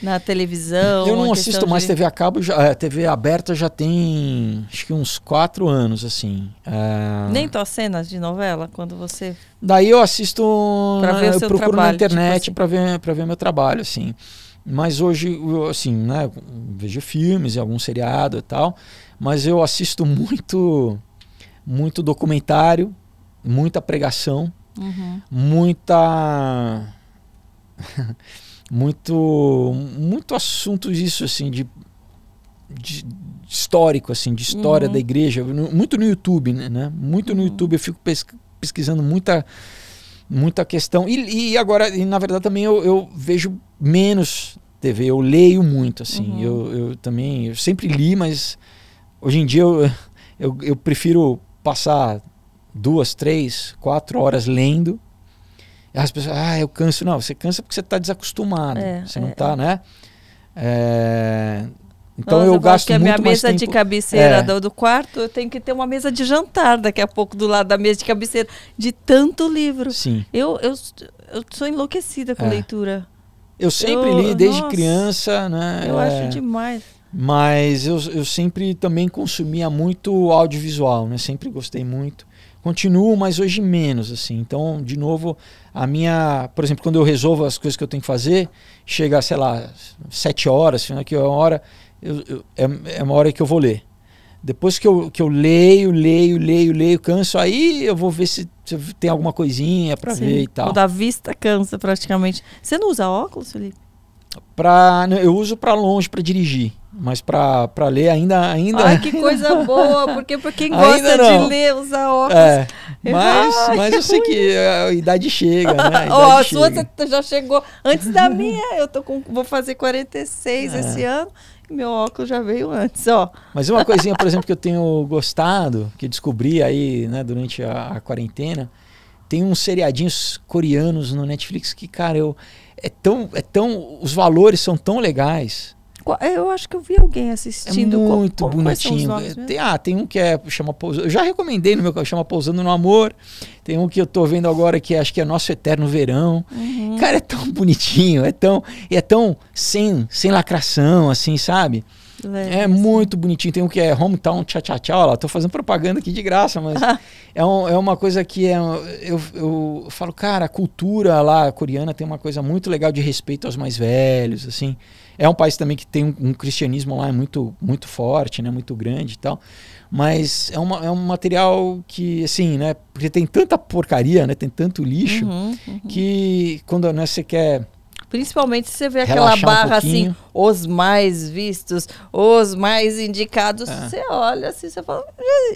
Na televisão? Eu não assisto mais de... TV a cabo, já, é, TV aberta já tem acho que uns quatro anos, assim. É... Nem tuas cenas de novela, quando você. Daí eu assisto. Pra ver eu procuro trabalho, na tipo internet tipo assim. para ver, pra ver meu trabalho, assim. Mas hoje, assim, né, vejo filmes e algum seriado e tal, mas eu assisto muito, muito documentário, muita pregação, uhum. muita. muito muito assunto isso assim de, de histórico assim de história uhum. da igreja muito no YouTube né, né? muito uhum. no YouTube eu fico pesquisando muita muita questão e, e agora e na verdade também eu, eu, vejo menos TV eu leio muito assim uhum. eu, eu também eu sempre li mas hoje em dia eu, eu, eu prefiro passar duas três quatro horas lendo as pessoas, ah, eu canso. Não, você cansa porque você está desacostumado. É, você não está, é, é, né? É... Então Nossa, eu, muito tempo porque a minha mesa de cabeceira é. do, do quarto, eu tenho que ter uma mesa de jantar daqui a pouco do lado da mesa de cabeceira, de tanto livro. Sim. Eu, eu, eu sou enlouquecida com é. leitura. Eu sempre eu, li desde nossa, criança, né? Eu acho demais. Mas eu, eu sempre também consumia muito audiovisual, né? Sempre gostei muito continuo, mas hoje menos, assim. Então, de novo, a minha, por exemplo, quando eu resolvo as coisas que eu tenho que fazer, chega, sei lá, sete horas, final que é uma hora, eu, eu, é, é uma hora que eu vou ler. Depois que eu, que eu leio, leio, leio, leio, canso, aí eu vou ver se, se tem alguma coisinha para ver e tal. O da vista cansa praticamente. Você não usa óculos, Felipe? Pra, eu uso para longe, para dirigir. Mas para ler ainda, ainda. Ai, que coisa boa, porque para quem gosta de ler, usa óculos. É, é mas, Ai, mas eu sei que a idade chega, né? A, oh, a sua já chegou antes da minha. Eu tô com, vou fazer 46 é. esse ano e meu óculos já veio antes, ó. Mas uma coisinha, por exemplo, que eu tenho gostado, que descobri aí, né, durante a, a quarentena, tem uns seriadinhos coreanos no Netflix que, cara, eu é tão, é tão os valores são tão legais eu acho que eu vi alguém assistindo. É muito bonitinho. Tem, ah, tem um que é chama Pousando. Eu já recomendei no meu canal, chama Pousando no Amor. Tem um que eu tô vendo agora que acho que é Nosso Eterno Verão. Uhum. Cara, é tão bonitinho, é tão, é tão sem, sem lacração, assim, sabe? É, assim. muito bonitinho. Tem um que é Hometown tchau tchau Tchá. Olha, tô fazendo propaganda aqui de graça, mas ah. é, um, é uma coisa que é, eu, eu falo, cara, a cultura lá coreana tem uma coisa muito legal de respeito aos mais velhos, assim. É um país também que tem um, um cristianismo lá muito, muito forte, né? muito grande e tal. Mas é, uma, é um material que, assim, né? Porque tem tanta porcaria, né? Tem tanto lixo uhum, uhum. que quando né, você quer. Principalmente se você vê aquela barra um assim, os mais vistos, os mais indicados, é. você olha assim, você fala,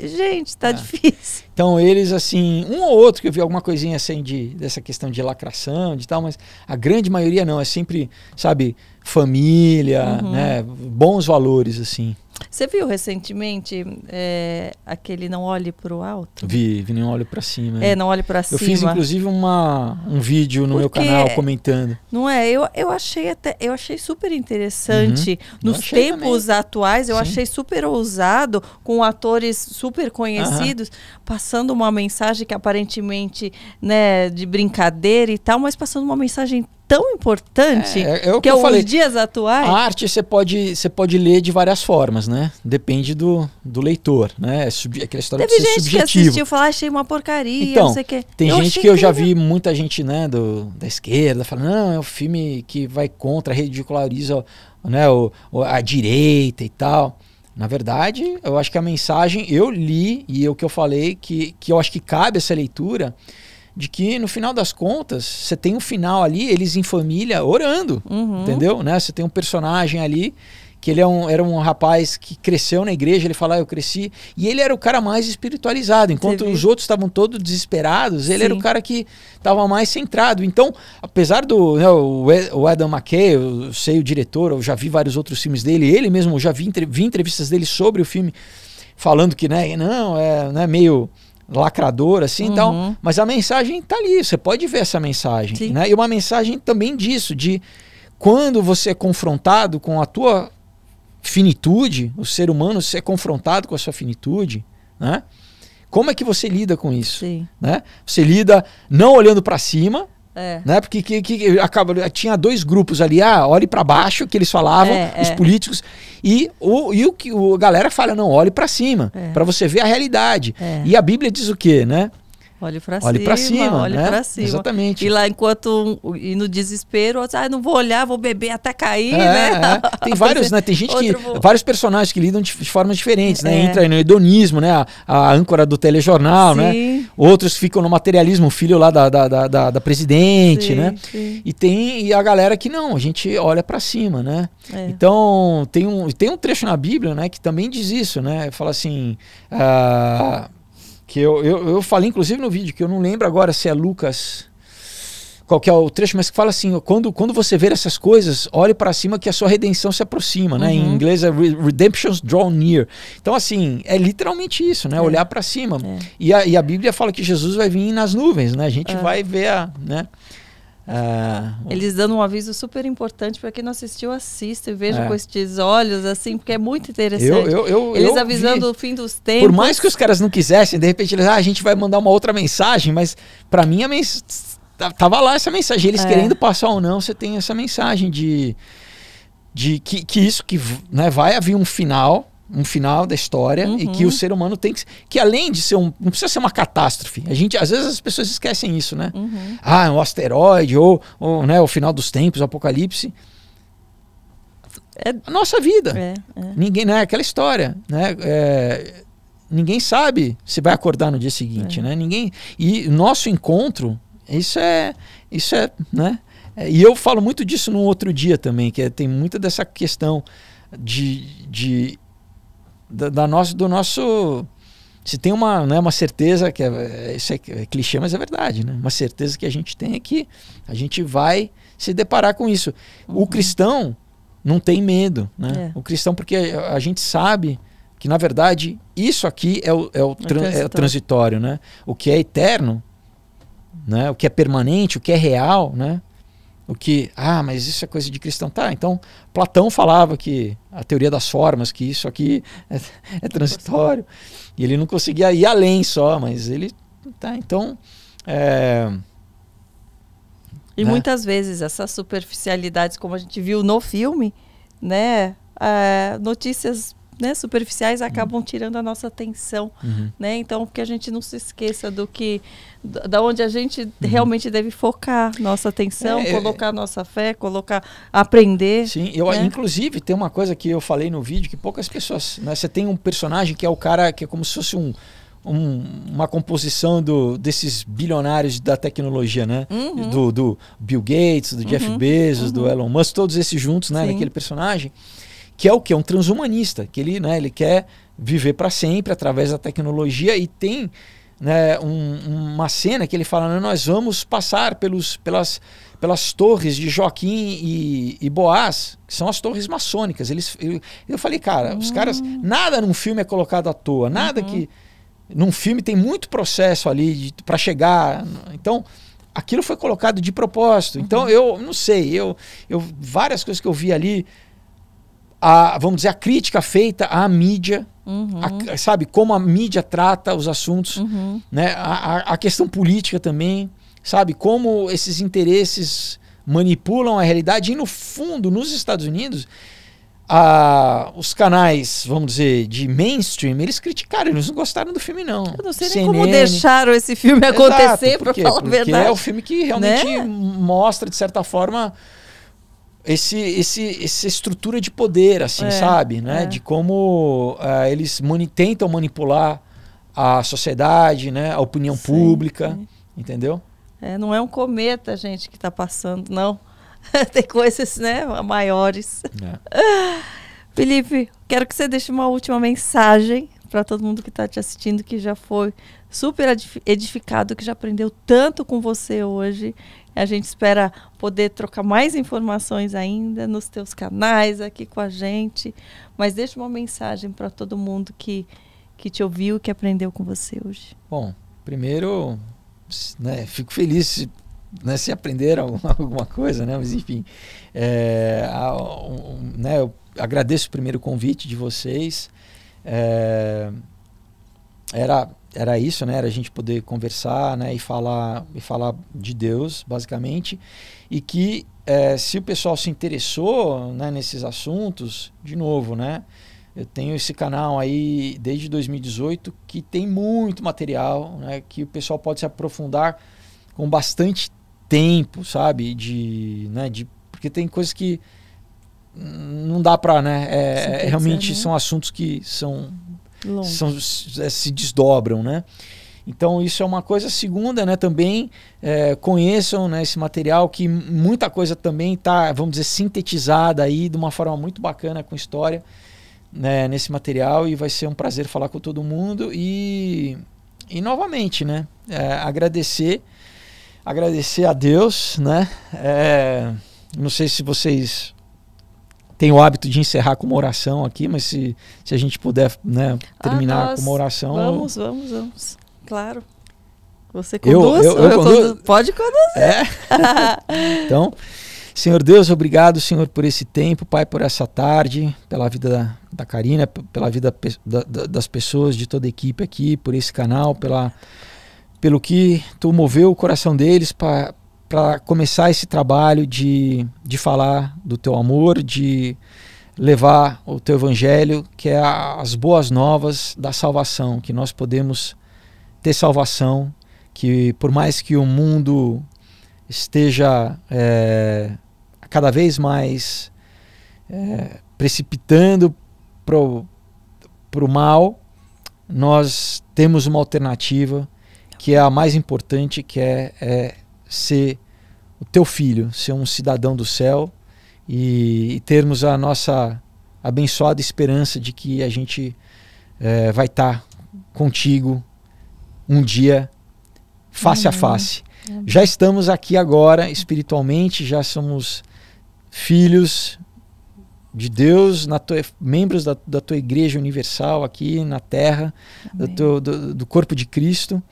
gente, tá é. difícil. Então eles assim, um ou outro que eu vi alguma coisinha assim de, dessa questão de lacração, de tal, mas a grande maioria não, é sempre, sabe, família, uhum. né? Bons valores, assim. Você viu recentemente é, aquele Não Olhe para o Alto? Vi, vi Não Olhe para Cima. É, Não Olhe para Cima. Eu fiz, inclusive, uma, um vídeo no Porque, meu canal comentando. Não é? Eu, eu achei até, eu achei super interessante. Uhum. Nos tempos também. atuais, eu Sim. achei super ousado, com atores super conhecidos, uhum. passando uma mensagem que aparentemente, né, de brincadeira e tal, mas passando uma mensagem tão importante é, é o que, que eu é falei. dias atuais. A arte você pode, você pode ler de várias formas, né? Depende do, do leitor, né? É sub, aquela história Teve gente subjetivo. que assistiu falar ah, achei uma porcaria, então, não sei o quê. Tem eu gente que, eu já vi muita gente, né, do, da esquerda, falando, não, é um filme que vai contra, ridiculariza né, o, a direita e tal. Na verdade, eu acho que a mensagem eu li e o que eu falei que, que eu acho que cabe essa leitura de que no final das contas você tem um final ali, eles em família orando, uhum. entendeu? Né? Você tem um personagem ali que ele é um, era um rapaz que cresceu na igreja, ele fala, ah, eu cresci, e ele era o cara mais espiritualizado, enquanto os outros estavam todos desesperados, ele Sim. era o cara que estava mais centrado. Então, apesar do né, o Adam McKay, eu sei o diretor, eu já vi vários outros filmes dele, ele mesmo, eu já vi, vi entrevistas dele sobre o filme, falando que, né, não, é né, meio lacrador, assim, então, uhum. então, mas a mensagem tá ali, você pode ver essa mensagem, Sim. né? E uma mensagem também disso, de quando você é confrontado com a tua finitude, o ser humano ser é confrontado com a sua finitude, né? Como é que você lida com isso, Sim. né? Você lida não olhando para cima, é. Né? Porque que, que, acaba, tinha dois grupos ali, ah, olhe para baixo, que eles falavam, é, os é. políticos, e o, e o que o, a galera fala, não, olhe para cima, é. para você ver a realidade. É. E a Bíblia diz o quê, né? Olhe para cima. Olhe para cima. Olhe né? para cima. Exatamente. E lá enquanto. E no desespero, outros, ah, não vou olhar, vou beber até cair, é, né? É. Tem vários, né? Tem gente que. Vários personagens que lidam de, formas diferentes, né? É. Entra no hedonismo, né? A, a âncora do telejornal, né? sim. né? Outros ficam no materialismo, o filho lá da, da, da, da, da presidente, sim, né? Sim. E tem e a galera que não, a gente olha para cima, né? É. Então, tem um, tem um trecho na Bíblia, né? Que também diz isso, né? Fala assim. Ah, que eu, eu, eu falei, inclusive, no vídeo, que eu não lembro agora se é Lucas qual que é o trecho, mas que fala assim: quando, quando você ver essas coisas, olhe para cima que a sua redenção se aproxima, uhum. né? Em uhum. inglês é redemptions draw near. Então, assim, é literalmente isso, né? É. Olhar para cima. É. E, a, e, a, Bíblia fala que Jesus vai vir nas nuvens, né? A gente é. vai ver a. Né? Ah, eles dando um aviso super importante para quem não assistiu, assista e veja é. com estes olhos, assim, porque é muito interessante. Eu, eu, eu, eles avisando vi. o fim dos tempos. Por mais que os caras não quisessem, de repente ah, a gente vai mandar uma outra mensagem, mas para mim a tava lá essa mensagem. Eles é. querendo passar ou não, você tem essa mensagem de, de que, que isso que né, vai haver um final um final da história uhum. e que uhum. o ser humano tem que que além de ser um não precisa ser uma catástrofe a gente às vezes as pessoas esquecem isso né uhum. ah um asteroide ou, ou né o final dos tempos o apocalipse é a nossa vida é, é. ninguém né aquela história né é, ninguém sabe se vai acordar no dia seguinte é. né ninguém e nosso encontro isso é isso é né é, e eu falo muito disso no outro dia também que é, tem muita dessa questão de, de da, da nosso, do nosso se tem uma, né, uma certeza que é, é isso é, é, clichê, mas é verdade, né? Uma certeza que a gente tem é que a gente vai se deparar com isso. Uhum. O cristão não tem medo, né? É. O cristão porque a, a, gente sabe que na verdade isso aqui é o, é o, é tran, é transitório, né? O que é eterno, né? O que é permanente, o que é real, né? O que, ah, mas isso é coisa de cristão. Tá, então Platão falava que a teoria das formas, que isso aqui é, é transitório. E ele não conseguia ir além só, mas ele. Tá, então. É, e né? muitas vezes essas superficialidades, como a gente viu no filme, né? É, notícias né, superficiais acabam uhum. tirando a nossa atenção, uhum. né? Então que a gente não se esqueça do que da onde a gente uhum. realmente deve focar nossa atenção, é, colocar nossa fé, colocar aprender. Sim, eu né? inclusive tem uma coisa que eu falei no vídeo que poucas pessoas, né, você tem um personagem que é o cara que é como se fosse um um, uma composição do, desses bilionários da tecnologia, né? Uhum. Do, do, Bill Gates, do Jeff uhum. Bezos, do uhum. Elon Musk, todos esses juntos, né? Sim. Naquele personagem que é o que é um transhumanista, que ele, né, ele quer viver para sempre através da tecnologia e tem né, um, uma cena que ele fala: nós vamos passar pelos, pelas, pelas torres de Joaquim e, e Boaz, que são as torres maçônicas. Eles, eu, eu falei, cara, uhum. os caras. Hum. Nada num filme é colocado à toa, nada uhum. que. Num filme tem muito processo ali para chegar. Então, aquilo foi colocado de propósito. Então, uhum. eu não sei, eu, eu várias coisas que eu vi ali a, vamos dizer, a crítica feita à mídia, uhum. a, sabe, como a mídia trata os assuntos, uhum. né? A, a, questão política também, sabe, como esses interesses manipulam a realidade. E no fundo, nos Estados Unidos, a, os canais, vamos dizer, de mainstream, eles criticaram, eles não gostaram do filme, não. Eu não sei CNN, nem como deixaram esse filme acontecer, Exato, porque, pra falar a verdade. é o filme que realmente né? mostra, de certa forma, esse, esse, essa estrutura de poder, assim, é, sabe? Né? É. De como uh, eles mani tentam manipular a sociedade, né? a opinião sim, pública, sim. entendeu? É, não é um cometa, gente, que está passando, não. Tem coisas né, maiores. É. Felipe, quero que você deixe uma última mensagem para todo mundo que está te assistindo, que já foi super edificado, que já aprendeu tanto com você hoje a gente espera poder trocar mais informações ainda nos teus canais, aqui com a gente. Mas deixa uma mensagem para todo mundo que, que te ouviu, que aprendeu com você hoje. Bom, primeiro, né, fico feliz né, se aprenderam alguma, coisa, né? Mas enfim, é, a, um, né, eu agradeço o primeiro convite de vocês. É, era era isso, né? Era a gente poder conversar, né? E falar, e falar de Deus, basicamente. E que é, se o pessoal se interessou né, nesses assuntos, de novo, né? Eu tenho esse canal aí desde 2018 que tem muito material, né? Que o pessoal pode se aprofundar com bastante tempo, sabe? De, né? De, porque tem coisas que não dá para, né? É, é realmente né? são assuntos que são são, é, se desdobram, né? Então isso é uma coisa. Segunda, né, também é, conheçam né, esse material que muita coisa também está, vamos dizer, sintetizada aí de uma forma muito bacana com história né, nesse material e vai ser um prazer falar com todo mundo e, e novamente, né, é, agradecer, agradecer a Deus, né, é, não sei se vocês tenho o hábito de encerrar com uma oração aqui, mas se, se a gente puder né, ah, terminar ah, com uma oração. Vamos, vamos, vamos. Claro. Você conduz? Eu, eu, eu, eu Condu... Pode conduzir. É? então, Senhor Deus, obrigado, Senhor, por esse tempo, Pai, por essa tarde, pela vida da, da Karina, pela vida da, da, das pessoas, de toda a equipe aqui, por esse canal, pela, pelo que tu moveu o coração deles para para começar esse trabalho de, de falar do teu amor, de levar o teu evangelho, que é a, as boas novas da salvação, que nós podemos ter salvação, que por mais que o mundo esteja é, cada vez mais é, precipitando para o mal, nós temos uma alternativa que é a mais importante, que é, é ser o teu filho, ser um cidadão do céu e, e termos a nossa abençoada esperança de que a gente é, vai estar tá contigo um dia face a face. Já estamos aqui agora espiritualmente, já somos filhos de Deus, tua, membros da, da, tua igreja universal aqui na terra, do, teu, do, do corpo de Cristo,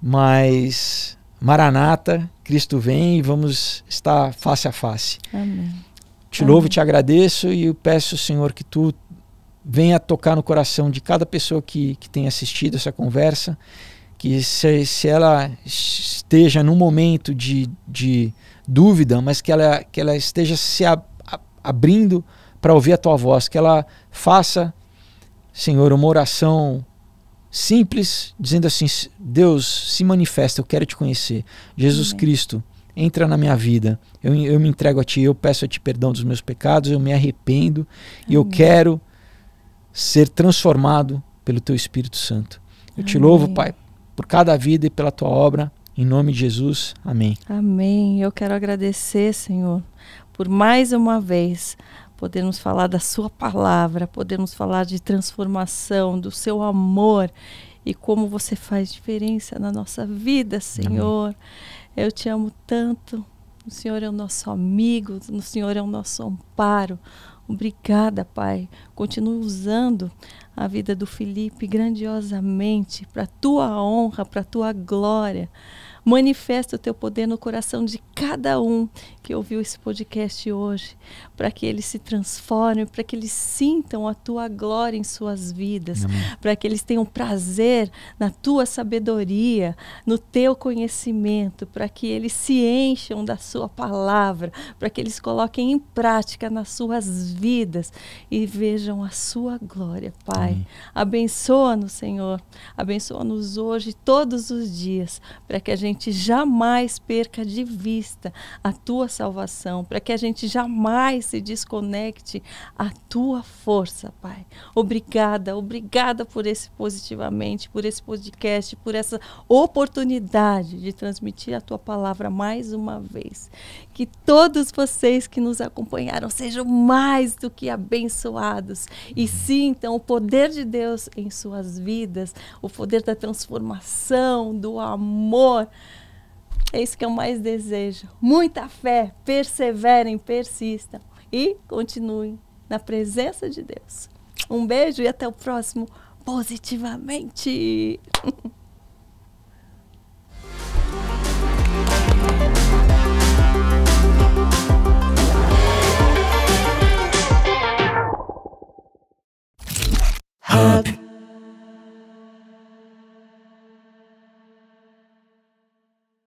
mas Maranata, Cristo vem e vamos estar face a face. Amém. Te Amém. louvo, te agradeço e peço, Senhor, que tu venha tocar no coração de cada pessoa que, que tem assistido essa conversa, que se, se ela esteja num momento de, de dúvida, mas que ela, que ela esteja se abrindo para ouvir a tua voz, que ela faça, Senhor, uma oração simples, dizendo assim: Deus, se manifesta, eu quero te conhecer. Jesus Amém. Cristo, entra na minha vida. Eu, eu me entrego a Ti, eu peço a Ti perdão dos meus pecados, eu me arrependo Amém. e eu quero ser transformado pelo Teu Espírito Santo. Eu Amém. te louvo, Pai, por cada vida e pela Tua obra. Em nome de Jesus, amém. Amém. Eu quero agradecer, Senhor, por mais uma vez podermos falar da Sua palavra, podermos falar de transformação, do Seu amor e como você faz diferença na nossa vida, Senhor. Amém. Eu te amo tanto. O Senhor é o nosso amigo, o Senhor é o nosso amparo. Obrigada, Pai. Continue usando a vida do Felipe grandiosamente para a tua honra, para a tua glória. Manifesta o teu poder no coração de cada um que ouviu esse podcast hoje, para que eles se transformem, para que eles sintam a tua glória em suas vidas, para que eles tenham prazer na tua sabedoria, no teu conhecimento, para que eles se encham da sua palavra, para que eles coloquem em prática nas suas vidas e vejam a sua glória, Pai. Abençoa-nos, Senhor. Abençoa-nos hoje, todos os dias, para que a gente gente jamais perca de vista a tua salvação, para que a gente jamais se desconecte a tua força, Pai. Obrigada, obrigada por esse positivamente, por esse podcast, por essa oportunidade de transmitir a tua palavra mais uma vez que todos vocês que nos acompanharam sejam mais do que abençoados e sintam então, o poder de Deus em suas vidas, o poder da transformação, do amor. É isso que eu mais desejo. Muita fé, perseverem, persistam e continuem na presença de Deus. Um beijo e até o próximo Positivamente. up.